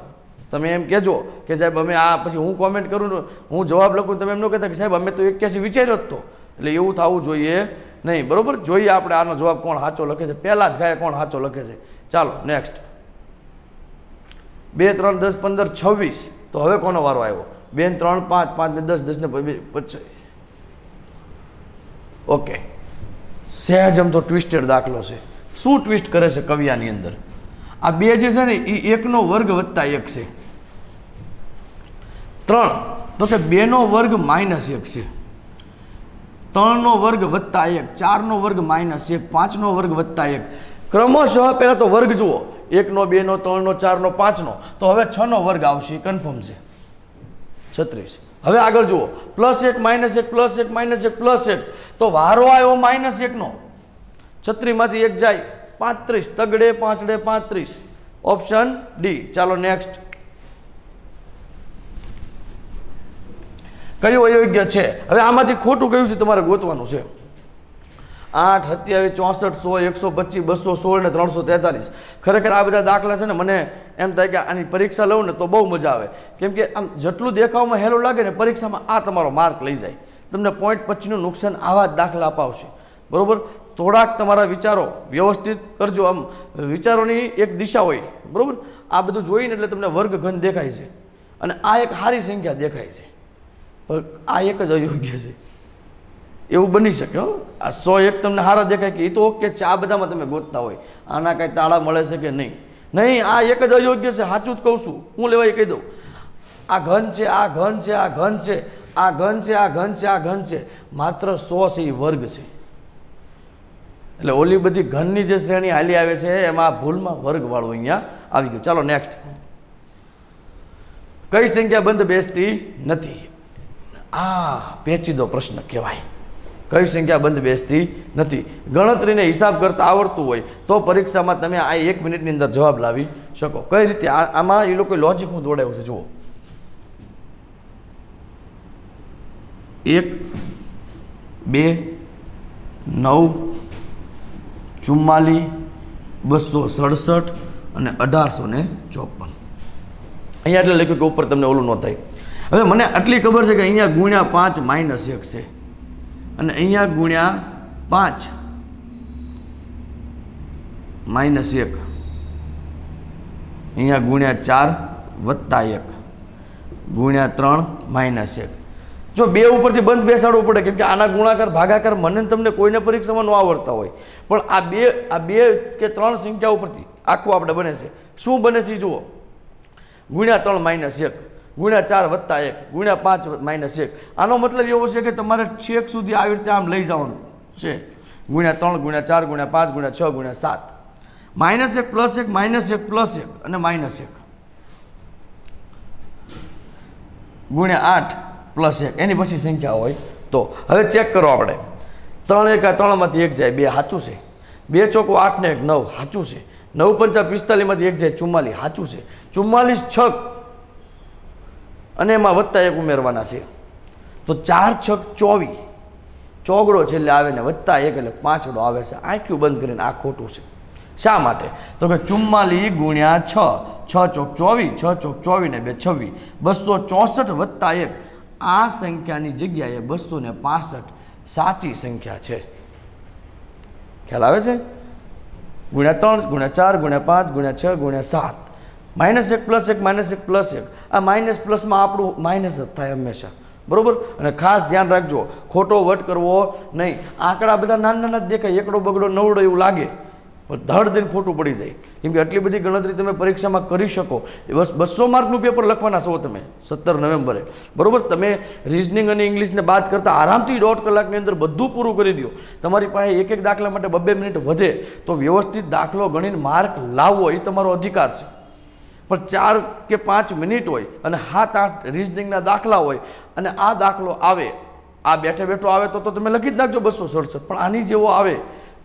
તમે એમ કહેજો કે સાહેબ અમે આ પછી હું કોમેન્ટ કરું હું જવાબ લખું તમે એમ ન કહેતા કે સાહેબ અમે તો એક્યાસી વિચાર્યો જ તો એટલે એવું થવું જોઈએ નહીં બરાબર જોઈએ આપણે આનો જવાબ કોણ સાચો લખે છે પહેલાં જ ગાય કોણ સાચો લખે છે ચાલો નેક્સ્ટ બે ત્રણ દસ પંદર છવ્વીસ તો હવે કોનો વારો આવ્યો બેન ત્રણ પાંચ પાંચ ને દસ દસ ને પછી ઓકે સહેજ આમ તો ટ્વિસ્ટેડ દાખલો છે શું ટ્વિસ્ટ કરે છે કવિયાની અંદર આ બે જે છે ને એ એકનો વર્ગ વત્તા એક છે ત્રણ તો કે બેનો વર્ગ માઇનસ એક છે ત્રણનો વર્ગ વત્તા એક ચારનો વર્ગ માઇનસ એક પાંચનો વર્ગ વત્તા એક ક્રમશઃ પહેલાં તો વર્ગ જુઓ એકનો બેનો ત્રણનો ચારનો પાંચનો તો હવે છનો વર્ગ આવશે કન્ફર્મ છે છત્રીસ હવે આગળ જુઓ પ્લસ એક માઇનસ એક પ્લસ એક માઇનસ એક પ્લસ એક તો વારો આવ્યો માઇનસ એકનો છત્રીમાંથી એક જાય પાંત્રીસ તગડે પાંચડે પાંત્રીસ ઓપ્શન ડી ચાલો નેક્સ્ટ કયું અયોગ્ય છે હવે આમાંથી ખોટું કયું છે તમારે ગોતવાનું છે આઠ સત્યાવીસ ચોસઠ સો એકસો પચીસ બસો સોળ ને ત્રણસો તેતાલીસ ખરેખર આ બધા દાખલા છે ને મને એમ થાય કે આની પરીક્ષા લઉં ને તો બહુ મજા આવે કેમ કે આમ જેટલું દેખાવમાં હેલું લાગે ને પરીક્ષામાં આ તમારો માર્ક લઈ જાય તમને પોઈન્ટ પચીસનું નુકસાન આવા જ દાખલા અપાવશે બરાબર થોડાક તમારા વિચારો વ્યવસ્થિત કરજો આમ વિચારોની એક દિશા હોય બરાબર આ બધું જોઈને એટલે તમને વર્ગઘન દેખાય છે અને આ એક સારી સંખ્યા દેખાય છે આ એક જ અયોગ્ય છે એવું બની શકે હો આ સો એક તમને સારા દેખાય કે એ તો ઓકે છે આ બધામાં તમે ગોતતા હોય આના કાંઈ તાળા મળે છે કે નહીં નહીં આ એક જ અયોગ્ય છે સાચું જ કહું છું હું લેવાય કહી દઉં આ ઘન છે આ ઘન છે આ ઘન છે આ ઘન છે આ ઘન છે આ ઘન છે માત્ર સો છે એ વર્ગ છે એટલે ઓલી બધી ઘનની જે શ્રેણી હાલી આવે છે એમાં ભૂલમાં વર્ગવાળું અહીંયા આવી ગયું ચાલો નેક્સ્ટ કઈ સંખ્યા બંધ બેસતી નથી આ પેચીદો પ્રશ્ન કહેવાય કઈ સંખ્યા બંધ બેસતી નથી ગણતરીને હિસાબ કરતાં આવડતું હોય તો પરીક્ષામાં તમે આ એક મિનિટની અંદર જવાબ લાવી શકો કઈ રીતે આમાં એ લોકો લોજિક હું દોડાવ્યું છે જુઓ એક બે નવ ચુમ્માલી બસો સડસઠ અને અઢારસો ને ચોપન અહીંયા એટલે લખ્યું કે ઉપર તમને ઓલું ન થાય હવે મને આટલી ખબર છે કે અહીંયા ગુણ્યા પાંચ માઇનસ એક છે અને અહીંયા ગુણ્યા પાંચ માઇનસ એક અહીંયા ગુણ્યા ચાર વત્તા એક ગુણ્યા ત્રણ માઇનસ એક જો બે ઉપરથી બંધ બેસાડવું પડે કેમ કે આના ગુણાકાર ભાગાકાર મને તમને કોઈને પરીક્ષામાં ન આવડતા હોય પણ આ બે આ બે કે ત્રણ સંખ્યા ઉપરથી આખું આપણે બને છે શું બને છે જુઓ ગુણ્યા ત્રણ માઇનસ એક ગુણ્યા ચાર વત્તા એક ગુણ્યા પાંચ માઇનસ એક આનો મતલબ એવો છે કે તમારે છેક સુધી આવી રીતે આમ લઈ જવાનું છે ગુણ્યા ત્રણ ગુણ્યા ચાર ગુણ્યા પાંચ ગુણ્યા છ ગુણ્યા સાત માઇનસ એક પ્લસ એક માઇનસ એક પ્લસ એક અને માઇનસ એક ગુણ્યા આઠ પ્લસ એક એની પછી સંખ્યા હોય તો હવે ચેક કરો આપણે ત્રણ એકા ત્રણમાંથી એક જાય બે સાચું છે બે ચોકો આઠ ને એક નવ સાચું છે નવ પંચા પિસ્તાલીસમાંથી એક જાય ચુમ્માલીસ સાચું છે ચુમ્માલીસ છક અને એમાં વત્તા એક ઉમેરવાના છે તો ચાર છક ચોવી ચોગડો છેલ્લે આવે ને વત્તા એક એટલે પાંચડો આવે છે આંખ્યું બંધ કરીને આ ખોટું છે શા માટે તો કે ચુમ્માલી ગુણ્યા છ છ ચોક ચોવીસ છ ચોક ચોવીસ ને બે છવ્વીસ બસો ચોસઠ વત્તા એક આ સંખ્યાની જગ્યાએ બસો ને પાસઠ સાચી સંખ્યા છે ખ્યાલ આવે છે ગુણ્યા ત્રણ ગુણ્યા ચાર ગુણ્યા પાંચ ગુણ્યા છ ગુણ્યા સાત માઇનસ એક પ્લસ એક માઇનસ એક પ્લસ એક આ માઇનસ પ્લસમાં આપણું માઇનસ જ થાય હંમેશા બરાબર અને ખાસ ધ્યાન રાખજો ખોટો વટ કરવો નહીં આંકડા બધા નાના નાના જ દેખાય એકડો બગડો નવડો એવું લાગે પણ ધડ દઈને ખોટું પડી જાય કેમ કે આટલી બધી ગણતરી તમે પરીક્ષામાં કરી શકો એ બસો માર્કનું પેપર લખવાના છો તમે સત્તર નવેમ્બરે બરાબર તમે રિઝનિંગ અને ઇંગ્લિશને બાદ કરતાં આરામથી દોઢ કલાકની અંદર બધું પૂરું કરી દો તમારી પાસે એક એક દાખલા માટે બબે મિનિટ વધે તો વ્યવસ્થિત દાખલો ગણીને માર્ક લાવવો એ તમારો અધિકાર છે પણ ચાર કે પાંચ મિનિટ હોય અને હાથ આઠ રિઝનિંગના દાખલા હોય અને આ દાખલો આવે આ બેઠે બેઠો આવે તો તો તમે લખી જ નાખજો બસો સડસઠ પણ આની જેવો આવે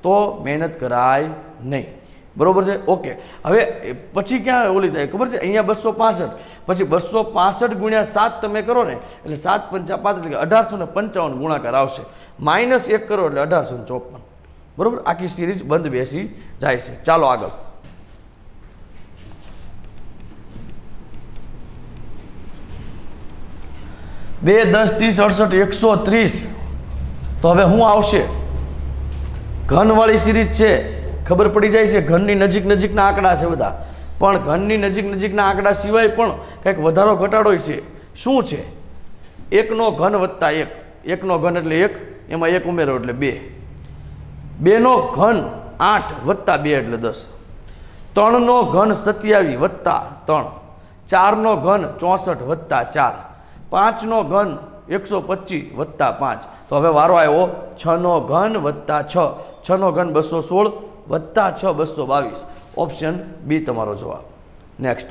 તો મહેનત કરાય નહીં બરોબર છે ઓકે હવે પછી ક્યાં ઓલી થાય ખબર છે અહીંયા બસો પાસઠ પછી બસો પાસઠ ગુણ્યા સાત તમે કરો ને એટલે સાત પંચા પાંચ એટલે અઢારસો ને પંચાવન ગુણાકાર આવશે માઇનસ એક કરો એટલે અઢારસો ને ચોપન બરાબર આખી સિરીઝ બંધ બેસી જાય છે ચાલો આગળ બે દસ ત્રીસ અડસઠ એકસો ત્રીસ તો હવે શું આવશે ઘનવાળી સિરીઝ છે ખબર પડી જાય છે ઘનની નજીક નજીકના આંકડા છે બધા પણ ઘનની નજીક નજીકના આંકડા સિવાય પણ કંઈક વધારો ઘટાડો છે શું છે એકનો ઘન વત્તા એક એકનો ઘન એટલે એક એમાં એક ઉમેરો એટલે બે બેનો ઘન આઠ વત્તા બે એટલે દસ ત્રણનો ઘન સત્યાવીસ વત્તા ત્રણ ચારનો ઘન ચોસઠ વત્તા ચાર પાંચનો ઘન એકસો પચીસ વત્તા પાંચ તો હવે વારો આવ્યો છનો ઘન વત્તા છ છનો ઘન બસો સોળ વત્તા છ બસો બાવીસ ઓપ્શન બી તમારો જવાબ નેક્સ્ટ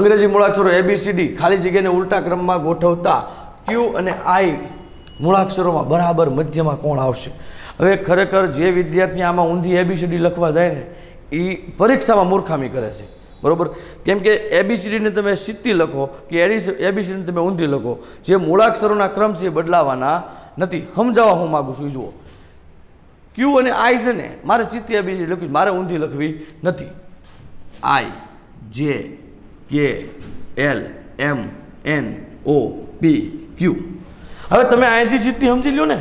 અંગ્રેજી મૂળાક્ષરો એબીસીડી ખાલી જગ્યાને ઉલટા ક્રમમાં ગોઠવતા ક્યુ અને આઈ મૂળાક્ષરોમાં બરાબર મધ્યમાં કોણ આવશે હવે ખરેખર જે વિદ્યાર્થી આમાં ઊંધી એબીસીડી લખવા જાય ને એ પરીક્ષામાં મૂર્ખામી કરે છે બરાબર કેમ કે એબીસીડીને તમે સીધી લખો કે એડી એબીસીડીને તમે ઊંધી લખો જે મૂળાક્ષરોના ક્રમ છે એ બદલાવાના નથી સમજાવવા હું માગું છું જુઓ ક્યુ અને આઈ છે ને મારે ચિત્તી એબીસીડી લખવી મારે ઊંધી લખવી નથી આઈ J K L M N O P ક્યુ હવે તમે અહીંથી સીધી સમજી લ્યો ને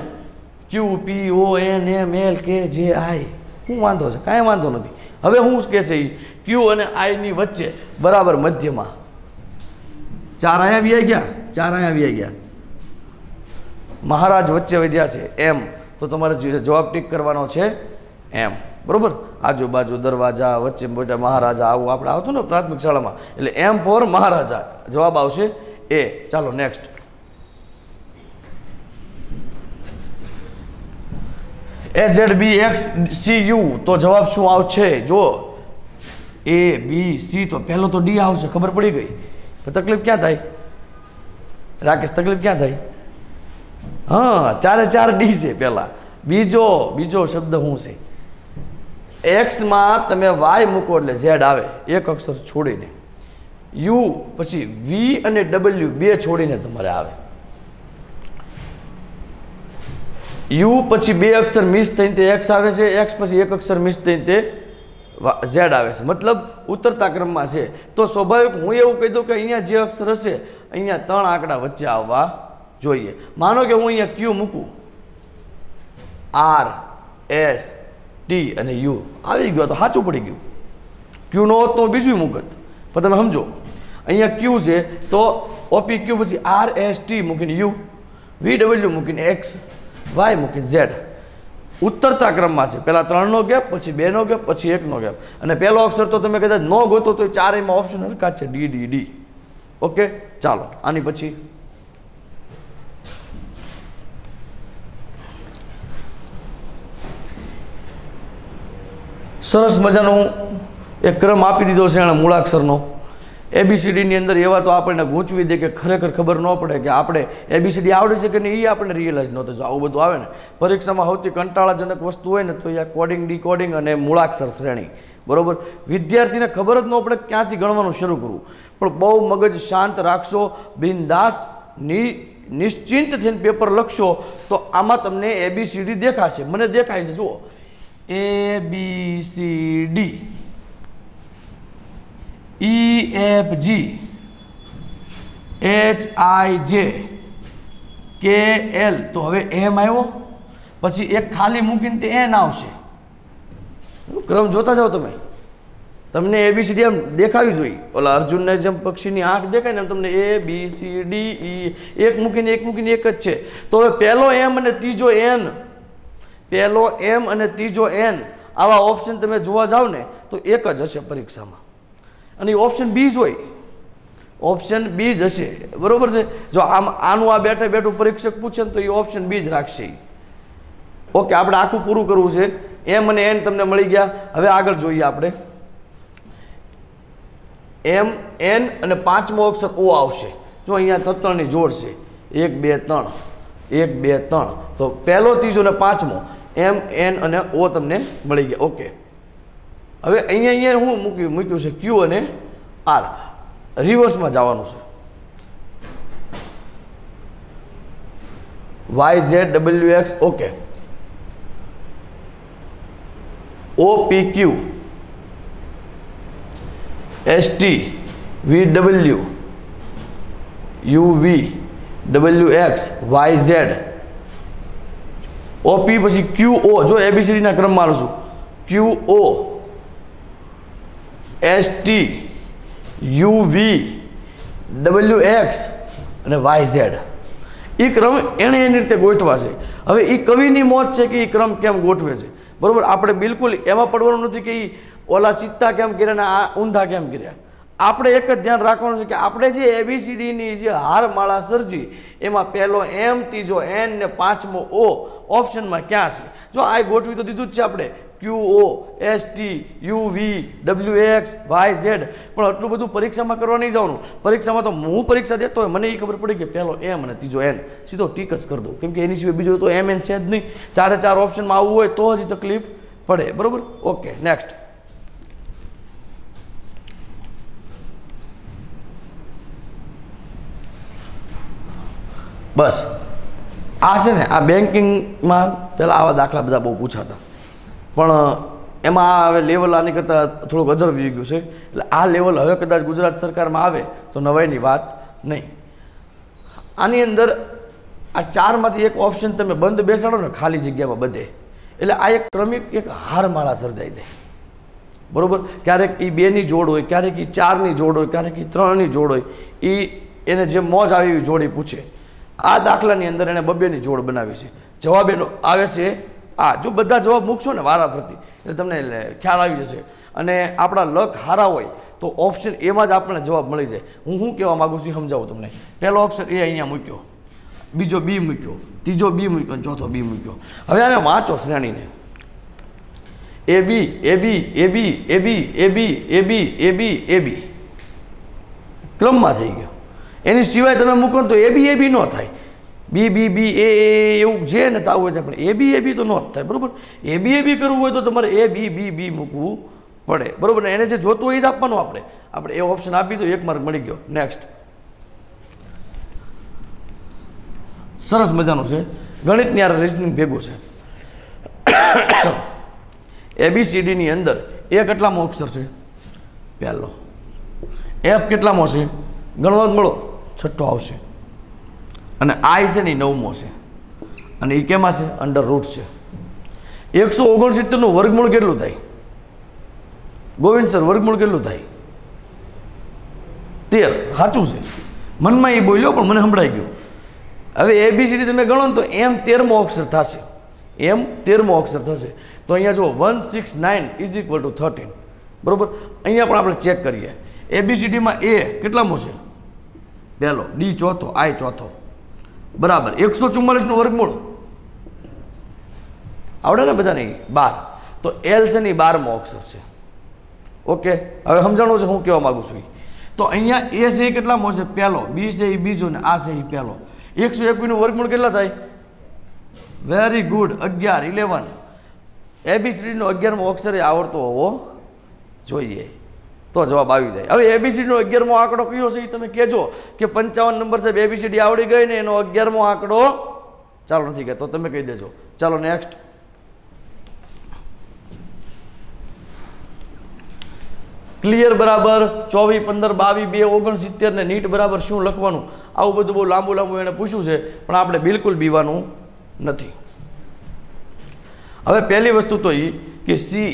ક્યુ પી O N M L K જે આઈ શું વાંધો છે કાંઈ વાંધો નથી હવે હું કહેશે એ ક્યુ અને આઈની વચ્ચે બરાબર મધ્યમાં ચાર આયા વ્યાઈ ગયા ચાર આયા વ્યાઈ ગયા મહારાજ વચ્ચે વધ્યા છે એમ તો તમારે જવાબ ટીક કરવાનો છે એમ બરાબર આજુબાજુ દરવાજા વચ્ચે મોટા મહારાજા આવું આપણે આવતું ને પ્રાથમિક શાળામાં એટલે એમ ફોર મહારાજા જવાબ આવશે એ ચાલો next A Z B X C U તો જવાબ શું આવશે જો એ બી સી તો પહેલો તો ડી આવશે ખબર પડી ગઈ તકલીફ ક્યાં થાય રાકેશ તકલીફ ક્યાં થાય હા ચારે ચાર ડી છે પહેલાં બીજો બીજો શબ્દ શું છે એક્સમાં તમે વાય મૂકો એટલે ઝેડ આવે એક અક્ષર છોડીને યુ પછી વી અને ડબલ્યુ બે છોડીને તમારે આવે યુ પછી બે અક્ષર મિસ થઈને તે એક્સ આવે છે એક્સ પછી એક અક્ષર મિસ થઈને તે ઝેડ આવે છે મતલબ ઉતરતા ક્રમમાં છે તો સ્વાભાવિક હું એવું કહી દઉં કે અહીંયા જે અક્ષર હશે અહીંયા ત્રણ આંકડા વચ્ચે આવવા જોઈએ માનો કે હું અહીંયા ક્યુ મૂકું આર એસ ટી અને યુ આવી ગયો તો સાચું પડી ગયું ક્યુ નો હોત તો બીજું મૂકત પણ તમે સમજો અહીંયા ક્યુ છે તો ઓપી ક્યુ પછી આર એસ ટી મૂકીને યુ વી ડબલ્યુ મૂકીને એક્સ વાય મૂકી ઝેડ ઉત્તરતા ક્રમમાં છે પહેલાં ત્રણનો ગેપ પછી બેનો ગેપ પછી એકનો ગેપ અને પહેલો અક્ષર તો તમે કદાચ ન ગોતો તો ચારેયમાં ઓપ્શન હરખા છે ડી ડી ડી ઓકે ચાલો આની પછી સરસ મજાનો એક ક્રમ આપી દીધો છે એણે મૂળાક્ષરનો એબીસીડીની અંદર એવા તો આપણને ગૂંચવી દે કે ખરેખર ખબર ન પડે કે આપણે એબીસીડી આવડે છે કે નહીં એ આપણને રિયલાઇઝ નહોતો જો આવું બધું આવે ને પરીક્ષામાં સૌથી કંટાળાજનક વસ્તુ હોય ને તો એ કોડિંગ ડીકોડિંગ અને મૂળાક્ષર શ્રેણી બરોબર વિદ્યાર્થીને ખબર જ ન પડે ક્યાંથી ગણવાનું શરૂ કરવું પણ બહુ મગજ શાંત રાખશો બિનદાસ ની નિશ્ચિંત થઈને પેપર લખશો તો આમાં તમને એબીસીડી દેખાશે મને દેખાય છે જુઓ A B C D E F G H I J K L તો હવે એમ આવ્યો પછી એક ખાલી મૂકીને તે એન આવશે ક્રમ જોતા જાઓ તમે તમને એ બી સી ડી એમ દેખાવી જોઈએ ઓલા અર્જુનને જેમ પક્ષીની આંખ દેખાય ને તમને એ બી સી ડી ઈ એક મૂકીને એક મૂકીને એક જ છે તો હવે પહેલો એમ અને ત્રીજો એન પહેલો એમ અને ત્રીજો એન આવા ઓપ્શન તમે જોવા જાઓ ને તો એક જ હશે પરીક્ષામાં અને ઓપ્શન બી જ હોય ઓપ્શન બી જ હશે બરાબર છે જો આમ આનું આ બેઠે બેઠું પરીક્ષક પૂછે ને તો એ ઓપ્શન બી જ રાખશે ઓકે આપણે આખું પૂરું કરવું છે એમ અને એન તમને મળી ગયા હવે આગળ જોઈએ આપણે એમ એન અને પાંચમો અક્ષર ઓ આવશે જો અહીંયા તત્રણની જોડ છે એક બે ત્રણ એક બે ત્રણ તો પહેલો ત્રીજો અને પાંચમો એમ એન અને ઓ તમને મળી ગયા ઓકે હવે અહીંયા અહીંયા હું મૂક્યું મૂક્યું છે ક્યુ અને આર રિવર્સમાં જવાનું છે Y Z W X okay O P Q S T V W U V W X Y Z O P પછી ક્યુ ઓ જો એબીસીડીના ક્રમમાં લઉં છું Q O S T U V W X અને વાય ઝેડ એ ક્રમ એણે એની રીતે ગોઠવા છે હવે એ કવિની મોત છે કે એ ક્રમ કેમ ગોઠવે છે બરાબર આપણે બિલકુલ એમાં પડવાનું નથી કે એ ઓલા ચિત્તા કેમ કર્યા ને આ ઊંધા કેમ કર્યા આપણે એક જ ધ્યાન રાખવાનું છે કે આપણે જે એબીસીડીની જે હાર માળા સર્જી એમાં પહેલો એમ ત્રીજો એન ને પાંચમો ઓ ઓપ્શનમાં ક્યાં છે જો આ ગોઠવી તો દીધું જ છે આપણે Q O S T U V W X Y Z પણ આટલું બધું પરીક્ષામાં કરવા નહીં જવાનું પરીક્ષામાં તો હું પરીક્ષા દેતો હોય મને એ ખબર પડી કે પહેલો એમ અને ત્રીજો એન સીધો ટીક જ કરી દઉં કેમ કે એની સિવાય બીજો તો એમ એન છે જ નહીં ચારે ચાર ઓપ્શનમાં આવવું હોય તો હજી તકલીફ પડે બરાબર ઓકે નેક્સ્ટ બસ આ છે ને આ બેન્કિંગમાં પહેલાં આવા દાખલા બધા બહુ પૂછાતા પણ એમાં હવે લેવલ આની કરતાં થોડુંક અધર વી ગયું છે એટલે આ લેવલ હવે કદાચ ગુજરાત સરકારમાં આવે તો નવાઈની વાત નહીં આની અંદર આ ચારમાંથી એક ઓપ્શન તમે બંધ બેસાડો ને ખાલી જગ્યામાં બધે એટલે આ એક ક્રમિક એક હારમાળા સર્જાઈ જાય બરાબર ક્યારેક એ બેની જોડ હોય ક્યારેક એ ચારની જોડ હોય ક્યારેક એ ત્રણની જોડ હોય એ એને જે મોજ આવી એવી જોડી પૂછે આ દાખલાની અંદર એણે બબેની જોડ બનાવી છે જવાબ એનો આવે છે આ જો બધા જવાબ મૂકશો ને વારા વારાફરતી એટલે તમને ખ્યાલ આવી જશે અને આપણા લક હારા હોય તો ઓપ્શન એમાં જ આપણને જવાબ મળી જાય હું શું કહેવા માગું છું સમજાવું તમને પહેલો ઓપ્શન એ અહીંયા મૂક્યો બીજો બી મૂક્યો ત્રીજો બી મૂક્યો અને ચોથો બી મૂક્યો હવે આને વાંચો શ્રેણીને એ બી એ બી એ બી એ બી એ બી એ બી એ બી એ બી ક્રમમાં થઈ ગયો એની સિવાય તમે મૂકો તો એ બી એ બી ન થાય બી બી બી એ એવું છે ને થવું હોય છે પણ એ બી એ બી તો ન જ થાય બરાબર એ બી એ બી કરવું હોય તો તમારે એ બી બી બી મૂકવું પડે બરાબર ને એને જે જોતું હોય એ જ આપવાનું આપણે આપણે એ ઓપ્શન આપી તો એક માર્ક મળી ગયો નેક્સ્ટ સરસ મજાનું છે ગણિતની આ રિઝનિંગ ભેગું છે એબીસીડીની (coughs) અંદર એ કેટલામો અક્ષર છે પહેલો એફ કેટલામાં છે ગણવા જ મળો છઠ્ઠો આવશે અને આઈ છે ને એ નવમો છે અને એ કેમાં છે અંડર રૂટ છે એકસો ઓગણસિત્તેરનું વર્ગમૂળ કેટલું થાય ગોવિંદ સર વર્ગમૂળ કેટલું થાય તેર સાચું છે મનમાં એ બોલ્યો પણ મને સંભળાઈ ગયું હવે એબીસીડી તમે ગણો ને તો એમ તેરમો અક્ષર થશે એમ તેરમો અક્ષર થશે તો અહીંયા જો one six nine is equal to thirteen બરાબર અહીંયા પણ આપણે ચેક કરીએ એબીસીડીમાં એ કેટલામો છે પહેલો ડી ચોથો આઈ ચોથો બરાબર એકસો ચુમ્માલીસનું વર્ગમૂળ આવડે ને બધાને બાર તો એલ છે ને બારમો અક્ષર છે ઓકે હવે સમજાણું છે હું કહેવા માગું છું તો અહીંયા એ છે એ કેટલામો છે પહેલો બી છે એ બીજો ને આ છે એ પહેલો એકસો એકવીસનું વર્ગમૂળ કેટલા થાય વેરી ગુડ અગિયાર ઇલેવન એબીસીડીનો અગિયારમો અક્ષર એ આવડતો હોવો જોઈએ તો જવાબ આવી જાય હવે એબીસીડીનો અગિયારમો આંકડો કયો છે એ તમે કહેજો કે પંચાવન નંબર સાહેબ એબીસીડી આવડી ગઈ ને એનો અગિયારમો આંકડો ચાલો નથી કહેતો તમે કહી દેજો ચાલો નેક્સ્ટ ક્લિયર બરાબર ચોવીસ પંદર બાવીસ બે ઓગણસિત્તેર ને નીટ બરાબર શું લખવાનું આવું બધું બહુ લાંબુ લાંબુ એણે પૂછ્યું છે પણ આપણે બિલકુલ બીવાનું નથી હવે પહેલી વસ્તુ તો એ કે સી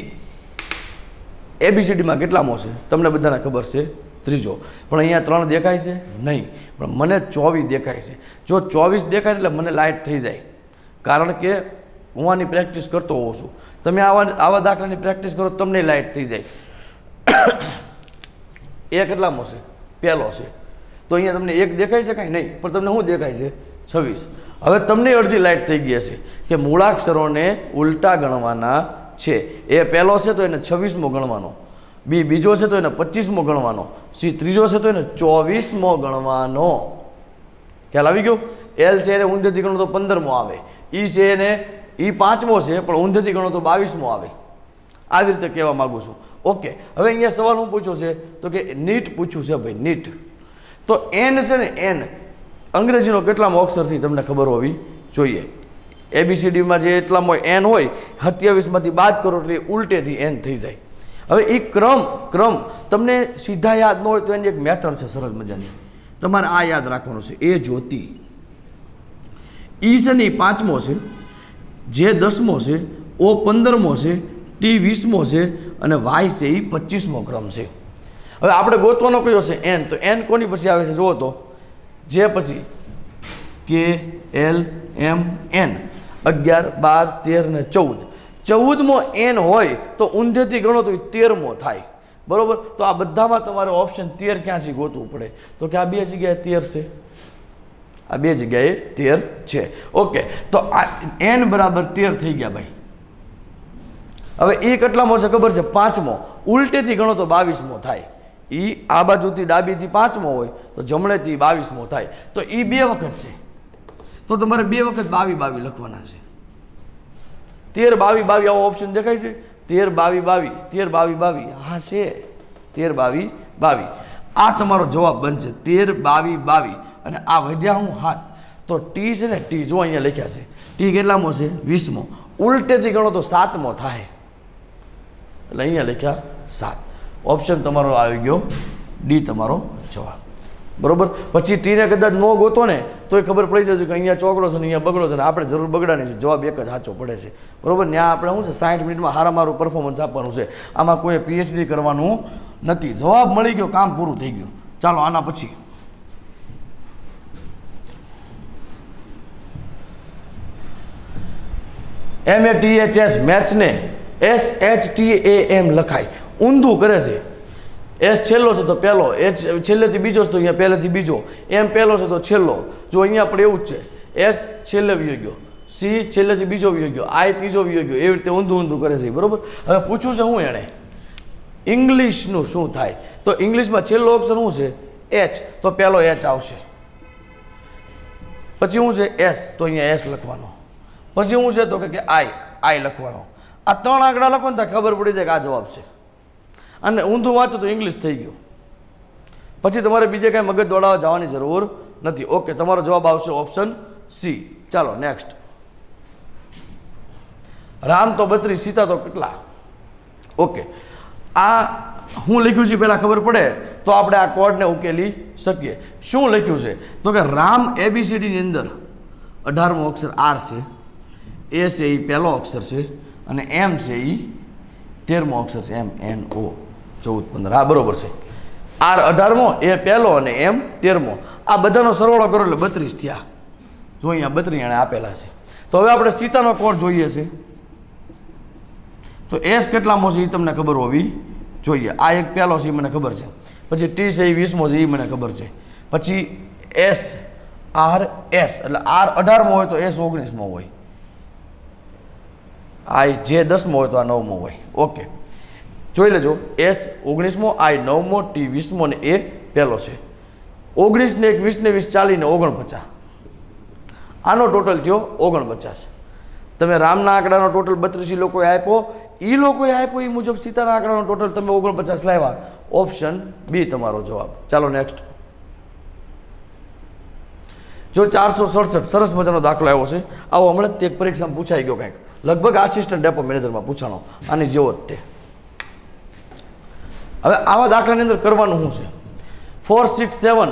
એબીસીડીમાં કેટલામો છે તમને બધાને ખબર છે ત્રીજો પણ અહીંયા ત્રણ દેખાય છે નહીં પણ મને ચોવીસ દેખાય છે જો ચોવીસ દેખાય એટલે મને લાઇટ થઈ જાય કારણ કે હું આની પ્રેક્ટિસ કરતો હોઉં છું તમે આવા આવા દાખલાની પ્રેક્ટિસ કરો તમને લાઇટ થઈ જાય (coughs) એ કેટલામો છે પહેલો છે તો અહીંયા તમને એક દેખાય છે કાંઈ નહીં પણ તમને શું દેખાય છે છવ્વીસ હવે તમને અડધી લાઇટ થઈ ગઈ હશે કે મૂળાક્ષરોને ઉલટા ગણવાના છે એ પહેલો છે તો એને છવ્વીસમો ગણવાનો બી બીજો છે તો એને પચીસમો ગણવાનો સી ત્રીજો છે તો એને ચોવીસમો ગણવાનો ખ્યાલ આવી ગયો એલ છે એને ઊંધેથી ગણો તો પંદરમો આવે ઈ છે એને ઈ પાંચમો છે પણ ઊંધેથી ગણો તો બાવીસમો આવે આવી રીતે કહેવા માગું છું ઓકે હવે અહીંયા સવાલ હું પૂછ્યો છે તો કે નીટ પૂછ્યું છે ભાઈ નીટ તો એન છે ને એન અંગ્રેજીનો કેટલામાં અક્ષરથી તમને ખબર હોવી જોઈએ એબીસીડીમાં જે એટલામાં એન હોય સત્યાવીસમાંથી બાદ કરો એટલે ઉલટેથી એન થઈ જાય હવે એ ક્રમ ક્રમ તમને સીધા યાદ ન હોય તો એની એક મેથડ છે સરસ મજાની તમારે આ યાદ રાખવાનું છે એ જ્યોતિ ઈ શનિ પાંચમો છે જે દસમો છે ઓ પંદરમો છે ટી વીસમો છે અને વાય છે એ પચીસમો ક્રમ છે હવે આપણે ગોતવાનો કયો છે એન તો એન કોની પછી આવે છે જુઓ તો જે પછી કે એલ એમ એન અગિયાર બાર તેર ને ચૌદ ચૌદમો એન હોય તો ઊંધેથી ગણો તો એ તેરમો થાય બરાબર તો આ બધામાં તમારે ઓપ્શન તેર ક્યાંથી ગોતવું પડે તો કે આ બે જગ્યાએ તેર છે આ બે જગ્યાએ તેર છે ઓકે તો આ એન બરાબર તેર થઈ ગયા ભાઈ હવે એ કેટલામો છે ખબર છે પાંચમો ઉલટેથી ગણો તો બાવીસમો થાય એ આ બાજુથી ડાબીથી પાંચમો હોય તો જમણેથી બાવીસમો થાય તો એ બે વખત છે તો તમારે બે વખત બાવી બાવી લખવાના છે તેર બાવી બાવી આવો ઓપ્શન દેખાય છે તેર બાવી બાવી તેર બાવી બાવી હા છે તેર બાવી બાવી આ તમારો જવાબ બનશે તેર બાવી બાવી અને આ વધ્યા હું હાથ તો ટી છે ને ટી જો અહીંયા લખ્યા છે ટી કેટલામો છે વીસમો ઉલટેથી ગણો તો સાતમો થાય એટલે અહીંયા લખ્યા સાત ઓપ્શન તમારો આવી ગયો ડી તમારો જવાબ બરોબર પછી ટીને કદાચ ન ગોતો ને તો એ ખબર પડી જશે કે અહીંયા ચોકડો છે ને અહીંયા બગડો છે ને આપણે જરૂર બગડાની છે જવાબ એક જ સાચો પડે છે બરોબર ત્યાં આપણે શું છે સાઠ મિનિટમાં સારા મારું પરફોર્મન્સ આપવાનું છે આમાં કોઈ પીએચડી કરવાનું નથી જવાબ મળી ગયો કામ પૂરું થઈ ગયું ચાલો આના પછી M A T H S મેચને S H T A M લખાય ઊંધું કરે છે એસ છેલ્લો છે તો પહેલો એચ છેલ્લેથી બીજો છે તો અહીંયા પહેલેથી બીજો એમ પહેલો છે તો છેલ્લો જો અહીંયા આપણે એવું જ છે એસ છેલ્લે વ્યુ સી છેલ્લેથી બીજો વ્યુ ગયો ત્રીજો વ્યુ એવી રીતે ઊંધું ઊંધું કરે છે બરાબર હવે પૂછ્યું છે હું એણે ઇંગ્લિશનું શું થાય તો ઇંગ્લિશમાં છેલ્લો અક્ષર શું છે એચ તો પહેલો એચ આવશે પછી શું છે એસ તો અહીંયા એસ લખવાનો પછી શું છે તો કે આઈ આઈ લખવાનો આ ત્રણ આંકડા લખો ને ખબર પડી જાય કે આ જવાબ છે અને ઊંધું વાંચો તો ઇંગ્લિશ થઈ ગયું પછી તમારે બીજે કાંઈ મગજ દોડાવવા જવાની જરૂર નથી ઓકે તમારો જવાબ આવશે ઓપ્શન સી ચાલો નેક્સ્ટ રામ તો બત્રીસ સીતા તો કેટલા ઓકે આ હું લખ્યું છે પહેલાં ખબર પડે તો આપણે આ કોડને ઉકેલી શકીએ શું લખ્યું છે તો કે રામ એબીસીડીની અંદર અઢારમો અક્ષર આર છે એ છે એ પહેલો અક્ષર છે અને એમ છે એ તેરમો અક્ષર છે એમ એન ઓ ચૌદ પંદર આ બરાબર છે આર અઢારમો એ પહેલો અને એમ તેરમો આ બધાનો સરવાળો કરો એટલે બત્રીસ થયા જો અહીંયા બત્રીસ એણે આપેલા છે તો હવે આપણે સીતાનો કોણ જોઈએ છે તો એસ કેટલામો છે એ તમને ખબર હોવી જોઈએ આ એક પહેલો છે એ મને ખબર છે પછી ટી છે એ વીસમો છે એ મને ખબર છે પછી એસ આર એસ એટલે આર અઢારમો હોય તો એસ ઓગણીસમો હોય આ જે દસમો હોય તો આ નવમો હોય ઓકે જોઈ લેજો એસ ઓગણીસમો આઈ નવમો ટી વીસમો ને એ પહેલો છે ઓગણીસ ને એક વીસ ને વીસ ચાલીને ઓગણપચાસ આનો ટોટલ થયો ઓગણપચાસ તમે રામના આંકડાનો ટોટલ બત્રીસી લોકોએ આપ્યો એ લોકોએ આપ્યો એ મુજબ સીતાના આંકડાનો ટોટલ તમે ઓગણપચાસ લાવ્યા ઓપ્શન બી તમારો જવાબ ચાલો નેક્સ્ટ જો ચારસો સડસઠ સરસ મજાનો દાખલો આવ્યો છે આવો હમણાં જ તે પરીક્ષામાં પૂછાઈ ગયો કંઈક લગભગ આસિસ્ટન્ટ ડેપો મેનેજરમાં પૂછાણો આની જેવો જ તે હવે આવા દાખલાની અંદર કરવાનું શું છે ફોર સિક્સ સેવન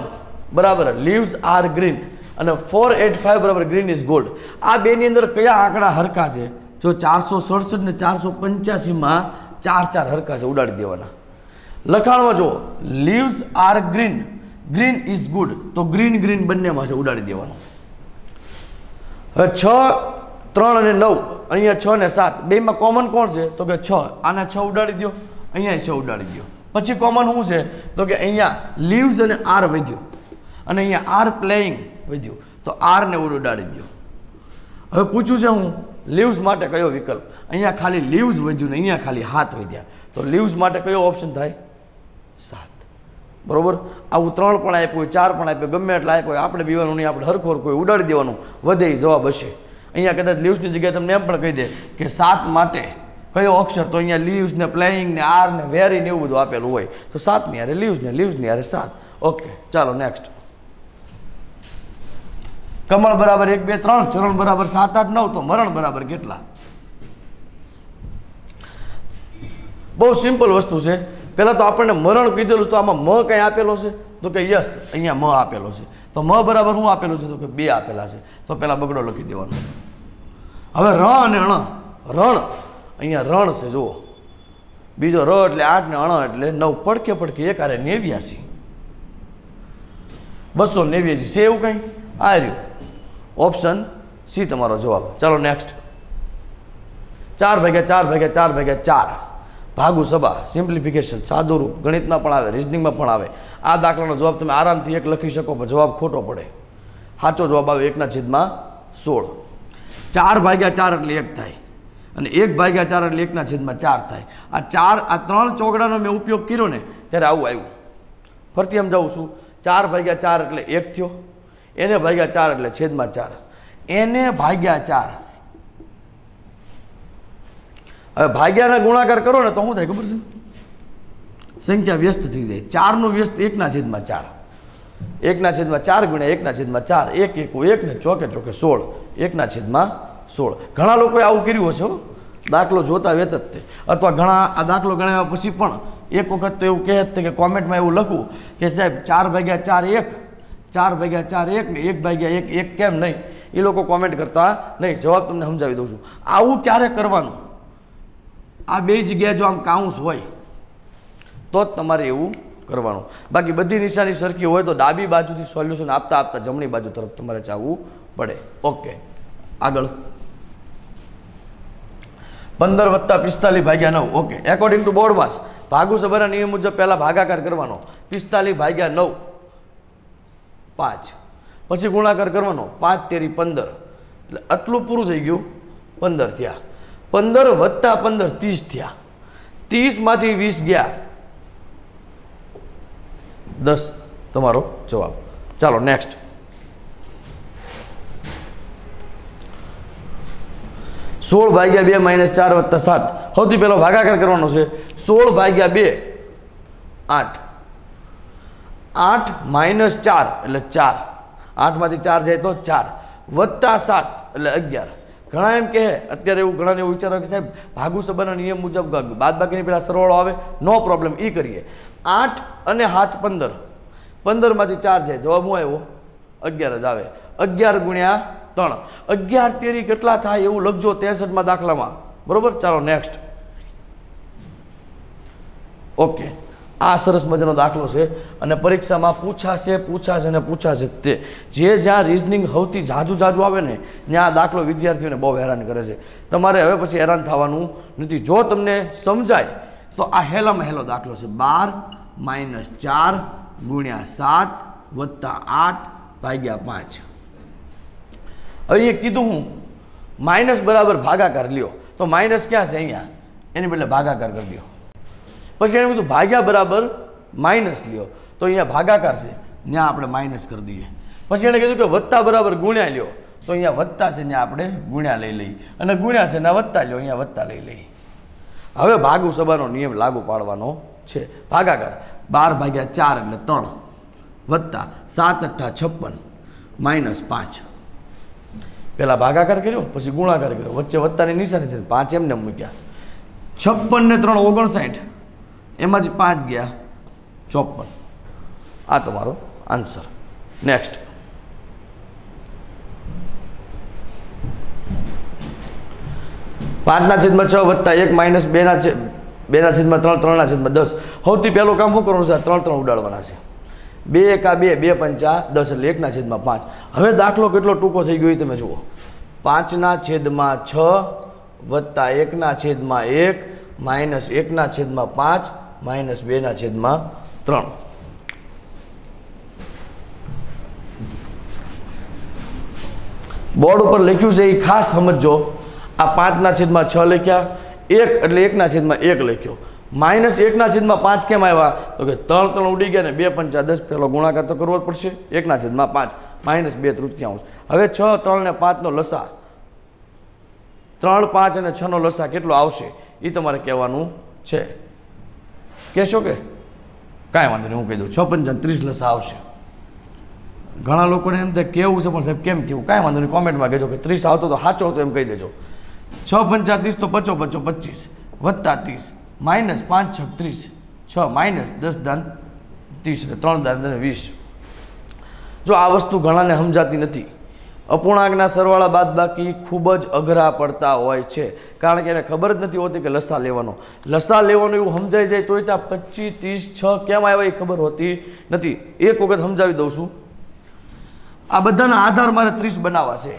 બરાબર લીવ્સ આર ગ્રીન અને ફોર એટ ફાઇવ બરાબર ગ્રીન ઇઝ ગોલ્ડ આ બેની અંદર કયા આંકડા હરખા છે જો ચારસો સડસઠ ને ચારસો પંચ્યાસીમાં ચાર ચાર હરખા છે ઉડાડી દેવાના લખાણમાં જો leaves are green green is good તો ગ્રીન ગ્રીન બંનેમાં છે ઉડાડી દેવાનું હવે છ ત્રણ અને નવ અહીંયા છ ને સાત બેમાં કોમન કોણ છે તો કે છ આને છ ઉડાડી દો અહીંયા છ ઉડાડી દો પછી કોમન શું છે તો કે અહીંયા લીવ્સ અને આર વધ્યું અને અહીંયા આર પ્લેઇંગ વધ્યું તો આરને ઓલું ઉડાડી દો હવે પૂછ્યું છે હું લીવ્સ માટે કયો વિકલ્પ અહીંયા ખાલી લીવ્સ વધ્યું ને અહીંયા ખાલી હાથ વધ્યા તો લીવ્સ માટે કયો ઓપ્શન થાય સાત બરાબર આવું ત્રણ પણ આપ્યું ચાર પણ આપ્યું ગમે એટલા આપ્યું આપણે બીવાનું નહીં આપણે હરખોર કોઈ ઉડાડી દેવાનું વધે જવાબ હશે અહીંયા કદાચ લીવ્સની જગ્યાએ તમને એમ પણ કહી દે કે સાત માટે કયો અક્ષર તો અહીંયા લીવ્સ ને પ્લેઇંગ ને આર ને વેરી ને એવું બધું આપેલું હોય તો સાતની અરે લીવ્સ ને લીવ્સ ની અરે સાત ઓકે ચાલો નેક્સ્ટ કમળ બરાબર એક બે ત્રણ ચરણ બરાબર સાત આઠ નવ તો મરણ બરાબર કેટલા બહુ સિમ્પલ વસ્તુ છે પહેલાં તો આપણને મરણ કીધેલું તો આમાં મ કંઈ આપેલો છે તો કે યસ અહીંયા મ આપેલો છે તો મ બરાબર હું આપેલું છે તો કે બે આપેલા છે તો પહેલાં બગડો લખી દેવાનો હવે ર અને ણ રણ અહીંયા રણ છે જુઓ બીજો ર એટલે આઠ ને અણ એટલે નવ પડકે પડકે એક આરે નેવ્યાસી બસો નેવ્યાસી છે એવું કંઈ આ રહ્યું ઓપ્શન સી તમારો જવાબ ચાલો નેક્સ્ટ ચાર ભાગ્યા ચાર ભાગ્યા ચાર ભાગ્યા ચાર ભાગુ સભા સિમ્પ્લિફિકેશન સાદું ગણિતમાં પણ આવે રિઝનિંગમાં પણ આવે આ દાખલાનો જવાબ તમે આરામથી એક લખી શકો પણ જવાબ ખોટો પડે સાચો જવાબ આવે એકના છેદમાં સોળ ચાર ભાગ્યા ચાર એટલે એક થાય અને એક ભાગ્યા ચાર એટલે એકના છેદમાં ચાર થાય આ ચાર આ ત્રણ ચોગડાનો મેં ઉપયોગ કર્યો ને ત્યારે આવું આવ્યું ફરતી એમ જાઉં છું ચાર ભાગ્યા ચાર એટલે એક થયો એને ભાગ્યા ચાર એટલે છેદમાં ચાર એને ભાગ્યા ચાર હવે ભાગ્યાના ગુણાકાર કરો ને તો શું થાય ખબર છે સંખ્યા વ્યસ્ત થઈ જાય ચારનું વ્યસ્ત એકના છેદમાં ચાર એકના છેદમાં ચાર ગુણ્યા એકના છેદમાં ચાર એક એક ને ચોકે ચોકે સોળ એકના છેદમાં સોળ ઘણા લોકોએ આવું કર્યું હશે દાખલો જોતા વેત જ તે અથવા ઘણા આ દાખલો ગણાવ્યા પછી પણ એક વખત તો એવું કહે કે કોમેન્ટમાં એવું લખું કે સાહેબ ચાર ભાગ્યા ચાર એક ચાર ભાગ્યા ચાર એક ને એક ભાગ્યા એક એક કેમ નહીં એ લોકો કોમેન્ટ કરતા નહીં જવાબ તમને સમજાવી દઉં છું આવું ક્યારે કરવાનું આ બે જગ્યાએ જો આમ કાઉન્સ હોય તો જ તમારે એવું કરવાનું બાકી બધી નિશાની સરખી હોય તો ડાબી બાજુથી સોલ્યુશન આપતા આપતા જમણી બાજુ તરફ તમારે ચાવવું પડે ઓકે આગળ પંદર વત્તા પિસ્તાલીસ ભાગ્યા નવ ઓકે એકોર્ડિંગ ટુ બોર્ડ માસ ભાગુ સભાના નિયમ મુજબ પહેલાં ભાગાકાર કરવાનો પિસ્તાલીસ ભાગ્યા નવ પાંચ પછી ગુણાકાર કરવાનો પાંચ તેરી પંદર એટલે આટલું પૂરું થઈ ગયું પંદર થયા પંદર વત્તા પંદર ત્રીસ થયા ત્રીસમાંથી વીસ ગયા દસ તમારો જવાબ ચાલો નેક્સ્ટ સોળ ભાગ્યા બે માઇનસ ચાર વત્તા સાત સૌથી પહેલો ભાગાકાર કરવાનો છે સોળ ભાગ્યા બે આઠ આઠ માઇનસ ચાર એટલે ચાર આઠમાંથી ચાર જાય તો ચાર વત્તા સાત એટલે અગિયાર ઘણા એમ કહે અત્યારે એવું ઘણાને એવું વિચારો કે સાહેબ ભાગુ સભાના નિયમ મુજબ બાદ બાકીની પહેલાં સરવાળો આવે નો પ્રોબ્લેમ એ કરીએ આઠ અને હાથ પંદર પંદરમાંથી ચાર જાય જવાબ હું આવ્યો અગિયાર જ આવે અગિયાર ગુણ્યા ત્રણ અગિયાર તેરી કેટલા થાય એવું લખજો ત્રેસઠમાં દાખલામાં બરોબર ચાલો નેક્સ્ટ ઓકે આ સરસ મજાનો દાખલો છે અને પરીક્ષામાં પૂછાશે પૂછાશે અને પૂછાશે તે જે જ્યાં રિઝનિંગ સૌથી જાજુ જાજુ આવે ને ત્યાં આ દાખલો વિદ્યાર્થીઓને બહુ હેરાન કરે છે તમારે હવે પછી હેરાન થવાનું નથી જો તમને સમજાય તો આ હેલામાં હેલો દાખલો છે બાર માઇનસ ચાર ગુણ્યા સાત વત્તા આઠ ભાગ્યા પાંચ અહીંયા કીધું હું માઇનસ બરાબર ભાગાકાર લ્યો તો માઇનસ ક્યાં છે અહીંયા એને બદલે ભાગાકાર કરી લ્યો પછી એણે કીધું ભાગ્યા બરાબર માઇનસ લ્યો તો અહીંયા ભાગાકાર છે ત્યાં આપણે માઇનસ કરી દઈએ પછી એણે કીધું કે વત્તા બરાબર ગુણ્યા લ્યો તો અહીંયા વત્તા છે ત્યાં આપણે ગુણ્યા લઈ લઈએ અને ગુણ્યા છે ને વત્તા લ્યો અહીંયા વત્તા લઈ લઈ હવે ભાગુ સભાનો નિયમ લાગુ પાડવાનો છે ભાગાકાર બાર ભાગ્યા ચાર એટલે ત્રણ વત્તા સાત અઠ્ઠા છપ્પન માઇનસ પાંચ પહેલાં ભાગાકાર કર્યો પછી ગુણાકાર કર્યો વચ્ચે વત્તાની નિશાની છે પાંચ એમને મૂક્યા છપ્પન ને ત્રણ ઓગણસાઠ એમાંથી પાંચ ગયા ચોપન આ તમારો આન્સર નેક્સ્ટ પાંચના છેદમાં છ વત્તા એક માઇનસ બેના છે બેના છેદમાં ત્રણ ત્રણના છેદમાં દસ સૌથી પહેલું કામ શું કરવાનું છે ત્રણ ત્રણ ઉડાડવાના છે બે એકા બે બે પંચા દસ એટલે એકના છેદમાં પાંચ હવે દાખલો કેટલો ટૂંકો થઈ ગયો તમે જુઓ પાંચના છેદમાં છ વત્તા એકના છેદમાં એક માઇનસ એકના છેદમાં પાંચ માઇનસ બેના છેદમાં ત્રણ બોર્ડ ઉપર લખ્યું છે એ ખાસ સમજો આ પાંચના છેદમાં છ લખ્યા એક એટલે એકના છેદમાં એક લખ્યો માઇનસ એકના છેદમાં પાંચ કેમ આવ્યા તો કે ત્રણ ત્રણ ઉડી ગયા ને બે પંચા દસ પહેલો ગુણાકાર તો કરવો જ પડશે એકના છેદમાં પાંચ માઇનસ બે તૃતીયાંશ હવે છ ત્રણ ને પાંચનો લસા ત્રણ પાંચ અને છનો લસા કેટલો આવશે એ તમારે કહેવાનું છે કહેશો કે કાંઈ વાંધો નહીં હું કહી દઉં છ પંચા ત્રીસ લસા આવશે ઘણા લોકોને એમ થાય કેવું છે પણ સાહેબ કેમ કેવું કાંઈ વાંધો નહીં કોમેન્ટમાં કહેજો કે ત્રીસ આવતો તો સાચો હતો એમ કહી દેજો છ પંચા ત્રીસ તો પચો પચો પચીસ વત્તા ત્રીસ માઇનસ પાંચ છક ત્રીસ છ માઇનસ દસ દાન ત્રીસ એટલે ત્રણ દાન વીસ જો આ વસ્તુ ઘણાને સમજાતી નથી અપૂર્ણાંકના સરવાળા બાદ બાકી ખૂબ જ અઘરા પડતા હોય છે કારણ કે એને ખબર જ નથી હોતી કે લસા લેવાનો લસા લેવાનો એવું સમજાઈ જાય તોય ત્યાં પચીસ ત્રીસ છ કેમ આવ્યા એ ખબર હોતી નથી એક વખત સમજાવી દઉં છું આ બધાના આધાર મારે ત્રીસ બનાવવા છે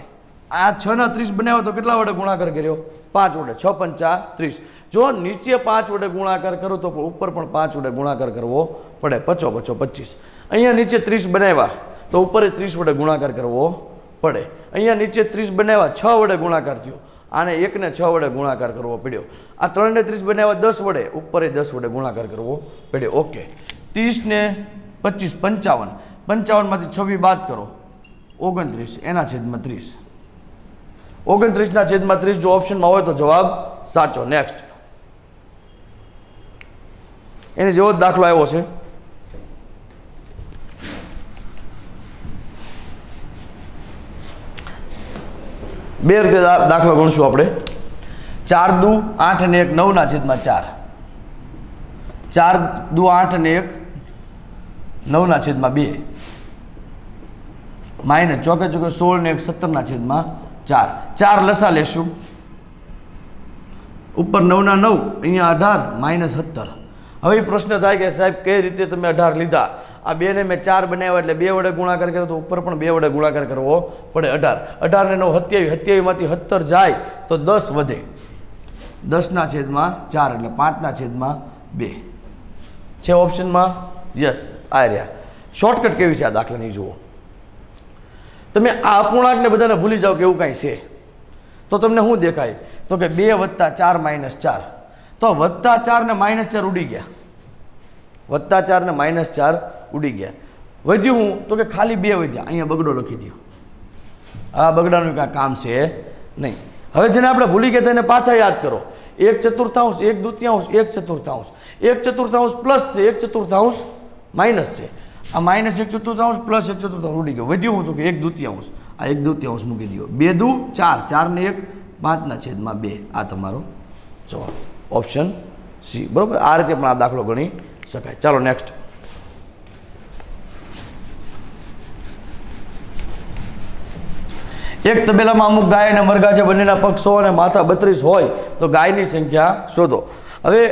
આ છના ત્રીસ બનાવ્યા તો કેટલા વડે ગુણાકાર કર્યો પાંચ વડે છ પંચા ત્રીસ જો નીચે પાંચ વડે ગુણાકાર કરો તો ઉપર પણ પાંચ વડે ગુણાકાર કરવો પડે પચો પચો પચીસ અહીંયા નીચે ત્રીસ બનાવ્યા તો ઉપર ત્રીસ વડે ગુણાકાર કરવો પડે અહીંયા નીચે ત્રીસ બનાવ્યા છ વડે ગુણાકાર થયો આને એકને છ વડે ગુણાકાર કરવો પડ્યો આ ત્રણને ત્રીસ બનાવ્યા દસ વડે ઉપર દસ વડે ગુણાકાર કરવો પડ્યો ઓકે ત્રીસને પચીસ પંચાવન પંચાવનમાંથી છવ્વી બાદ કરો ઓગણત્રીસ એના છેદમાં ત્રીસ ઓગણત્રીસના છેદમાં ત્રીસ જો ઓપ્શનમાં હોય તો જવાબ સાચો નેક્સ્ટ એને જેવો જ દાખલો આવ્યો છે બે રીતે દાખલો ગણશું આપણે ચાર દુ આઠ અને એક નવના છેદમાં ચાર ચાર દુ આઠ અને એક નવના છેદમાં બે માઇનસ ચોકે ચોકે સોળ ને એક સત્તરના છેદમાં ચાર ચાર લસા લેશું ઉપર નવના નવ અહીંયા અઢાર માઇનસ સત્તર હવે પ્રશ્ન થાય કે સાહેબ કઈ રીતે તમે અઢાર લીધા આ બેને મેં ચાર બનાવ્યા એટલે બે વડે ગુણાકાર કર્યો તો ઉપર પણ બે વડે ગુણાકાર કરવો પડે અઢાર અઢારને નવ હત્યાવી હત્યાવીમાંથી સત્તર જાય તો દસ વધે દસના છેદમાં ચાર એટલે પાંચના છેદમાં બે છે ઓપ્શનમાં યસ આ રહ્યા શોર્ટકટ કેવી છે આ દાખલાની જુઓ તમે આ અપૂર્ણાંકને બધાને ભૂલી જાઓ કે એવું કાંઈ છે તો તમને શું દેખાય તો કે બે વત્તા ચાર માઇનસ ચાર તો વધતા ચાર ને માઇનસ ચાર ઉડી ગયા વધતા ચાર ને માઇનસ ચાર ઉડી ગયા વધ્યું તો કે ખાલી બે વધ્યા અહીંયા બગડો લખી દો આ બગડાનું કાંઈ કામ છે નહીં હવે જેને આપણે ભૂલી ગયા તેને પાછા યાદ કરો એક ચતુર્થાંશ એક દ્વિતીયાંશ એક ચતુર્થાંશ એક ચતુર્થાંશ પ્લસ છે એક ચતુર્થાંશ માઇનસ છે આ માઇનસ એક ચતુર્થાંશ પ્લસ એક ચતુર્થાંશ ઉડી ગયો વધ્યું હતું કે એક દ્વિતીયાંશ આ એક દ્વિતીયાંશ મૂકી દો બે દુ ચાર ચારને એક પાંચના છેદમાં બે આ તમારો જવાબ ઓપ્શન સી બરાબર આ રીતે પણ આ દાખલો ગણી શકાય ચાલો નેક્સ્ટ એક તબેલામાં અમુક ગાય અને મરઘા છે બંનેના પક્ષો અને માથા બત્રીસ હોય તો ગાયની સંખ્યા શોધો હવે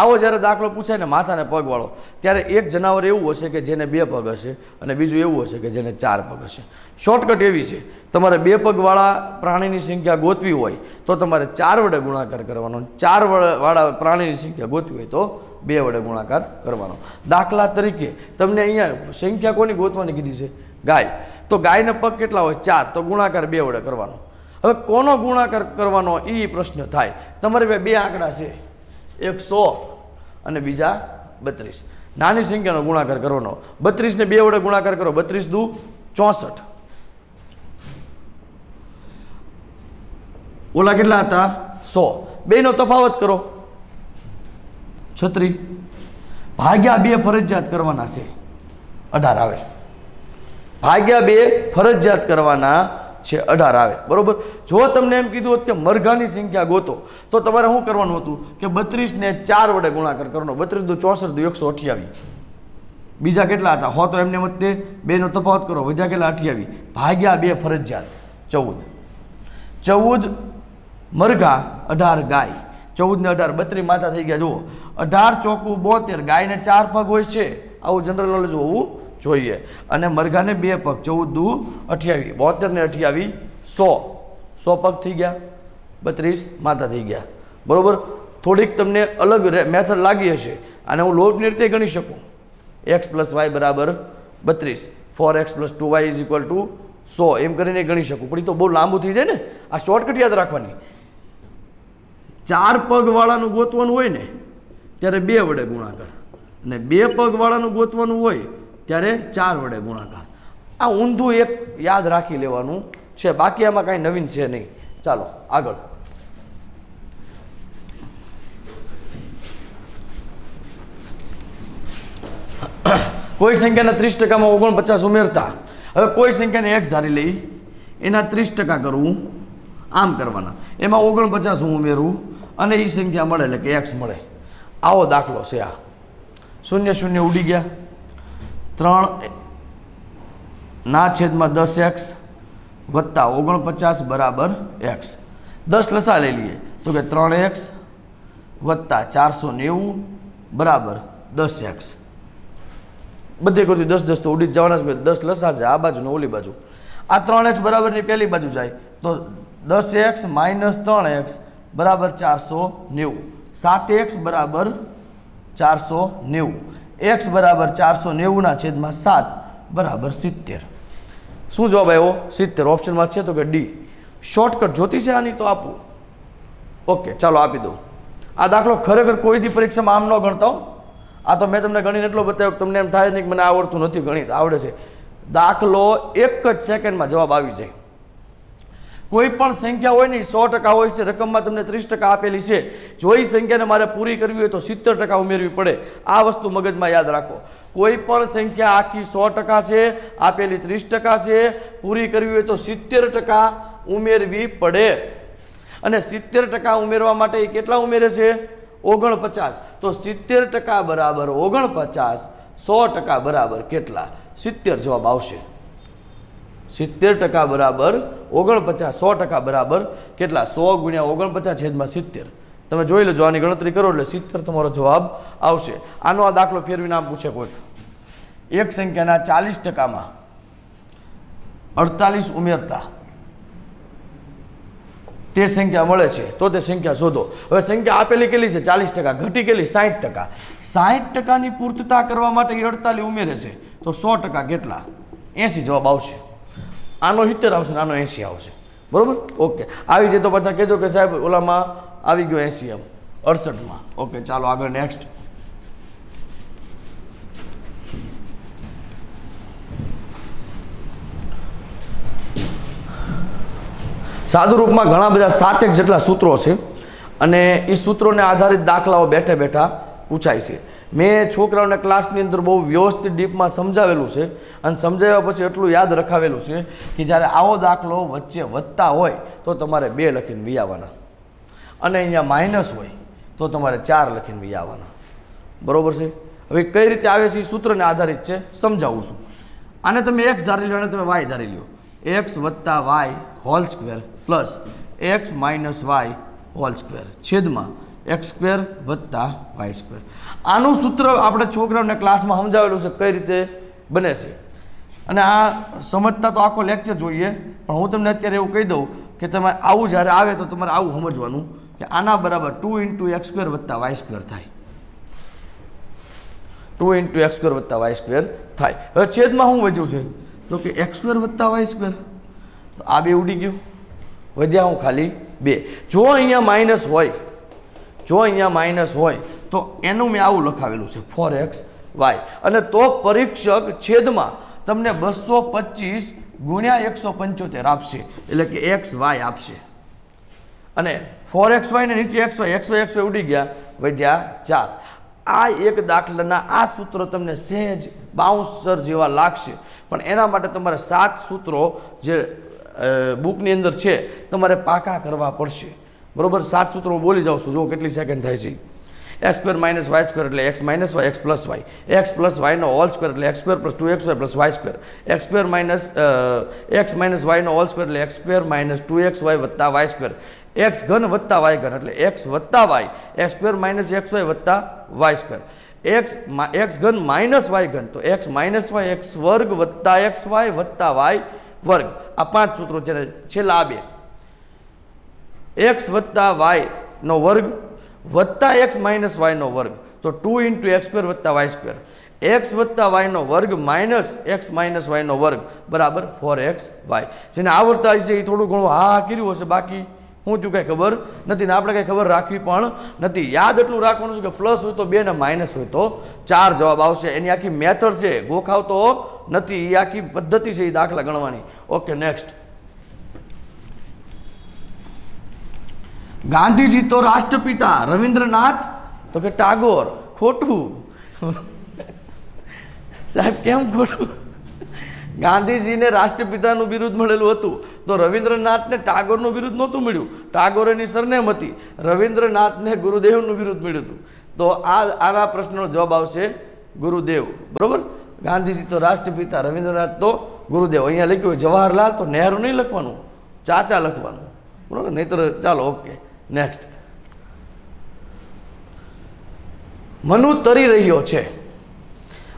આવો જ્યારે દાખલો પૂછાય ને માથાને પગવાળો ત્યારે એક જનાવર એવું હશે કે જેને બે પગ હશે અને બીજું એવું હશે કે જેને ચાર પગ હશે શોર્ટકટ એવી છે તમારે બે પગવાળા પ્રાણીની સંખ્યા ગોતવી હોય તો તમારે ચાર વડે ગુણાકાર કરવાનો ચાર વાળા પ્રાણીની સંખ્યા ગોતવી હોય તો બે વડે ગુણાકાર કરવાનો દાખલા તરીકે તમને અહીંયા સંખ્યા કોની ગોતવાની કીધી છે ગાય તો ગાયને પગ કેટલા હોય ચાર તો ગુણાકાર બે વડે કરવાનો હવે કોનો ગુણાકાર કરવાનો એ પ્રશ્ન થાય તમારી બે આંકડા છે એક સો અને બીજા બત્રીસ નાની સંખ્યાનો ગુણાકાર કરવાનો બત્રીસને બે વડે ગુણાકાર કરો બત્રીસ દુ ચોસઠ ઓલા કેટલા હતા સો બેનો તફાવત કરો છત્રી ભાગ્યા બે ફરજિયાત કરવાના છે અઢાર આવે ભાગ્યા બે ફરજિયાત કરવાના છે અઢાર આવે બરાબર જો તમને એમ કીધું હોત કે મરઘાની સંખ્યા ગોતો તો તમારે શું કરવાનું હતું કે બત્રીસને ચાર વડે ગુણાકાર કરવાનો બત્રીસ દુ ચોસઠ દુ એકસો અઠ્યાવીસ બીજા કેટલા હતા હો તો એમને મતે બેનો તફાવત કરો વધ્યા કેટલા અઠ્યાવીસ ભાગ્યા બે ફરજિયાત ચૌદ ચૌદ મરઘા અઢાર ગાય ચૌદ ને અઢાર બત્રીસ માતા થઈ ગયા જુઓ અઢાર ચોકું બોતેર ગાયને ચાર પગ હોય છે આવું જનરલ નોલેજ હોવું જોઈએ અને મરઘાને બે પગ ચૌદ દુ અઠ્યાવીસ બોતેર ને અઠ્યાવીસ સો સો પગ થઈ ગયા બત્રીસ માતા થઈ ગયા બરાબર થોડીક તમને અલગ મેથડ લાગી હશે અને હું લોપની રીતે ગણી શકું એક્સ પ્લસ વાય બરાબર બત્રીસ four X plus two Y is equal to સો એમ કરીને ગણી શકું પણ એ તો બહુ લાંબુ થઈ જાય ને આ શોર્ટકટ યાદ રાખવાની ચાર પગવાળાનું ગોતવાનું હોય ને ત્યારે બે વડે ગુણાકાર અને બે પગવાળાનું ગોતવાનું હોય ત્યારે ચાર વડે ગુણાકાર આ ઊંધું એક યાદ રાખી લેવાનું છે બાકી આમાં કાંઈ નવીન છે નહીં ચાલો આગળ કોઈ સંખ્યાના ત્રીસ ટકામાં ઓગણપચાસ ઉમેરતા હવે કોઈ સંખ્યાને એક ધારી લઈ એના ત્રીસ ટકા કરવું આમ કરવાના એમાં ઓગણપચાસ હું ઉમેરું અને એ સંખ્યા મળે એટલે કે એક્સ મળે આવો દાખલો છે આ શૂન્ય શૂન્ય ઉડી ગયા ત્રણ ના છેદમાં દસ એક્સ વત્તા ઓગણપચાસ બરાબર એક્સ દસ લસા લઈ લઈએ તો કે ત્રણ એક્સ વત્તા ચારસો નેવું બરાબર દસ એક્સ બધે કરતી દસ દસ તો ઉડી જવાના જ દસ લસા છે આ બાજુ ને ઓલી બાજુ આ ત્રણ એક્સ બરાબરની પહેલી બાજુ જાય તો દસ એક્સ માઇનસ ત્રણ એક્સ બરાબર ચારસો નેવું સાત એક્સ બરાબર ચારસો નેવું એક્સ બરાબર ચારસો નેવુંના છેદમાં સાત બરાબર સિત્તેર શું જવાબ આવ્યો સિત્તેર ઓપ્શનમાં છે તો કે ડી શોર્ટકટ જોતી છે આની તો આપું ઓકે ચાલો આપી દઉં આ દાખલો ખરેખર કોઈ દી પરીક્ષામાં આમ ન ગણતા આ તો મેં તમને ગણીને એટલો બતાવ્યો તમને એમ થાય નહીં કે મને આવડતું નથી ગણિત આવડે છે દાખલો એક જ સેકન્ડમાં જવાબ આવી જાય કોઈ પણ સંખ્યા હોય ને સો ટકા હોય છે રકમમાં તમને ત્રીસ ટકા આપેલી છે જો એ સંખ્યાને મારે પૂરી કરવી હોય તો સિત્તેર ટકા ઉમેરવી પડે આ વસ્તુ મગજમાં યાદ રાખો કોઈ પણ સંખ્યા આખી સો ટકા છે આપેલી ત્રીસ ટકા છે પૂરી કરવી હોય તો સિત્તેર ટકા ઉમેરવી પડે અને સિત્તેર ટકા ઉમેરવા માટે એ કેટલા ઉમેરે છે ઓગણપચાસ તો સિત્તેર ટકા બરાબર ઓગણપચાસ સો ટકા બરાબર કેટલા સિત્તેર જવાબ આવશે સિત્તેર ટકા બરાબર ઓગણપચાસ સો ટકા બરાબર કેટલા સો ગુણ્યા ઓગણપચાસ છેદમાં સિત્તેર તમે જોઈ લેજો આની ગણતરી કરો એટલે સિત્તેર તમારો જવાબ આવશે આનો આ દાખલો ફેરવીને આમ પૂછે કોઈક એક સંખ્યાના ચાલીસ ટકામાં અડતાલીસ ઉમેરતા તે સંખ્યા મળે છે તો તે સંખ્યા શોધો હવે સંખ્યા આપેલી કેટલી છે ચાલીસ ટકા ઘટી કેટલી સાહીઠ ટકા સાહીઠ ટકાની પૂર્તતા કરવા માટે એ અડતાલીસ ઉમેરે છે તો સો ટકા કેટલા એંસી જવાબ આવશે આનો સિત્તેર આવશે આનો એંસી આવશે બરાબર ઓકે આવી જાય તો પાછા કહેજો કે સાહેબ ઓલામાં આવી ગયો એંસી એમ અડસઠમાં ઓકે ચાલો આગળ નેક્સ્ટ સાદુરૂપમાં ઘણા બધા સાતેક જેટલા સૂત્રો છે અને એ સૂત્રોને આધારિત દાખલાઓ બેઠે બેઠા પૂછાય છે મેં છોકરાઓને ક્લાસની અંદર બહુ વ્યવસ્થિત ડીપમાં સમજાવેલું છે અને સમજાવ્યા પછી એટલું યાદ રખાવેલું છે કે જ્યારે આવો દાખલો વચ્ચે વધતા હોય તો તમારે બે લખીને વિયાવાના અને અહીંયા માઇનસ હોય તો તમારે ચાર લખીને વિયાવાના બરાબર છે હવે કઈ રીતે આવે છે એ સૂત્રને આધારિત છે સમજાવું છું આને તમે એક્સ ધારી લો અને તમે વાય ધારી લો એક્સ વત્તા Y whole square plus X minus Y whole square છેદમાં એક્સ સ્ક્વેર વત્તા વાય સ્ક્વેર આનું સૂત્ર આપણે છોકરાઓને ક્લાસમાં સમજાવેલું છે કઈ રીતે બને છે અને આ સમજતા તો આખો લેક્ચર જોઈએ પણ હું તમને અત્યારે એવું કહી દઉં કે તમે આવું જ્યારે આવે તો તમારે આવું સમજવાનું કે આના બરાબર ટુ ઇન્ટુ એક્સ સ્ક્વેર વત્તા વાય સ્ક્વેર થાય ટુ ઇન્ટુ એક્સ સ્ક્વેર વત્તા વાય સ્ક્વેર થાય હવે છેદમાં શું વધ્યું છે તો કે એક્સ સ્ક્વેર વત્તા વાય સ્ક્વેર તો આ બે ઉડી ગયું વધ્યા હું ખાલી બે જો અહીંયા માઇનસ હોય જો અહીંયા માઇનસ હોય તો એનું મેં આવું લખાવેલું છે ફોર એક્સ વાય અને તો પરીક્ષક છેદમાં તમને બસો પચીસ ગુણ્યા એકસો પંચોતેર આપશે એટલે કે એક્સ વાય આપશે અને ફોર એક્સ વાયને નીચે એકસો એકસો એકસો ઉડી ગયા વધ્યા ચાર આ એક દાખલાના આ સૂત્રો તમને સહેજ બાઉન્સર જેવા લાગશે પણ એના માટે તમારે સાત સૂત્રો જે બુકની અંદર છે તમારે પાકા કરવા પડશે બરાબર સાત સૂત્રો બોલી જાઉં છું જો કેટલી સેકન્ડ થાય છે X square minus Y square એટલે X minus Y X plus Y X plus વાયનો હોલ સ્ક્વેર એટલે X square plus two X Y plus Y square X square minus X minus વાયનો હોલ સ્ક્વેર એટલે X square minus two X Y વત્તા Y square X ઘન વત્તા Y ઘન એટલે X વત્તા Y X square minus X Y વત્તા Y square X X ઘન માઇનસ વાય ઘન તો એક્સ માઇનસ વાય એક્સ વર્ગ વત્તા એક્સ વાય વત્તા વાય વર્ગ આ પાંચ સૂત્રો છેલ્લા આ બે એક્સ વત્તા વાયનો વર્ગ વત્તા એક્સ માઇનસ વાયનો વર્ગ તો ટુ ઇન્ટુ એક્સ સ્ક્વેર વત્તા વાય સ્ક્વેર એક્સ વત્તા વાયનો વર્ગ માઇનસ એક્સ માઇનસ વાયનો વર્ગ બરાબર ફોર એક્સ વાય જેને આવડતા હશે એ થોડું ઘણું હા કર્યું હશે બાકી હું ચું કાંઈ ખબર નથી ને આપણે કાંઈ ખબર રાખવી પણ નથી યાદ એટલું રાખવાનું છે કે પ્લસ હોય તો બે ને માઇનસ હોય તો ચાર જવાબ આવશે એની આખી મેથડ છે ગોખાવતો નથી એ આખી પદ્ધતિ છે એ દાખલા ગણવાની ઓકે નેક્સ્ટ ગાંધીજી તો રાષ્ટ્રપિતા રવિન્દ્રનાથ તો કે ટાગોર ખોટું સાહેબ કેમ ખોટું ગાંધીજીને રાષ્ટ્રપિતાનું બિરુદ મળેલું હતું તો રવિન્દ્રનાથને ટાગોરનું બિરુદ નહોતું મળ્યું ટાગોરેની સરનેમ હતી રવિન્દ્રનાથને ગુરુદેવનું બિરુદ મળ્યું હતું તો આ આના પ્રશ્નનો જવાબ આવશે ગુરુદેવ બરાબર ગાંધીજી તો રાષ્ટ્રપિતા રવિન્દ્રનાથ તો ગુરુદેવ અહીંયા લખ્યું જવાહરલાલ તો નહેરુ નહીં લખવાનું ચાચા લખવાનું બરાબર નહીંતર ચાલો ઓકે નેક્સ્ટ મનુ તરી રહ્યો છે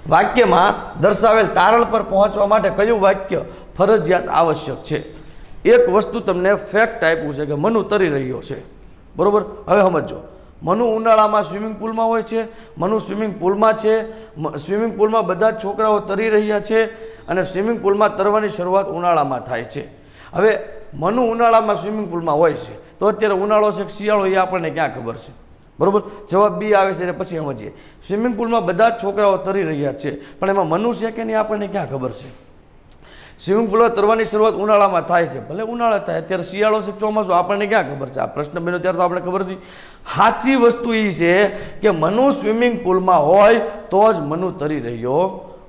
વાક્યમાં દર્શાવેલ તારણ પર પહોંચવા માટે કયું વાક્ય ફરજિયાત આવશ્યક છે એક વસ્તુ તમને ફેક્ટ આપ્યું છે કે મનુ તરી રહ્યો છે બરાબર હવે સમજો મનુ ઉનાળામાં સ્વિમિંગ પુલમાં હોય છે મનુ સ્વિમિંગ પુલમાં છે સ્વિમિંગ પુલમાં બધા જ છોકરાઓ તરી રહ્યા છે અને સ્વિમિંગ પુલમાં તરવાની શરૂઆત ઉનાળામાં થાય છે હવે મનુ ઉનાળામાં સ્વિમિંગ પુલમાં હોય છે તો અત્યારે ઉનાળો છે શિયાળો એ આપણને ક્યાં ખબર છે બરાબર જવાબ બી આવે છે અને પછી સમજીએ સ્વિમિંગ પુલમાં બધા જ છોકરાઓ તરી રહ્યા છે પણ એમાં મનુ છે કે નહીં આપણને ક્યાં ખબર છે સ્વિમિંગ પુલમાં તરવાની શરૂઆત ઉનાળામાં થાય છે ભલે ઉનાળા થાય અત્યારે શિયાળો છે ચોમાસું આપણને ક્યાં ખબર છે આ પ્રશ્ન બન્યો ત્યારે તો આપણે ખબર નથી સાચી વસ્તુ એ છે કે મનુ સ્વિમિંગ પુલમાં હોય તો જ મનુ તરી રહ્યો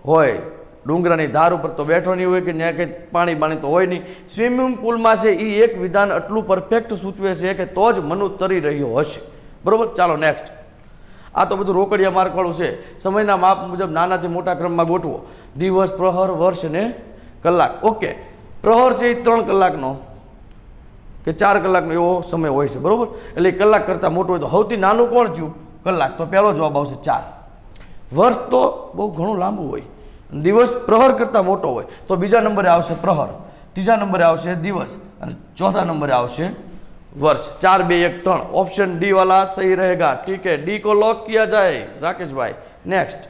હોય ડુંગરાની ધાર ઉપર તો બેઠો નહીં હોય કે ત્યાં કંઈ પાણી બાણી તો હોય નહીં સ્વિમિંગ પુલમાં છે એ એક વિધાન આટલું પરફેક્ટ સૂચવે છે કે તો જ મનુ તરી રહ્યો હશે બરાબર ચાલો નેક્સ્ટ આ તો બધું રોકડિયા માર્કવાળું છે સમયના માપ મુજબ નાનાથી મોટા ક્રમમાં ગોઠવો દિવસ પ્રહર વર્ષ ને કલાક ઓકે પ્રહર છે એ ત્રણ કલાકનો કે ચાર કલાકનો એવો સમય હોય છે બરાબર એટલે કલાક કરતાં મોટો હોય તો સૌથી નાનું કોણ થયું કલાક તો પહેલો જવાબ આવશે ચાર વર્ષ તો બહુ ઘણું લાંબુ હોય દિવસ પ્રહર કરતાં મોટો હોય તો બીજા નંબરે આવશે પ્રહર ત્રીજા નંબરે આવશે દિવસ અને ચોથા નંબરે આવશે વર્ષ ચાર બે એક ત્રણ ઓપ્શન ડી વાલા સહી રહેગા ઠીક હે ડી કો લોક કિયા જાય રાકેશભાઈ નેક્સ્ટ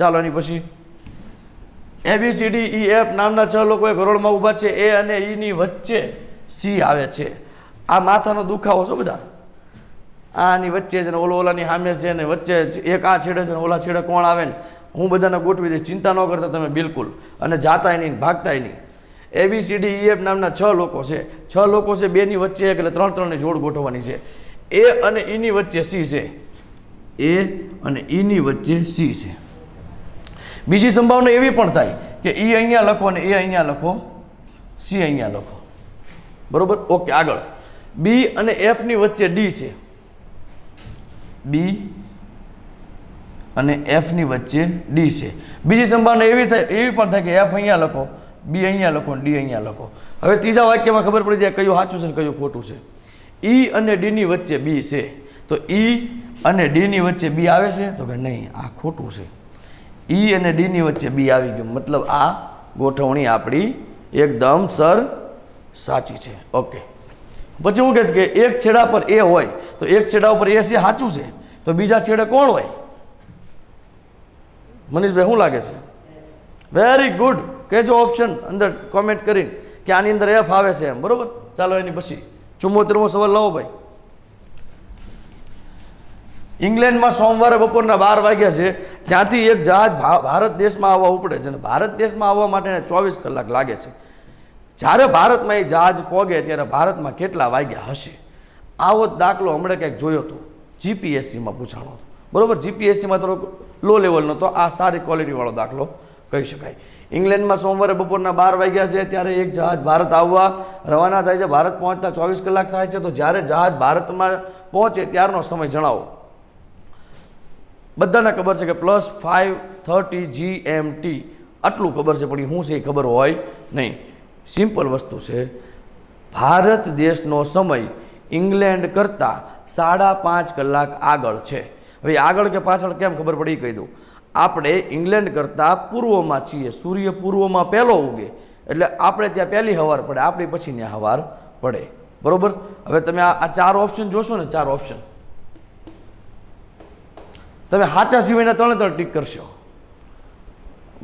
ચાલો એની પછી એબીસીડી ઈ એફ નામના છ લોકો ઘરોળમાં ઊભા છે એ અને ઈની e વચ્ચે સી આવે છે આ માથાનો દુખાવો છો બધા આની વચ્ચે છે ને ઓલો ઓલાની સામે છે ને વચ્ચે એક આ છેડે છે ને ઓલા છેડે કોણ આવે ને હું બધાને ગોઠવી દઈશ ચિંતા ન કરતા તમે બિલકુલ અને જાતાય નહીં ભાગતાય નહીં ઈ એફ e, નામના છ લોકો છે છ લોકો છે બેની વચ્ચે એટલે ત્રણ ત્રણની જોડ ગોઠવવાની છે એ અને ઈની e વચ્ચે સી છે એ અને ઈની e વચ્ચે સી છે બીજી સંભાવના એવી પણ થાય કે ઈ અહીંયા લખો અને એ અહીંયા લખો સી અહીંયા લખો બરોબર ઓકે આગળ બી અને એફની વચ્ચે ડી છે બી અને એફની વચ્ચે ડી છે બીજી સંભાવના એવી થાય એવી પણ થાય કે એફ અહીંયા લખો બી અહીંયા લખો ડી અહીંયા લખો હવે ત્રીજા વાક્યમાં ખબર પડી જાય કયું સાચું છે ને કયું ખોટું છે ઈ e અને ડીની વચ્ચે બી છે તો ઈ e અને ડીની વચ્ચે બી આવે છે તો કે નહીં આ ખોટું છે ઈ e અને ડીની વચ્ચે બી આવી ગયું મતલબ આ ગોઠવણી આપણી એકદમ સર સાચી છે ઓકે પછી હું કહેશ કે એક છેડા પર એ હોય તો એક છેડા ઉપર એ છે સાચું છે તો બીજા છેડે કોણ હોય મનીષભાઈ શું લાગે છે વેરી ગુડ કહેજો ઓપ્શન અંદર કોમેન્ટ કરીને કે આની અંદર એફ આવે છે એમ બરોબર ચાલો એની પછી ચુમ્મોતેરમો સવાલ લાવો ભાઈ ઇંગ્લેન્ડમાં સોમવારે બપોરના બાર વાગ્યા છે ત્યાંથી એક જહાજ ભારત દેશમાં આવવા ઉપડે છે અને ભારત દેશમાં આવવા માટે ચોવીસ કલાક લાગે છે જ્યારે ભારતમાં એ જહાજ પોગે ત્યારે ભારતમાં કેટલા વાગ્યા હશે આવો દાખલો હમણાં કંઈક જોયો હતો જીપીએસસીમાં પૂછાણો હતો બરાબર જીપીએસસીમાં થોડોક લો લેવલનો તો આ સારી ક્વોલિટીવાળો દાખલો કહી શકાય ઇંગ્લેન્ડમાં સોમવારે બપોરના બાર વાગ્યા છે ત્યારે એક જહાજ ભારત આવવા રવાના થાય છે ભારત પહોંચતા ચોવીસ કલાક થાય છે તો જ્યારે જહાજ ભારતમાં પહોંચે ત્યારનો સમય જણાવો બધાને ખબર છે કે plus five thirty G M T આટલું ખબર છે પણ શું છે એ ખબર હોય નહીં સિમ્પલ વસ્તુ છે ભારત દેશનો સમય ઇંગ્લેન્ડ કરતાં સાડા પાંચ કલાક આગળ છે હવે આગળ કે પાછળ કેમ ખબર પડી કહી દઉં આપણે ઇંગ્લેન્ડ કરતાં પૂર્વમાં છીએ સૂર્ય પૂર્વમાં પહેલો ઉગે એટલે આપણે ત્યાં પહેલી હવાર પડે આપણી પછી ત્યાં હવાર પડે બરોબર હવે તમે આ ચાર ઓપ્શન જોશો ને ચાર ઓપ્શન તમે સાચા સિવાયના ત્રણે ત્રણ ટીક કરશો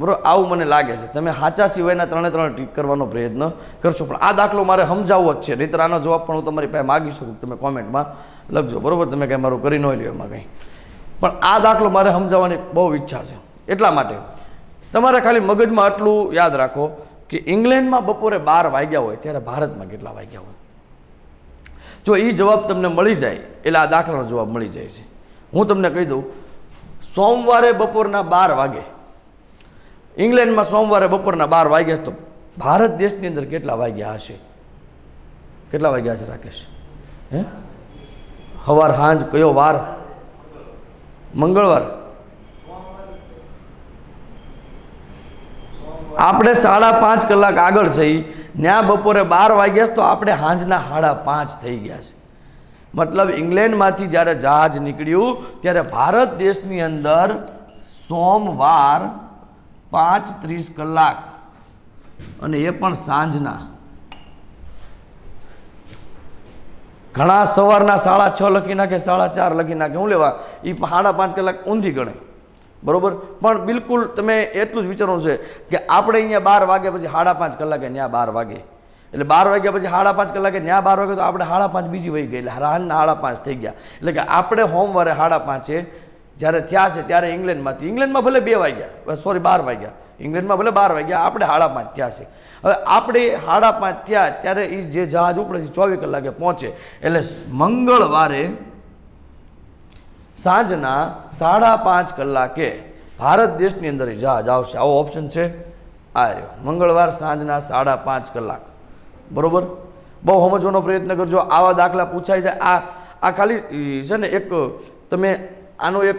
બરાબર આવું મને લાગે છે તમે સાચા સિવાયના ત્રણે ત્રણ ટીક કરવાનો પ્રયત્ન કરશો પણ આ દાખલો મારે સમજાવવો જ છે નહીતર આનો જવાબ પણ હું તમારી પાસે માગી શકું તમે કોમેન્ટમાં લખજો બરોબર તમે કંઈ મારું કરી ન લ્યો એમાં કંઈ પણ આ દાખલો મારે સમજાવવાની બહુ ઈચ્છા છે એટલા માટે તમારે ખાલી મગજમાં આટલું યાદ રાખો કે ઇંગ્લેન્ડમાં બપોરે બાર વાગ્યા હોય ત્યારે ભારતમાં કેટલા વાગ્યા હોય જો એ જવાબ તમને મળી જાય એટલે આ દાખલાનો જવાબ મળી જાય છે હું તમને કહી દઉં સોમવારે બપોરના બાર વાગે ઇંગ્લેન્ડમાં સોમવારે બપોરના બાર વાગ્યા તો ભારત દેશની અંદર કેટલા વાગ્યા હશે કેટલા વાગ્યા છે રાકેશ હે હવાર સાંજ કયો વાર મંગળવાર આપણે સાડા પાંચ કલાક આગળ જઈ ત્યાં બપોરે બાર વાગ્યા તો આપણે સાંજના સાડા પાંચ થઈ ગયા છે મતલબ ઇંગ્લેન્ડમાંથી જ્યારે જહાજ નીકળ્યું ત્યારે ભારત દેશની અંદર સોમવાર પાંચ ત્રીસ કલાક અને એ પણ સાંજના ઘણા સવારના સાડા છ લખી નાખે સાડા ચાર લખી નાખે શું લેવા એ સાડા પાંચ કલાક ઊંધી ગણે બરાબર પણ બિલકુલ તમે એટલું જ વિચારવું છે કે આપણે અહીંયા બાર વાગ્યા પછી સાડા પાંચ કલાકે ત્યાં બાર વાગે એટલે બાર વાગ્યા પછી સાડા પાંચ કલાકે ત્યાં બાર વાગે તો આપણે સાડા પાંચ બીજી વહી ગઈ એટલે રાહના સાડા પાંચ થઈ ગયા એટલે કે આપણે સોમવારે સાડા પાંચે જ્યારે થયા છે ત્યારે ઇંગ્લેન્ડમાંથી ઇંગ્લેન્ડમાં ભલે બે વાગ્યા સોરી બાર વાગ્યા ઇંગ્લેન્ડમાં ભલે બાર વાગ્યા આપણે હાડા પાંચ થયા છે હવે આપણે હાડા પાંચ થયા ત્યારે એ જે જહાજ ઉપડે ઉપડેથી ચોવીસ કલાકે પહોંચે એટલે મંગળવારે સાંજના સાડા પાંચ કલાકે ભારત દેશની અંદર એ જહાજ આવશે આવો ઓપ્શન છે આ રહ્યો મંગળવાર સાંજના સાડા પાંચ કલાક બરાબર બહુ સમજવાનો પ્રયત્ન કરજો આવા દાખલા પૂછાય છે આ આ ખાલી છે ને એક તમે આનો એક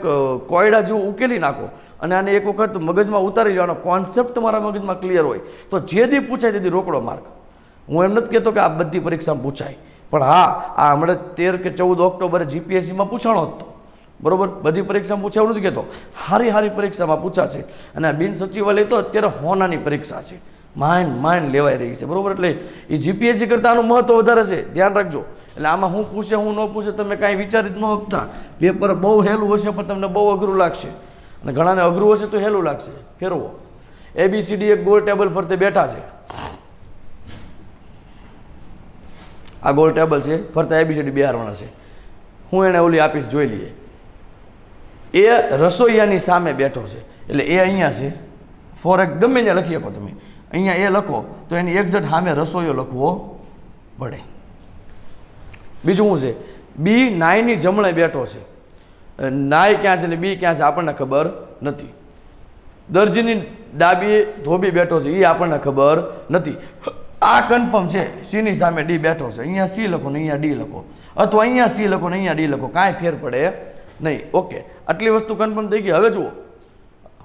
કોયડા જેવું ઉકેલી નાખો અને આને એક વખત મગજમાં ઉતારી લેવાનો કોન્સેપ્ટ તમારા મગજમાં ક્લિયર હોય તો જે દી પૂછાય તેથી રોકડો માર્ક હું એમ નથી કહેતો કે આ બધી પરીક્ષામાં પૂછાય પણ હા આ હમણાં તેર કે ચૌદ ઓક્ટોબરે જીપીએસસીમાં પૂછાણો હતો બરોબર બધી પરીક્ષામાં પૂછાય એવું નથી કહેતો હારી હારી પરીક્ષામાં પૂછાશે અને આ બિન સચિવાલય તો અત્યારે હોનાની પરીક્ષા છે માઇન્ડ માઇન્ડ લેવાઈ રહી છે બરાબર એટલે એ જીપીએસસી કરતાં આનું મહત્ત્વ વધારે છે ધ્યાન રાખજો એટલે આમાં હું પૂછે હું ન પૂછે તમે કાંઈ વિચારી જ ન શકતા પેપર બહુ હેલું હશે પણ તમને બહુ અઘરું લાગશે અને ઘણાને અઘરું હશે તો હેલું લાગશે ફેરવો એબીસીડી એક ગોળ ટેબલ ફરતે બેઠા છે આ ગોળ ટેબલ છે ફરતા એબીસીડી બિહારવાના છે હું એને ઓલી આપીશ જોઈ લઈએ એ રસોઈયાની સામે બેઠો છે એટલે એ અહીંયા છે ફોર એક ગમે ત્યાં લખી શકો તમે અહીંયા એ લખો તો એની એક્ઝેક્ટ સામે રસોઈયો લખવો પડે બીજું શું છે બી નાયની જમણે બેઠો છે નાય ક્યાં છે ને બી ક્યાં છે આપણને ખબર નથી દરજીની ડાબી ધોબી બેઠો છે એ આપણને ખબર નથી આ કન્ફર્મ છે સીની સામે ડી બેઠો છે અહીંયા સી લખો ને અહીંયા ડી લખો અથવા અહીંયા સી લખો ને અહીંયા ડી લખો કાંઈ ફેર પડે નહીં ઓકે આટલી વસ્તુ કન્ફર્મ થઈ ગઈ હવે જુઓ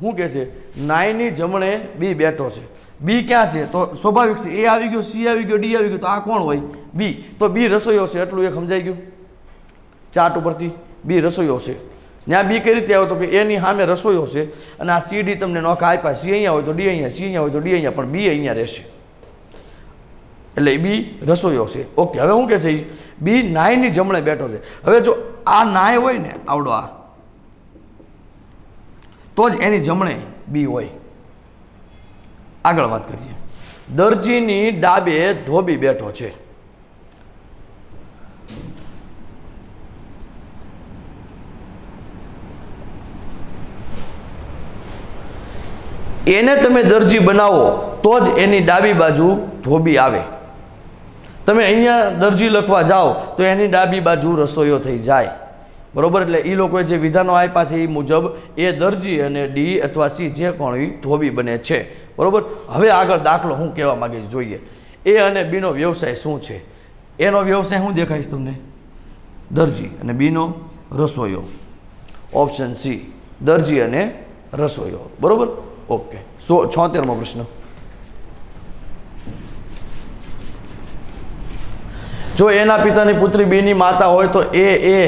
શું કહે છે નાયની જમણે બી બેઠો છે બી ક્યાં છે તો સ્વાભાવિક છે એ આવી ગયો સી આવી ગયો ડી આવી ગયો તો આ કોણ હોય બી તો બી રસોઈયો છે એટલું એક સમજાઈ ગયું ચાર્ટ ઉપરથી બી રસોઈયો છે જ્યાં બી કઈ રીતે આવ્યો તો કે એની સામે રસોઈયો છે અને આ સી ડી તમને નોખા આપ્યા સી અહીંયા હોય તો ડી અહીંયા સી અહીંયા હોય તો ડી અહીંયા પણ બી અહીંયા રહેશે એટલે બી રસોઈયો છે ઓકે હવે શું છે બી નાયની જમણે બેઠો છે હવે જો આ નાય હોય ને આવડો આ તો જ એની જમણે બી હોય આગળ વાત કરીએ દરજીની ડાબે ધોબી બેઠો છે એને તમે દરજી બનાવો તો જ એની ડાબી બાજુ ધોબી આવે તમે અહીંયા દરજી લખવા જાઓ તો એની ડાબી બાજુ રસોઈઓ થઈ જાય બરોબર એટલે એ લોકોએ જે વિધાનો આપ્યા છે એ મુજબ એ દરજી અને ડી અથવા સી જે કોણ એ ધોબી બને છે બરાબર હવે આગળ દાખલો હું કહેવા માગીશ જોઈએ એ અને બીનો વ્યવસાય શું છે એનો વ્યવસાય હું દેખાઈશ તમને દરજી અને બીનો રસોયો ઓપ્શન સી દરજી અને રસોયો બરાબર ઓકે સો છોતેરમો પ્રશ્ન જો એના પિતાની પુત્રી બીની માતા હોય તો એ એ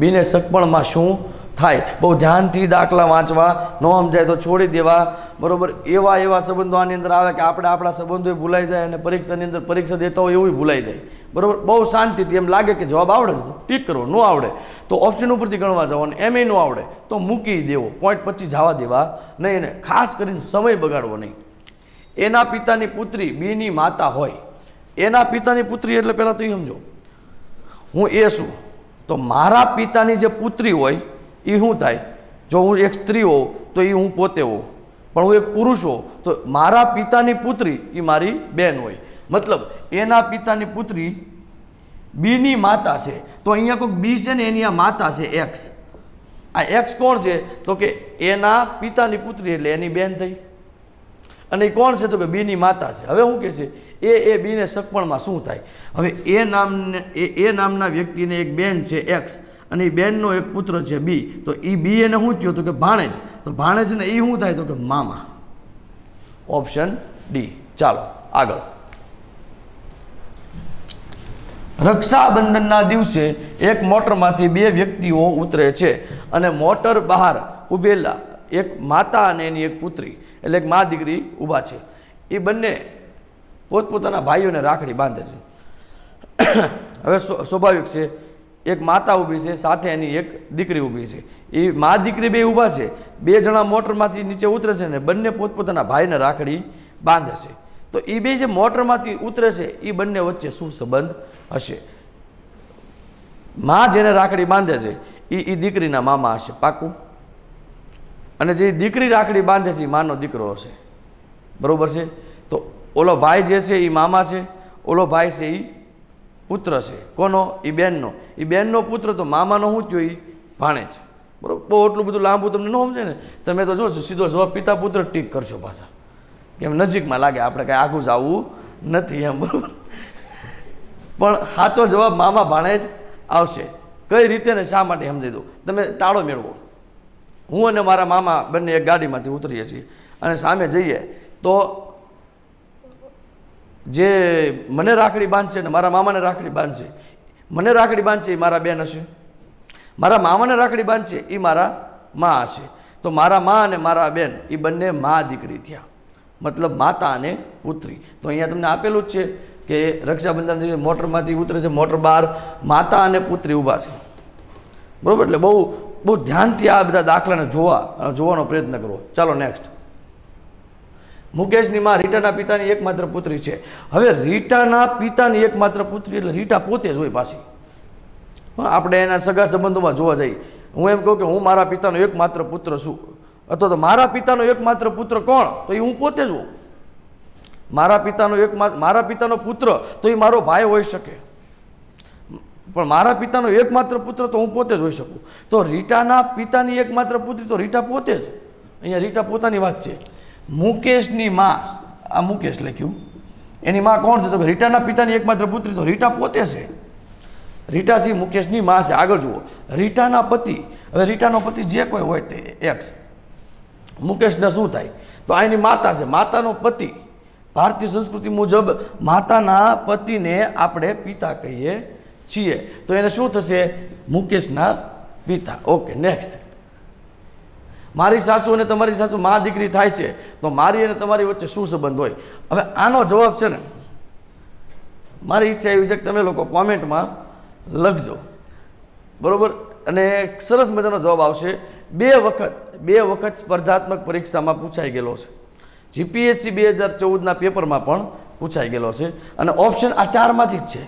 બીને સગપણમાં શું થાય બહુ ધ્યાનથી દાખલા વાંચવા ન સમજાય તો છોડી દેવા બરાબર એવા એવા સંબંધો આની અંદર આવે કે આપણે આપણા સંબંધો ભૂલાઈ જાય અને પરીક્ષાની અંદર પરીક્ષા દેતા હોય એવું ભૂલાઈ જાય બરાબર બહુ શાંતિથી એમ લાગે કે જવાબ આવડે છે ટીક કરવો ન આવડે તો ઓપ્શન ઉપરથી ગણવા જવાનું એમ એ ન આવડે તો મૂકી દેવો પોઈન્ટ પછી જવા દેવા નહીં અને ખાસ કરીને સમય બગાડવો નહીં એના પિતાની પુત્રી બીની માતા હોય એના પિતાની પુત્રી એટલે પહેલાં તો એ સમજો હું એ શું તો મારા પિતાની જે પુત્રી હોય એ શું થાય જો હું એક સ્ત્રી હોઉં તો એ હું પોતે હોઉં પણ હું એક પુરુષ હોઉં તો મારા પિતાની પુત્રી એ મારી બેન હોય મતલબ એના પિતાની પુત્રી બીની માતા છે તો અહીંયા કોઈક બી છે ને એની આ માતા છે એક્સ આ એક્સ કોણ છે તો કે એના પિતાની પુત્રી એટલે એની બેન થઈ અને એ કોણ છે તો કે બીની માતા છે હવે શું કહે છે એ એ બીને સગપણમાં શું થાય હવે એ નામને એ નામના વ્યક્તિને એક બેન છે એક્સ અને એ બેનનો એક પુત્ર છે બી તો એ બી એને શું થયો તો કે ભાણેજ તો ભાણેજને એ શું થાય તો કે મામા ઓપ્શન ડી ચાલો આગળ રક્ષાબંધનના દિવસે એક મોટરમાંથી બે વ્યક્તિઓ ઉતરે છે અને મોટર બહાર ઊભેલા એક માતા અને એની એક પુત્રી એટલે એક મા દીકરી ઊભા છે એ બંને પોતપોતાના ભાઈઓને રાખડી બાંધે છે (coughs) હવે સ્વાભાવિક છે એક માતા ઊભી છે સાથે એની એક દીકરી ઊભી છે એ મા દીકરી બે ઊભા છે બે જણા મોટરમાંથી નીચે ઉતરે છે ને બંને પોતપોતાના ભાઈને રાખડી બાંધે છે તો એ બે જે મોટરમાંથી ઉતરે છે એ બંને વચ્ચે શું સંબંધ હશે મા જેને રાખડી બાંધે છે એ એ દીકરીના મામા હશે પાકું અને જે દીકરી રાખડી બાંધે છે એ માનો દીકરો હશે બરાબર છે તો ઓલો ભાઈ જે છે એ મામા છે ઓલો ભાઈ છે એ પુત્ર છે કોનો એ બેનનો એ બેનનો પુત્ર તો મામાનો શું થયો એ ભાણે છે બરાબર બહુ એટલું બધું લાંબુ તમને ન સમજે ને તમે તો જોશો સીધો જવાબ પિતા પુત્ર ટીક કરશો પાછા કેમ નજીકમાં લાગે આપણે કાંઈ આગું જવું નથી એમ બરાબર પણ સાચો જવાબ મામા ભાણે જ આવશે કઈ રીતે ને શા માટે સમજી દઉં તમે તાળો મેળવો હું અને મારા મામા બંને એક ગાડીમાંથી ઉતરીએ છીએ અને સામે જઈએ તો જે મને રાખડી બાંધશે ને મારા મામાને રાખડી બાંધશે મને રાખડી બાંધશે એ મારા બેન હશે મારા મામાને રાખડી બાંધશે એ મારા મા હશે તો મારા મા અને મારા બેન એ બંને મા દીકરી થયા મતલબ માતા અને પુત્રી તો અહીંયા તમને આપેલું જ છે કે રક્ષાબંધન મોટરમાંથી ઉતરે છે મોટર બહાર માતા અને પુત્રી ઊભા છે બરાબર એટલે બહુ બહુ ધ્યાનથી આ બધા દાખલાને જોવા જોવાનો પ્રયત્ન કરવો ચાલો નેક્સ્ટ મુકેશની માં રીટાના પિતાની એકમાત્ર પુત્રી છે હવે રીટાના પિતાની એકમાત્ર પુત્રી એટલે રીટા પોતે જ હોય પાછી આપણે એના સગા સંબંધોમાં જોવા જઈએ હું એમ કહું કે હું મારા પિતાનો એકમાત્ર પુત્ર છું અથવા તો મારા પિતાનો એકમાત્ર પુત્ર કોણ તો એ હું પોતે જ હોઉં મારા પિતાનો એકમાત્ર મારા પિતાનો પુત્ર તો એ મારો ભાઈ હોઈ શકે પણ મારા પિતાનો એકમાત્ર પુત્ર તો હું પોતે જ હોઈ શકું તો રીટાના પિતાની એકમાત્ર પુત્રી તો રીટા પોતે જ અહીંયા રીટા પોતાની વાત છે મુકેશની માં આ મુકેશ લખ્યું એની માં કોણ છે તો રીટાના પિતાની એકમાત્ર પુત્રી તો રીટા પોતે છે રીટા સિંહ મુકેશની માં છે આગળ જુઓ રીટાના પતિ હવે રીટાનો પતિ જે કોઈ હોય તે એક્સ મુકેશને શું થાય તો આ એની માતા છે માતાનો પતિ ભારતીય સંસ્કૃતિ મુજબ માતાના પતિને આપણે પિતા કહીએ છીએ તો એને શું થશે મુકેશના પિતા ઓકે નેક્સ્ટ મારી સાસુ અને તમારી સાસુ મા દીકરી થાય છે તો મારી અને તમારી વચ્ચે શું સંબંધ હોય હવે આનો જવાબ છે ને મારી ઈચ્છા એવી છે કે તમે લોકો કોમેન્ટમાં લખજો બરાબર અને સરસ મજાનો જવાબ આવશે બે વખત બે વખત સ્પર્ધાત્મક પરીક્ષામાં પૂછાઈ ગયેલો છે જીપીએસસી બે હજાર ચૌદના પેપરમાં પણ પૂછાઈ ગયેલો છે અને ઓપ્શન આ ચારમાંથી જ છે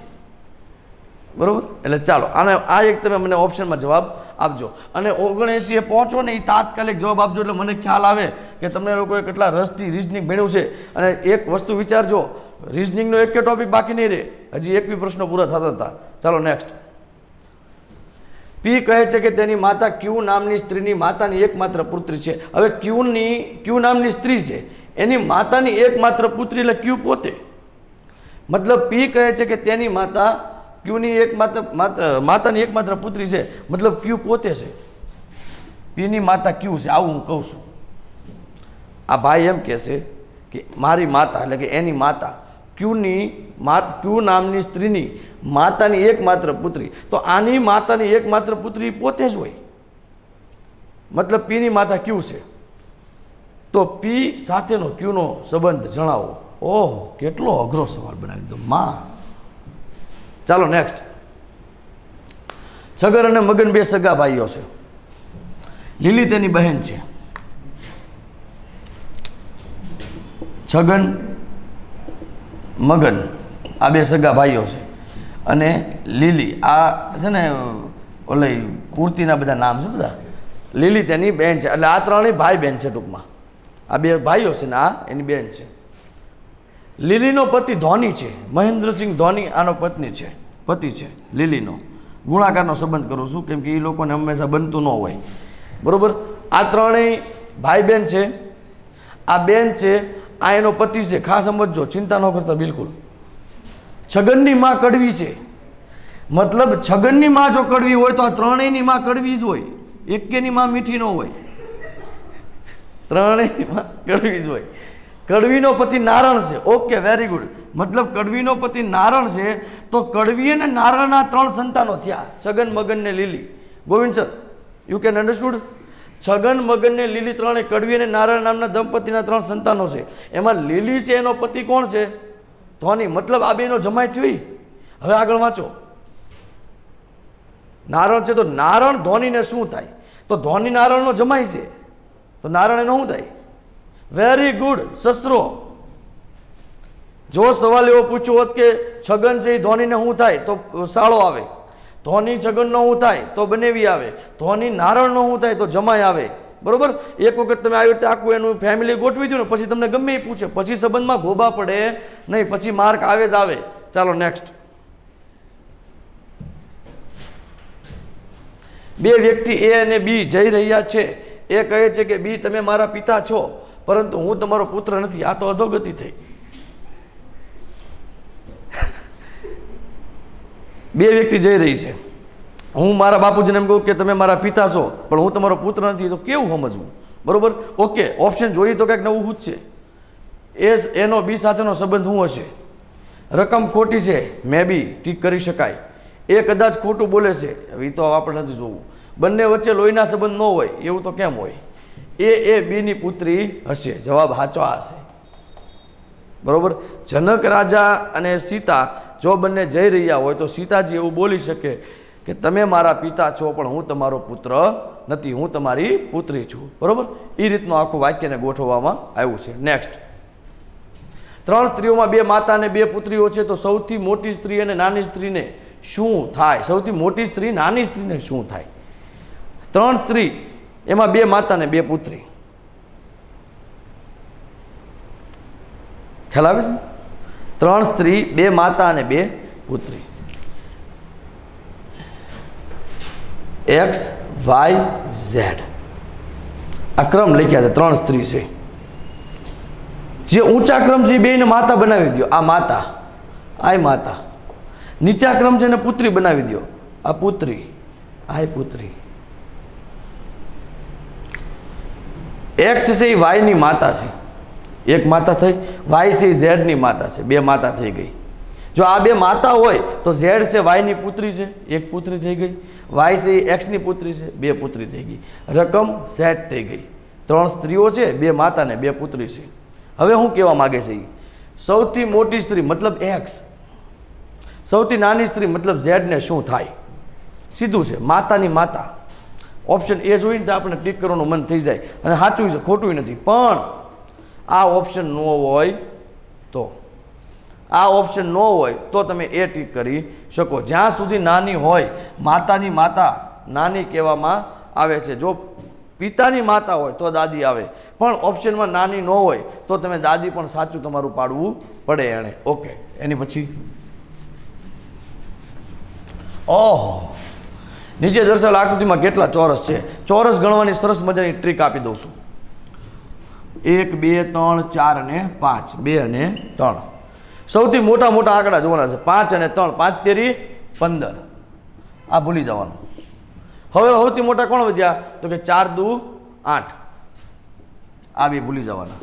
બરાબર એટલે ચાલો અને આ એક તમે મને ઓપ્શનમાં જવાબ આપજો અને ઓગણએંસીએ પહોંચો ને એ તાત્કાલિક જવાબ આપજો એટલે મને ખ્યાલ આવે કે તમને લોકોએ કેટલા રસથી રિઝનિંગ ભણ્યું છે અને એક વસ્તુ વિચારજો રિઝનિંગનો એક કે ટોપિક બાકી નહીં રહે હજી એક બી પ્રશ્નો પૂરા થતા હતા ચાલો નેક્સ્ટ પી કહે છે કે તેની માતા ક્યુ નામની સ્ત્રીની માતાની એકમાત્ર પુત્રી છે હવે ક્યુની ક્યુ નામની સ્ત્રી છે એની માતાની એકમાત્ર પુત્રી એટલે ક્યુ પોતે મતલબ પી કહે છે કે તેની માતા ક્યુની એક માત્ર માતાની એકમાત્ર પુત્રી છે મતલબ ક્યુ પોતે છે પીની માતા ક્યુ છે આવું હું કહું છું આ ભાઈ એમ કહે છે કે મારી માતા એટલે કે એની માતા ક્યુની માત ક્યુ નામની સ્ત્રીની માતાની એકમાત્ર પુત્રી તો આની માતાની એકમાત્ર પુત્રી પોતે જ હોય મતલબ પીની માતા ક્યુ છે તો પી સાથેનો ક્યુનો સંબંધ જણાવો ઓહ કેટલો અઘરો સવાલ બનાવી દો માં ચાલો નેક્સ્ટ છગર અને મગન બે સગા ભાઈઓ છે લીલી તેની બહેન છે છગન મગન આ બે સગા ભાઈઓ છે અને લીલી આ છે ને ઓલે પૂર્તિના બધા નામ છે બધા લીલી તેની બહેન છે એટલે આ ત્રણેય ભાઈ બહેન છે ટૂંકમાં આ બે ભાઈઓ છે ને આ એની બહેન છે લીલીનો પતિ ધોની છે મહેન્દ્રસિંહ ધોની આનો પત્ની છે પતિ છે લીલીનો ગુણાકારનો સંબંધ કરું છું કેમ કે એ લોકોને હંમેશા બનતું ન હોય બરાબર આ ત્રણેય ભાઈ બહેન છે આ બેન છે આ એનો પતિ છે ખાસ સમજો ચિંતા ન કરતા બિલકુલ છગનની માં કડવી છે મતલબ છગનની માં જો કડવી હોય તો આ ત્રણેયની માં કડવી જ હોય એકેની માં મીઠી ન હોય ત્રણેયની માં કડવી જ હોય કડવીનો પતિ નારણ છે ઓકે વેરી ગુડ મતલબ કડવીનો પતિ નારણ છે તો કડવી અને નારણના ત્રણ સંતાનો થયા છગન મગન ને Lili Govind sir you can understood Chhagan Magan ને લીલી ત્રણે કડવી અને નારણ નામના દંપતિના ત્રણ સંતાનો છે એમાં લીલી છે એનો પતિ કોણ છે ધોની મતલબ આ બેનો જમાય થઈ હવે આગળ વાંચો નારણ છે તો નારણ ધોનીને શું થાય તો ધોની નારણનો જમાય છે તો નારણ એનો શું થાય વેરી ગુડ શસ્ત્રો જો સવાલ એવો પૂછ્યો હોત કે છગન છે એ ધોનીને હું થાય તો સાળો આવે ધોની છગનનો હું થાય તો બનેવી આવે ધોની નારણનો હું થાય તો જમાય આવે બરોબર એક વખત તમે આવી રીતે આખું એનું ફેમિલી ગોઠવી દો ને પછી તમને ગમે એ પૂછે પછી સંબંધમાં ગોબા પડે નહીં પછી માર્ક આવે જ આવે ચાલો નેક્સ્ટ બે વ્યક્તિ એ અને બી જઈ રહ્યા છે એ કહે છે કે બી તમે મારા પિતા છો પરંતુ હું તમારો પુત્ર નથી આ તો અધોગતિ થઈ બે વ્યક્તિ જઈ રહી છે હું મારા બાપુજીને એમ કહું કે તમે મારા પિતા છો પણ હું તમારો પુત્ર નથી તો કેવું સમજવું બરાબર ઓકે ઓપ્શન જોઈએ તો કંઈક નવું જ છે એ એનો બી સાથેનો સંબંધ શું હશે રકમ ખોટી છે મે બી ઠીક કરી શકાય એ કદાચ ખોટું બોલે છે એ તો આપણે નથી જોવું બંને વચ્ચે લોહીના સંબંધ ન હોય એવું તો કેમ હોય એ એ બીની પુત્રી હશે જવાબ સાચો હશે બરાબર જનક રાજા અને સીતા જો બંને જઈ રહ્યા હોય તો સીતાજી એવું બોલી શકે કે તમે મારા પિતા છો પણ હું તમારો પુત્ર નથી હું તમારી પુત્રી છું બરાબર એ રીતનું આખું વાક્યને ગોઠવવામાં આવ્યું છે નેક્સ્ટ ત્રણ સ્ત્રીઓમાં બે માતા અને બે પુત્રીઓ છે તો સૌથી મોટી સ્ત્રી અને નાની સ્ત્રીને શું થાય સૌથી મોટી સ્ત્રી નાની સ્ત્રીને શું થાય ત્રણ સ્ત્રી એમાં બે માતા ને બે પુત્રી ખ્યાલ આવે છે ત્રણ સ્ત્રી બે માતા અને બે પુત્રી એક્સ વાય ઝેડ આ ક્રમ લખ્યા છે ત્રણ સ્ત્રી છે જે ઊંચા ક્રમ છે બેને માતા બનાવી દો આ માતા આય માતા નીચા ક્રમ છે એને પુત્રી બનાવી દો આ પુત્રી આય પુત્રી એક્સ છે એ વાયની માતા છે એક માતા થઈ વાય છે એ ઝેડની માતા છે બે માતા થઈ ગઈ જો આ બે માતા હોય તો ઝેડ છે વાયની પુત્રી છે એક પુત્રી થઈ ગઈ વાય છે એ એક્સની પુત્રી છે બે પુત્રી થઈ ગઈ રકમ સેટ થઈ ગઈ ત્રણ સ્ત્રીઓ છે બે માતા ને બે પુત્રી છે હવે હું કહેવા માગે છે સૌથી મોટી સ્ત્રી મતલબ એક્સ સૌથી નાની સ્ત્રી મતલબ ઝેડને શું થાય સીધું છે માતાની માતા ઓપ્શન એ જોઈને તો આપણને ટીક કરવાનું મન થઈ જાય અને સાચું છે ખોટું નથી પણ આ ઓપ્શન ન હોય તો આ ઓપ્શન ન હોય તો તમે એ ટીક કરી શકો જ્યાં સુધી નાની હોય માતાની માતા નાની કહેવામાં આવે છે જો પિતાની માતા હોય તો દાદી આવે પણ ઓપ્શનમાં નાની ન હોય તો તમે દાદી પણ સાચું તમારું પાડવું પડે એણે ઓકે એની પછી ઓહો નીચે દર્શાવેલ આકૃતિમાં કેટલા ચોરસ છે ચોરસ ગણવાની સરસ મજાની ટ્રીક આપી દઉં છું એક બે ત્રણ ચાર અને પાંચ બે અને ત્રણ સૌથી મોટા મોટા આંકડા જોવાના છે પાંચ અને ત્રણ પાંચ તેરી પંદર આ ભૂલી જવાનું હવે સૌથી મોટા કોણ વધ્યા તો કે ચાર દુ આઠ આ બી ભૂલી જવાના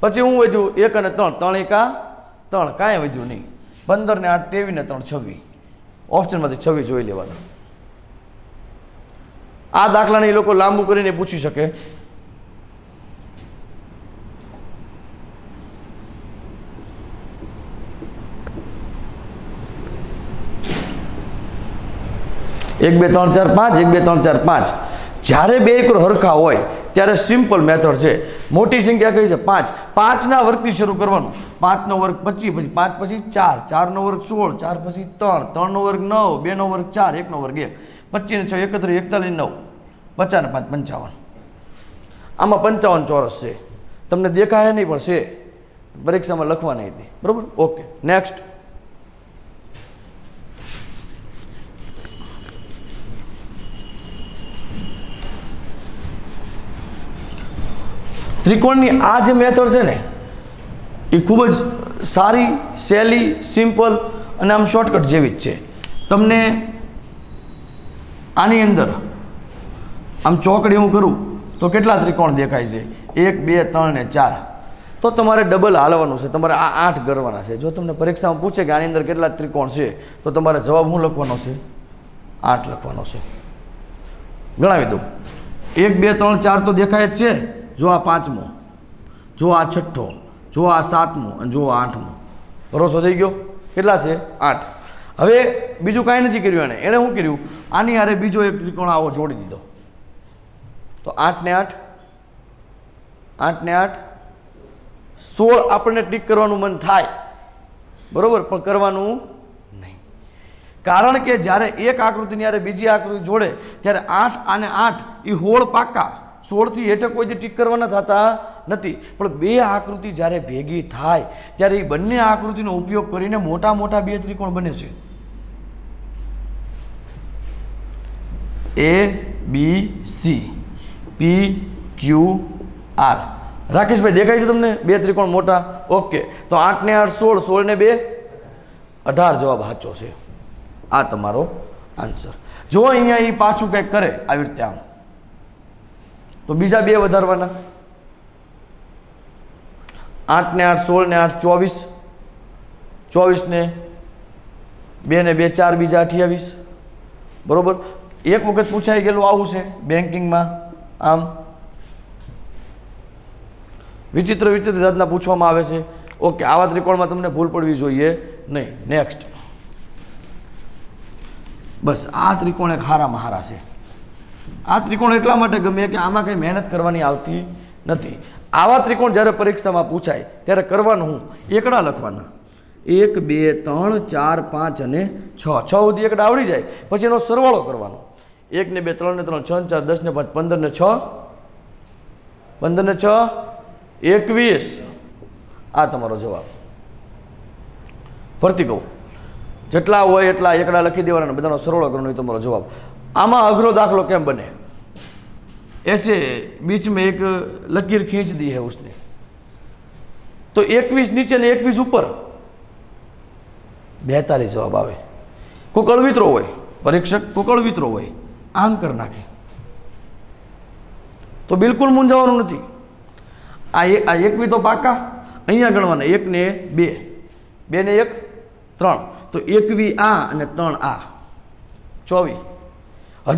પછી હું વધ્યું એક અને ત્રણ ત્રણ એકા ત્રણ કાંઈ વધ્યું નહીં પંદર ને આઠ ત્રેવીસ ને ત્રણ છવ્વીસ ઓપ્શનમાંથી છવ્વી જોઈ લેવાના આ દાખલાને એ લોકો લાંબુ કરીને પૂછી શકે એક બે ત્રણ ચાર પાંચ એક બે ત્રણ ચાર પાંચ જ્યારે બે એકર હરખા હોય ત્યારે સિમ્પલ મેથડ છે મોટી સંખ્યા કઈ છે પાંચ પાંચના વર્ગથી શરૂ કરવાનું પાંચનો વર્ગ પચીસ પછી પાંચ પછી ચાર ચારનો વર્ગ સોળ ચાર પછી ત્રણ ત્રણનો વર્ગ નવ બેનો વર્ગ ચાર એકનો વર્ગ એક પચીસ છ એકત્રીસ એકતાલીસ નવ પચાસ પાંચ પંચાવન આમાં પંચાવન ચોરસ છે તમને દેખાય નહીં પણ છે પરીક્ષામાં લખવાની હતી બરાબર ઓકે નેક્સ્ટ ત્રિકોણની આ જે મેથડ છે ને એ ખૂબ જ સારી સહેલી સિમ્પલ અને આમ શોર્ટકટ જેવી જ છે તમને આની અંદર આમ ચોકડી હું કરું તો કેટલા ત્રિકોણ દેખાય છે એક બે ત્રણ ને ચાર તો તમારે ડબલ હાલવાનું છે તમારે આ આઠ ગણવાના છે જો તમને પરીક્ષામાં પૂછે કે આની અંદર કેટલા ત્રિકોણ છે તો તમારે જવાબ શું લખવાનો છે આઠ લખવાનો છે ગણાવી દઉં એક બે ત્રણ ચાર તો દેખાય જ છે જો આ પાંચમો જો આ છઠ્ઠો જો આ સાતમો અને જો આ આઠમો ભરોસો થઈ ગયો કેટલા છે આઠ હવે બીજું કાંઈ નથી કર્યું એણે એણે શું કર્યું આની હારે બીજો એક ત્રિકોણ આવો જોડી દીધો તો આઠ ને આઠ આઠ ને આઠ સોળ આપણને ટીક કરવાનું મન થાય બરાબર પણ કરવાનું નહીં કારણ કે જ્યારે એક આકૃતિની જ્યારે બીજી આકૃતિ જોડે ત્યારે આઠ અને આઠ એ હોળ પાકા સોળથી હેઠળ કોઈ ટીક કરવાના થતા નથી પણ બે આકૃતિ જ્યારે ભેગી થાય ત્યારે એ બંને આકૃતિનો ઉપયોગ કરીને મોટા મોટા બે ત્રિકોણ બને છે A B C P Q R રાકેશભાઈ દેખાય છે તમને બે ત્રિકોણ મોટા ઓકે તો આઠને આઠ સોળ સોળ ને બે અઢાર જવાબ સાચો છે આ તમારો આન્સર જો અહીંયા એ પાછું કંઈક કરે આવી રીતે આમ તો બીજા બે વધારવાના આઠને આઠ સોળને આઠ ચોવીસ ચોવીસને બે ને બે ચાર બીજા અઠ્યાવીસ બરાબર એક વખત પૂછાઈ ગયેલું આવું છે બેન્કિંગમાં આમ વિચિત્ર વિચિત્ર જાતના પૂછવામાં આવે છે ઓકે આવા ત્રિકોણમાં તમને ભૂલ પડવી જોઈએ નહીં નેક્સ્ટ બસ આ ત્રિકોણ એક હારા મહારા છે આ ત્રિકોણ એટલા માટે ગમે કે આમાં કંઈ મહેનત કરવાની આવતી નથી આવા ત્રિકોણ જ્યારે પરીક્ષામાં પૂછાય ત્યારે કરવાનું હું એકડા લખવાના એક બે ત્રણ ચાર પાંચ અને છ છ સુધી એકડા આવડી જાય પછી એનો સરવાળો કરવાનો એક ને બે ત્રણ ને ત્રણ છ ને ચાર દસ ને પાંચ પંદર ને છ પંદર ને છ એકવીસ આ તમારો જવાબ ફરતી કહું જેટલા હોય એટલા એકડા લખી દેવાના બધાનો સરવાળો કરવાનો એ તમારો જવાબ આમાં અઘરો દાખલો કેમ બને એસે બીચમાં એક લકીર ખીંચ દી હે ઉસને તો એકવીસ નીચે ને એકવીસ ઉપર બેતાલીસ જવાબ આવે કોઈક અળવિતરો હોય પરીક્ષક કોઈક અળવિતરો હોય આમ કરી નાખે તો બિલકુલ મૂંઝાવાનું નથી આ એ આ એક બી તો પાકા અહીંયા ગણવાના એકને બે બેને એક ત્રણ તો એકવી આ અને ત્રણ આ ચોવી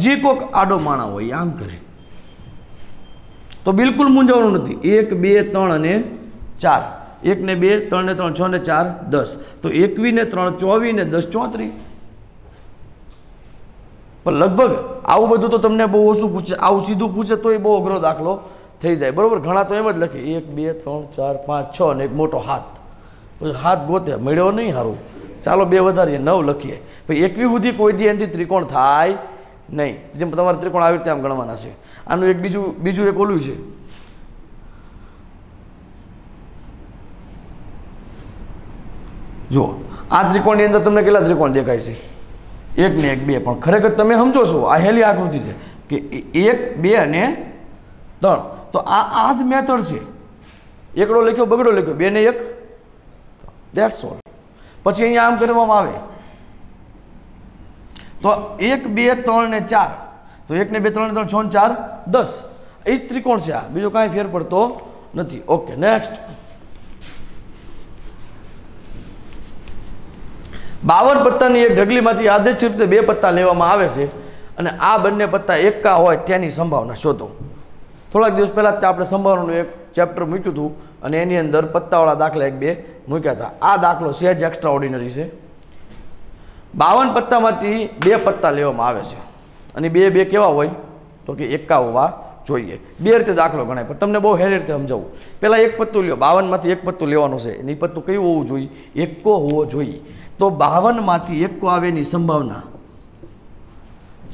હજી કોઈક આડો માણા હોય આમ કરે તો બિલકુલ મૂંઝાવાનું નથી એક બે ત્રણ અને ચાર એકને બે ત્રણને ત્રણ છ ને ચાર દસ તો એકવીને ત્રણ ચોવીને દસ ચોત્રીસ પણ લગભગ આવું બધું તો તમને બહુ ઓછું પૂછે આવું સીધું પૂછે તોય બહુ અઘરો દાખલો થઈ જાય બરાબર ઘણા તો એમ જ લખે એક બે ત્રણ ચાર પાંચ છ અને એક મોટો હાથ પછી હાથ ગોતે મળ્યો નહીં સારું ચાલો બે વધારીએ નવ લખીએ પછી એકવી સુધી કોઈ દી એનાથી ત્રિકોણ થાય નહીં જેમ તમારે ત્રિકોણ આવી રીતે આમ ગણવાના છે આનું એક બીજું બીજું એક ઓલું છે જુઓ આ ત્રિકોણની અંદર તમને કેટલા ત્રિકોણ દેખાય છે એક ને એક બે પણ ખરેખર તમે સમજો છો આ હેલી આકૃતિ છે કે એક બે અને ત્રણ તો આ આ જ મેથડ છે એકડો લખ્યો બગડો લખ્યો બે ને એક દેટ્સ ઓલ પછી અહીંયા આમ કરવામાં આવે તો એક બે ત્રણ ને ચાર તો એક ને બે ત્રણ ને ત્રણ છ ચાર દસ એ જ ત્રિકોણ છે આ બીજો કાંઈ ફેર પડતો નથી ઓકે નેક્સ્ટ બાવન પત્તાની એક ઢગલીમાંથી યાદચ્છ રીતે બે પત્તા લેવામાં આવે છે અને આ બંને પત્તા એકા હોય તેની સંભાવના શોધો થોડાક દિવસ પહેલાં જ આપણે સંભાવનાનું એક ચેપ્ટર મૂક્યું હતું અને એની અંદર પત્તાવાળા દાખલા એક બે મૂક્યા હતા આ દાખલો સહેજ એક્સ્ટ્રા ઓર્ડિનરી છે બાવન પત્તામાંથી બે પત્તા લેવામાં આવે છે અને બે બે કેવા હોય તો કે એકા હોવા જોઈએ બે રીતે દાખલો ગણાય પણ તમને બહુ હેરી રીતે સમજાવું પહેલાં એક પત્તું લ્યો બાવનમાંથી એક પત્તું લેવાનું છે એની પત્તું કયું હોવું જોઈએ એકો હોવો જોઈએ તો બાવનમાંથી એકો આવે એની સંભાવના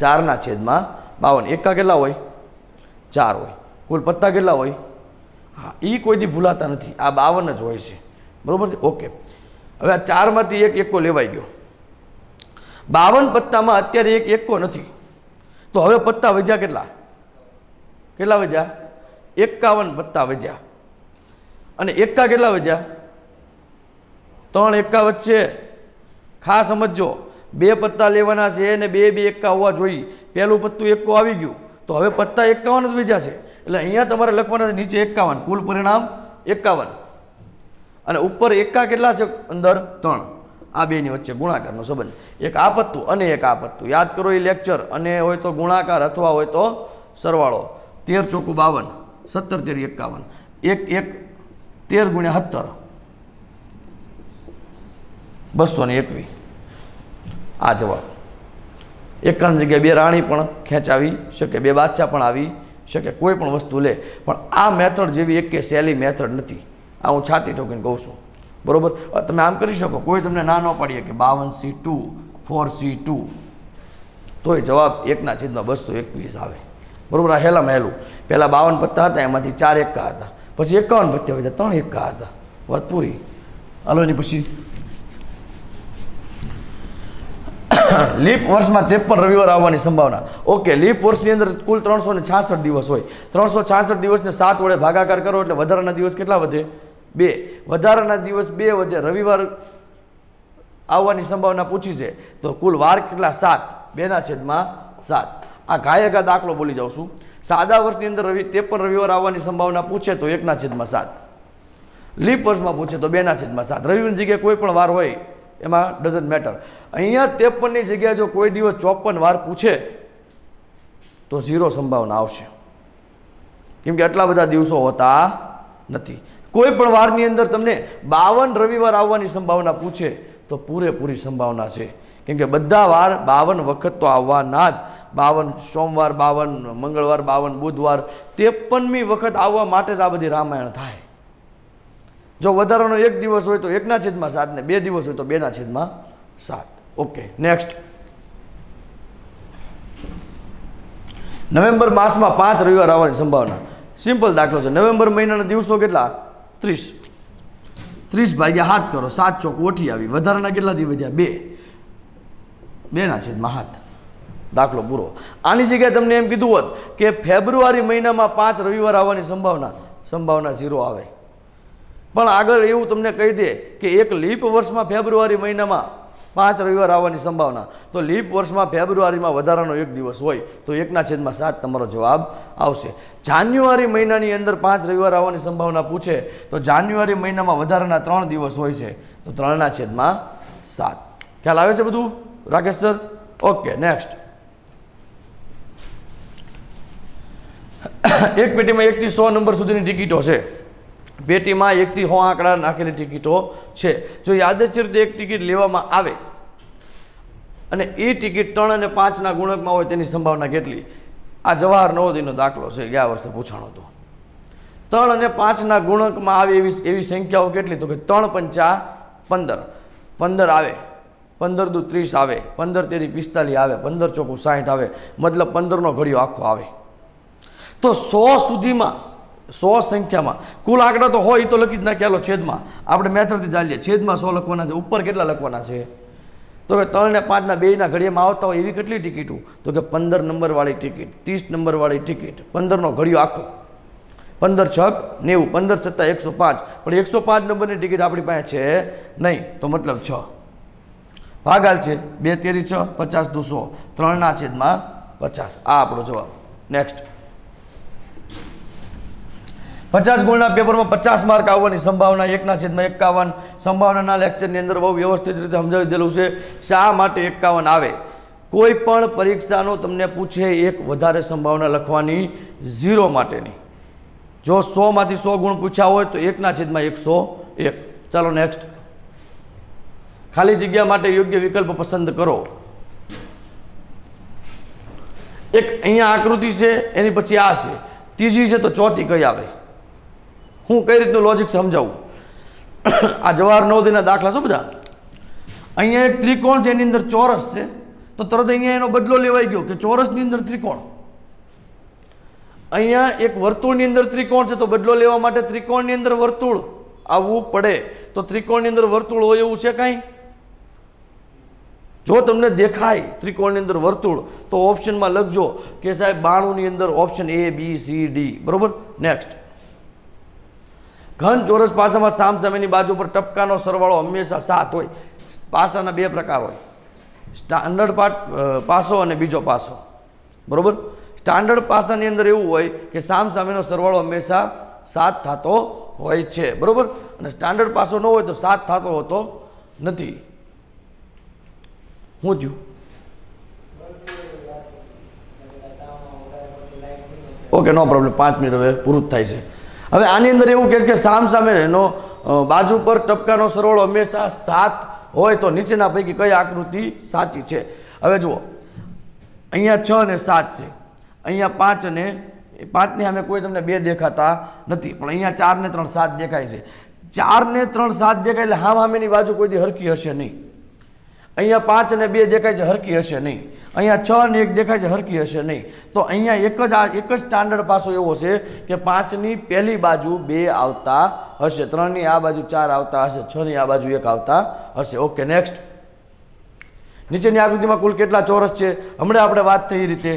ચારના છેદમાં બાવન એકા કેટલા હોય ચાર હોય કુલ પત્તા કેટલા હોય હા એ કોઈથી ભૂલાતા નથી આ બાવન જ હોય છે બરાબર છે ઓકે હવે આ ચારમાંથી એક એકો લેવાઈ ગયો બાવન પત્તામાં અત્યારે એક એકો નથી તો હવે પત્તા વધ્યા કેટલા કેટલા વધ્યા એકાવન પત્તા વધ્યા અને એકા કેટલા વધ્યા ત્રણ એકા વચ્ચે ખાસ સમજો બે પત્તા લેવાના છે અને બે બે એકા હોવા જોઈએ પહેલું પત્તું એક્કો આવી ગયું તો હવે પત્તા એકાવન જ વેચ્યા છે એટલે અહીંયા તમારે લખવાના છે નીચે એકાવન કુલ પરિણામ એકાવન અને ઉપર એકા કેટલા છે અંદર ત્રણ આ બેની વચ્ચે ગુણાકારનો સંબંધ એક આ પત્તું અને એક આ પત્તું યાદ કરો એ લેક્ચર અને હોય તો ગુણાકાર અથવા હોય તો સરવાળો તેર ચોખ્ખું બાવન સત્તર તેર એકાવન એક એક તેર ગુણ્યા સત્તર બસો ને એકવીસ આ જવાબ એકાંત જગ્યાએ બે રાણી પણ ખેંચાવી શકે બે બાદશાહ પણ આવી શકે કોઈ પણ વસ્તુ લે પણ આ મેથડ જેવી એક કે સહેલી મેથડ નથી આ હું છાતી ઠોકીને કહું છું બરાબર તમે આમ કરી શકો કોઈ તમને ના ન પાડીએ કે બાવન C two four C two તોય જવાબ એકના છેદમાં બસો એકવીસ આવે બરાબર આ હેલા મહેલું પહેલાં બાવન પત્તા હતા એમાંથી ચાર એકા હતા પછી એકાવન પત્તા હોય ત્રણ એકા હતા વાત પૂરી હાલો એની પછી લીપ (coughs) વર્ષમાં ત્રેપન રવિવાર આવવાની સંભાવના ઓકે લીપ વર્ષની અંદર કુલ ત્રણસો ને છાસઠ દિવસ હોય ત્રણસો છાસઠ દિવસને સાત વડે ભાગાકાર કરો એટલે વધારાના દિવસ કેટલા વધે બે વધારાના દિવસ બે વધે રવિવાર આવવાની સંભાવના પૂછી છે તો કુલ વાર કેટલા સાત બેના છેદમાં સાત આ ગાયકા દાખલો બોલી જાઉં છું સાદા વર્ષની અંદર રવિ ત્રેપન રવિવાર આવવાની સંભાવના પૂછે તો એકના છેદમાં સાત લીપ વર્ષમાં પૂછે તો બેના છેદમાં સાત રવિવારની જગ્યાએ કોઈ પણ વાર હોય એમાં ડઝન્ટ મેટર અહીંયા ત્રેપનની જગ્યાએ જો કોઈ દિવસ ચોપન વાર પૂછે તો ઝીરો સંભાવના આવશે કેમ કે આટલા બધા દિવસો હોતા નથી કોઈ પણ વારની અંદર તમને બાવન રવિવાર આવવાની સંભાવના પૂછે તો પૂરેપૂરી સંભાવના છે કેમ કે બધા વાર બાવન વખત તો આવવાના જ બાવન સોમવાર બાવન મંગળવાર બાવન બુધવાર ત્રેપનમી વખત આવવા માટે જ આ બધી રામાયણ થાય જો વધારાનો એક દિવસ હોય તો એકના છેદમાં સાત ને બે દિવસ હોય તો બેના છેદમાં સાત ઓકે નેક્સ્ટ નવેમ્બર માસમાં પાંચ રવિવાર આવવાની સંભાવના સિમ્પલ દાખલો છે નવેમ્બર મહિનાના દિવસો કેટલા ત્રીસ ત્રીસ ભાગ્યા હાથ કરો સાત ચોક ઓઠી આવી વધારાના કેટલા દિવસ વધ્યા બે બેના છેદમાં હાથ દાખલો પૂરો આની જગ્યાએ તમને એમ કીધું હોત કે ફેબ્રુઆરી મહિનામાં પાંચ રવિવાર આવવાની સંભાવના સંભાવના ઝીરો આવે પણ આગળ એવું તમને કહી દે કે એક લીપ વર્ષમાં ફેબ્રુઆરી મહિનામાં પાંચ રવિવાર આવવાની સંભાવના તો લીપ વર્ષમાં ફેબ્રુઆરીમાં વધારાનો એક દિવસ હોય તો એકના છેદમાં સાત તમારો જવાબ આવશે જાન્યુઆરી મહિનાની અંદર પાંચ રવિવાર આવવાની સંભાવના પૂછે તો જાન્યુઆરી મહિનામાં વધારાના ત્રણ દિવસ હોય છે તો ત્રણના છેદમાં સાત ખ્યાલ આવે છે બધું રાકેશ સર ઓકે નેક્સ્ટ એક પેટીમાં એકથી સો નંબર સુધીની ટિકિટો છે પેટીમાં એકથી હો આંકડા નાખેલી ટિકિટો છે જો યાદચ્છ રીતે એક ટિકિટ લેવામાં આવે અને એ ટિકિટ ત્રણ અને પાંચના ગુણકમાં હોય તેની સંભાવના કેટલી આ જવાહર નવોદયનો દાખલો છે ગયા વર્ષે પૂછાણો હતો ત્રણ અને પાંચના ગુણકમાં આવે એવી એવી સંખ્યાઓ કેટલી તો કે ત્રણ પંચા પંદર પંદર આવે પંદર દુ ત્રીસ આવે પંદર તેરી પિસ્તાલીસ આવે પંદર ચોખ્ખું સાહીઠ આવે મતલબ પંદરનો ઘડિયો આખો આવે તો સો સુધીમાં સો સંખ્યામાં કુલ આંકડા તો હોય તો લખી જ નાખ્યાલો છેદમાં આપણે મેથડથી ચાલીએ છેદમાં સો લખવાના છે ઉપર કેટલા લખવાના છે તો કે ત્રણ ને પાંચના બેના ઘડિયામાં આવતા હોય એવી કેટલી ટિકિટો તો કે પંદર નંબરવાળી ટિકિટ ત્રીસ નંબરવાળી ટિકિટ પંદરનો ઘડિયો આખો પંદર છક નેવું પંદર સત્તા એકસો પાંચ પણ એકસો પાંચ નંબરની ટિકિટ આપણી પાસે છે નહીં તો મતલબ છ ભાગાલ છે બે તેરી છ પચાસ દુસો ત્રણના છેદમાં પચાસ આ આપણો જવાબ નેક્સ્ટ પચાસ ગુણના પેપરમાં પચાસ માર્ક આવવાની સંભાવના એકના છેદમાં એકાવન સંભાવનાના લેક્ચરની અંદર બહુ વ્યવસ્થિત રીતે સમજાવી દીધેલું છે શા માટે એકાવન આવે કોઈ પણ પરીક્ષાનો તમને પૂછે એક વધારે સંભાવના લખવાની ઝીરો માટેની જો સોમાંથી સો ગુણ પૂછ્યા હોય તો એકના છેદમાં એકસો એક ચાલો નેક્સ્ટ ખાલી જગ્યા માટે યોગ્ય વિકલ્પ પસંદ કરો એક અહીંયા આકૃતિ છે એની પછી આ છે ત્રીજી છે તો ચોથી કઈ આવે હું કઈ રીતનું લોજિક સમજાવું આ જવાહર નવદીના દાખલા છો બધા અહીંયા એક ત્રિકોણ છે એની અંદર ચોરસ છે તો તરત અહીંયા એનો બદલો લેવાઈ ગયો કે ચોરસની અંદર ત્રિકોણ અહીંયા એક વર્તુળની અંદર ત્રિકોણ છે તો બદલો લેવા માટે ત્રિકોણની અંદર વર્તુળ આવવું પડે તો ત્રિકોણની અંદર વર્તુળ હોય એવું છે કાંઈ જો તમને દેખાય ત્રિકોણની અંદર વર્તુળ તો ઓપ્શનમાં લખજો કે સાહેબ બાણુંની અંદર option A B C D બરાબર નેક્સ્ટ ઘન ચોરસ પાસામાં સામ સામેની બાજુ પર ટપકાનો સરવાળો હંમેશા સાત હોય પાસાના બે પ્રકાર હોય સ્ટાન્ડર્ડ પાટ પાસો અને બીજો પાસો બરાબર સ્ટાન્ડર્ડ પાસાની અંદર એવું હોય કે સામ સામેનો સરવાળો હંમેશા સાત થતો હોય છે બરાબર અને સ્ટાન્ડર્ડ પાસો ન હોય તો સાત થતો હોતો નથી હું થયું ઓકે નો પ્રોબ્લેમ પાંચ મિનિટ હવે પૂરું થાય છે હવે આની અંદર એવું કહે છે કે સામસામે સામે એનો બાજુ પર ટપકાનો સરવાળો હંમેશા સાત હોય તો નીચેના પૈકી કઈ આકૃતિ સાચી છે હવે જુઓ અહીંયા છ અને સાત છે અહીંયા પાંચ અને પાંચની સામે કોઈ તમને બે દેખાતા નથી પણ અહીંયા ચાર ને ત્રણ સાત દેખાય છે ચાર ને ત્રણ સાત દેખાય એટલે હા સામેની બાજુ કોઈ દી હરકી હશે નહીં અહીંયા પાંચ ને બે દેખાય છે હરકી હશે નહીં અહીંયા છ અને એક દેખાય છે હરકી હશે નહીં તો અહીંયા એક જ આ એક જ સ્ટાન્ડર્ડ પાસો એવો છે કે પાંચની પહેલી બાજુ બે આવતા હશે ત્રણની આ બાજુ ચાર આવતા હશે છની આ બાજુ એક આવતા હશે ઓકે નેક્સ્ટ નીચેની આકૃતિમાં કુલ કેટલા ચોરસ છે હમણાં આપણે વાત થઈ રીતે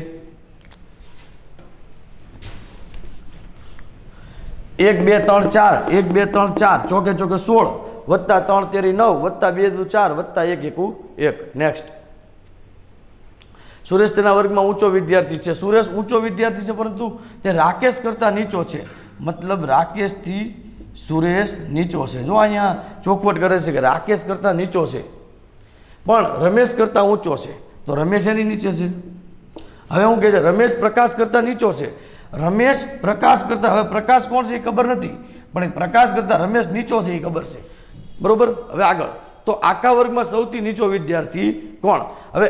એક બે ત્રણ ચાર એક બે ત્રણ ચાર ચોકે ચોકે સોળ વત્તા ત્રણ તેરી નવ વત્તા બે દુ ચાર વત્તા એક એકું એક નેક્સ્ટ સુરેશ તેના વર્ગમાં ઊંચો વિદ્યાર્થી છે સુરેશ ઊંચો વિદ્યાર્થી છે પરંતુ તે રાકેશ કરતાં નીચો છે મતલબ રાકેશથી સુરેશ નીચો છે જો અહીંયા ચોખવટ કરે છે કે રાકેશ કરતાં નીચો છે પણ રમેશ કરતાં ઊંચો છે તો રમેશ એની નીચે છે હવે હું કહે છે રમેશ પ્રકાશ કરતાં નીચો છે રમેશ પ્રકાશ કરતાં હવે પ્રકાશ કોણ છે એ ખબર નથી પણ એ પ્રકાશ કરતાં રમેશ નીચો છે એ ખબર છે બરાબર હવે આગળ તો આખા વર્ગમાં સૌથી નીચો વિદ્યાર્થી કોણ હવે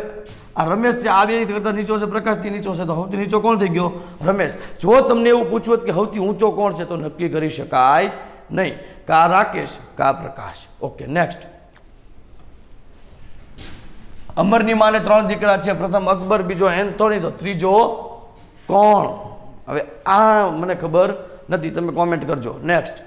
આ રમેશ છે આ બે કરતાં નીચો છે પ્રકાશથી નીચો છે તો સૌથી નીચો કોણ થઈ ગયો રમેશ જો તમને એવું પૂછવું કે સૌથી ઊંચો કોણ છે તો નક્કી કરી શકાય નહીં કા રાકેશ કા પ્રકાશ ઓકે નેક્સ્ટ અમરની માને ત્રણ દીકરા છે પ્રથમ અકબર બીજો એન્થોની તો ત્રીજો કોણ હવે આ મને ખબર નથી તમે કોમેન્ટ કરજો નેક્સ્ટ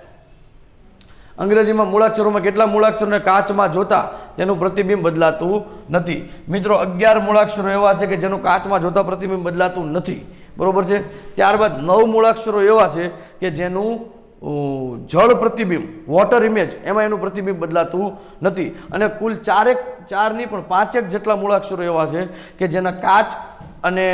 અંગ્રેજીમાં મૂળાક્ષરોમાં કેટલા મૂળાક્ષરોને કાચમાં જોતા તેનું પ્રતિબિંબ બદલાતું નથી મિત્રો અગિયાર મૂળાક્ષરો એવા છે કે જેનું કાચમાં જોતા પ્રતિબિંબ બદલાતું નથી બરાબર છે ત્યારબાદ નવ મૂળાક્ષરો એવા છે કે જેનું જળ પ્રતિબિંબ વોટર ઇમેજ એમાં એનું પ્રતિબિંબ બદલાતું નથી અને કુલ ચારેક ચારની પણ પાંચેક જેટલા મૂળાક્ષરો એવા છે કે જેના કાચ અને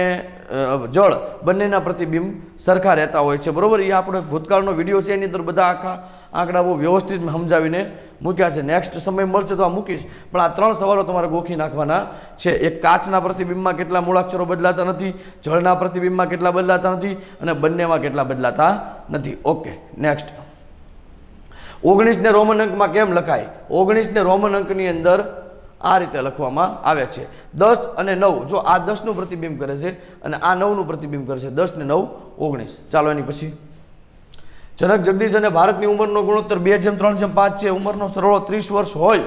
જળ બંનેના પ્રતિબિંબ સરખા રહેતા હોય છે બરાબર એ આપણો ભૂતકાળનો વિડીયો છે એની અંદર બધા આખા આંકડા બહુ વ્યવસ્થિત સમજાવીને મૂક્યા છે નેક્સ્ટ સમય મળશે તો આ મૂકીશ પણ આ ત્રણ સવાલો તમારે ગોખી નાખવાના છે એક કાચના પ્રતિબિંબમાં કેટલા મૂળાક્ષરો બદલાતા નથી જળના પ્રતિબિંબમાં કેટલા બદલાતા નથી અને બંનેમાં કેટલા બદલાતા નથી ઓકે નેક્સ્ટ ઓગણીસને રોમન અંકમાં કેમ લખાય ઓગણીસને રોમન અંકની અંદર આ રીતે લખવામાં આવે છે દસ અને નવ જો આ દસનું પ્રતિબિંબ કરે છે અને આ નવનું પ્રતિબિંબ કરે છે દસ ને નવ ઓગણીસ ચાલો એની પછી જનક જગદીશ અને ભારતની ઉંમરનો ગુણોત્તર બે જેમ ત્રણ જેમ પાંચ છે ઉંમરનો સરવાળો ત્રીસ વર્ષ હોય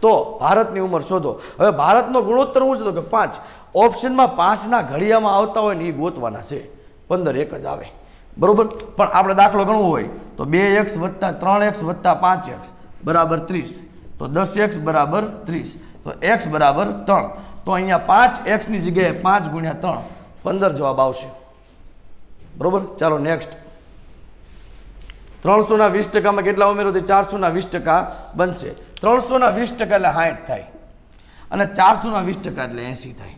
તો ભારતની ઉંમર શોધો હવે ભારતનો ગુણોત્તર હું છે કે પાંચ ઓપ્શનમાં પાંચના ઘડિયામાં આવતા હોય ને એ ગોતવાના છે પંદર એક જ આવે બરાબર પણ આપણે દાખલો ગણવો હોય તો બે એક્સ વત્તા ત્રણ એક્સ વત્તા પાંચ એક્સ બરાબર ત્રીસ તો દસ એક્સ બરાબર ત્રીસ તો એક્સ બરાબર ત્રણ તો અહીંયા પાંચ એક્સની જગ્યાએ પાંચ ગુણ્યા ત્રણ પંદર જવાબ આવશે બરાબર ચાલો નેક્સ્ટ ત્રણસોના વીસ ટકામાં કેટલા ઉમેરો તો ચારસોના વીસ ટકા બનશે ત્રણસોના વીસ ટકા એટલે સાઠ થાય અને ચારસોના વીસ ટકા એટલે એંસી થાય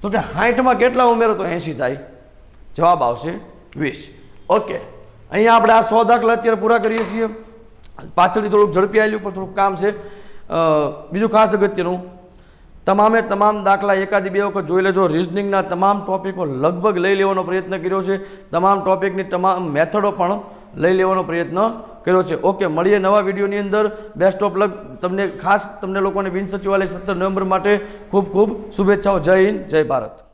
તો કે સાઠમાં કેટલા ઉમેરો તો એંસી થાય જવાબ આવશે વીસ ઓકે અહીંયા આપણે આ સો દાખલા અત્યારે પૂરા કરીએ છીએ પાછળથી થોડુંક ઝડપી આવેલું પણ થોડુંક કામ છે બીજું ખાસ અગત્યનું તમામે તમામ દાખલા એકાદી બે વખત જોઈ લેજો રિઝનિંગના તમામ ટોપિકો લગભગ લઈ લેવાનો પ્રયત્ન કર્યો છે તમામ ટોપિકની તમામ મેથડો પણ લઈ લેવાનો પ્રયત્ન કર્યો છે ઓકે મળીએ નવા વિડીયોની અંદર બેસ્ટ ઓફ લક તમને ખાસ તમને લોકોને બિન સચિવાલય સત્તર નવેમ્બર માટે ખૂબ ખૂબ શુભેચ્છાઓ જય હિન્દ જય ભારત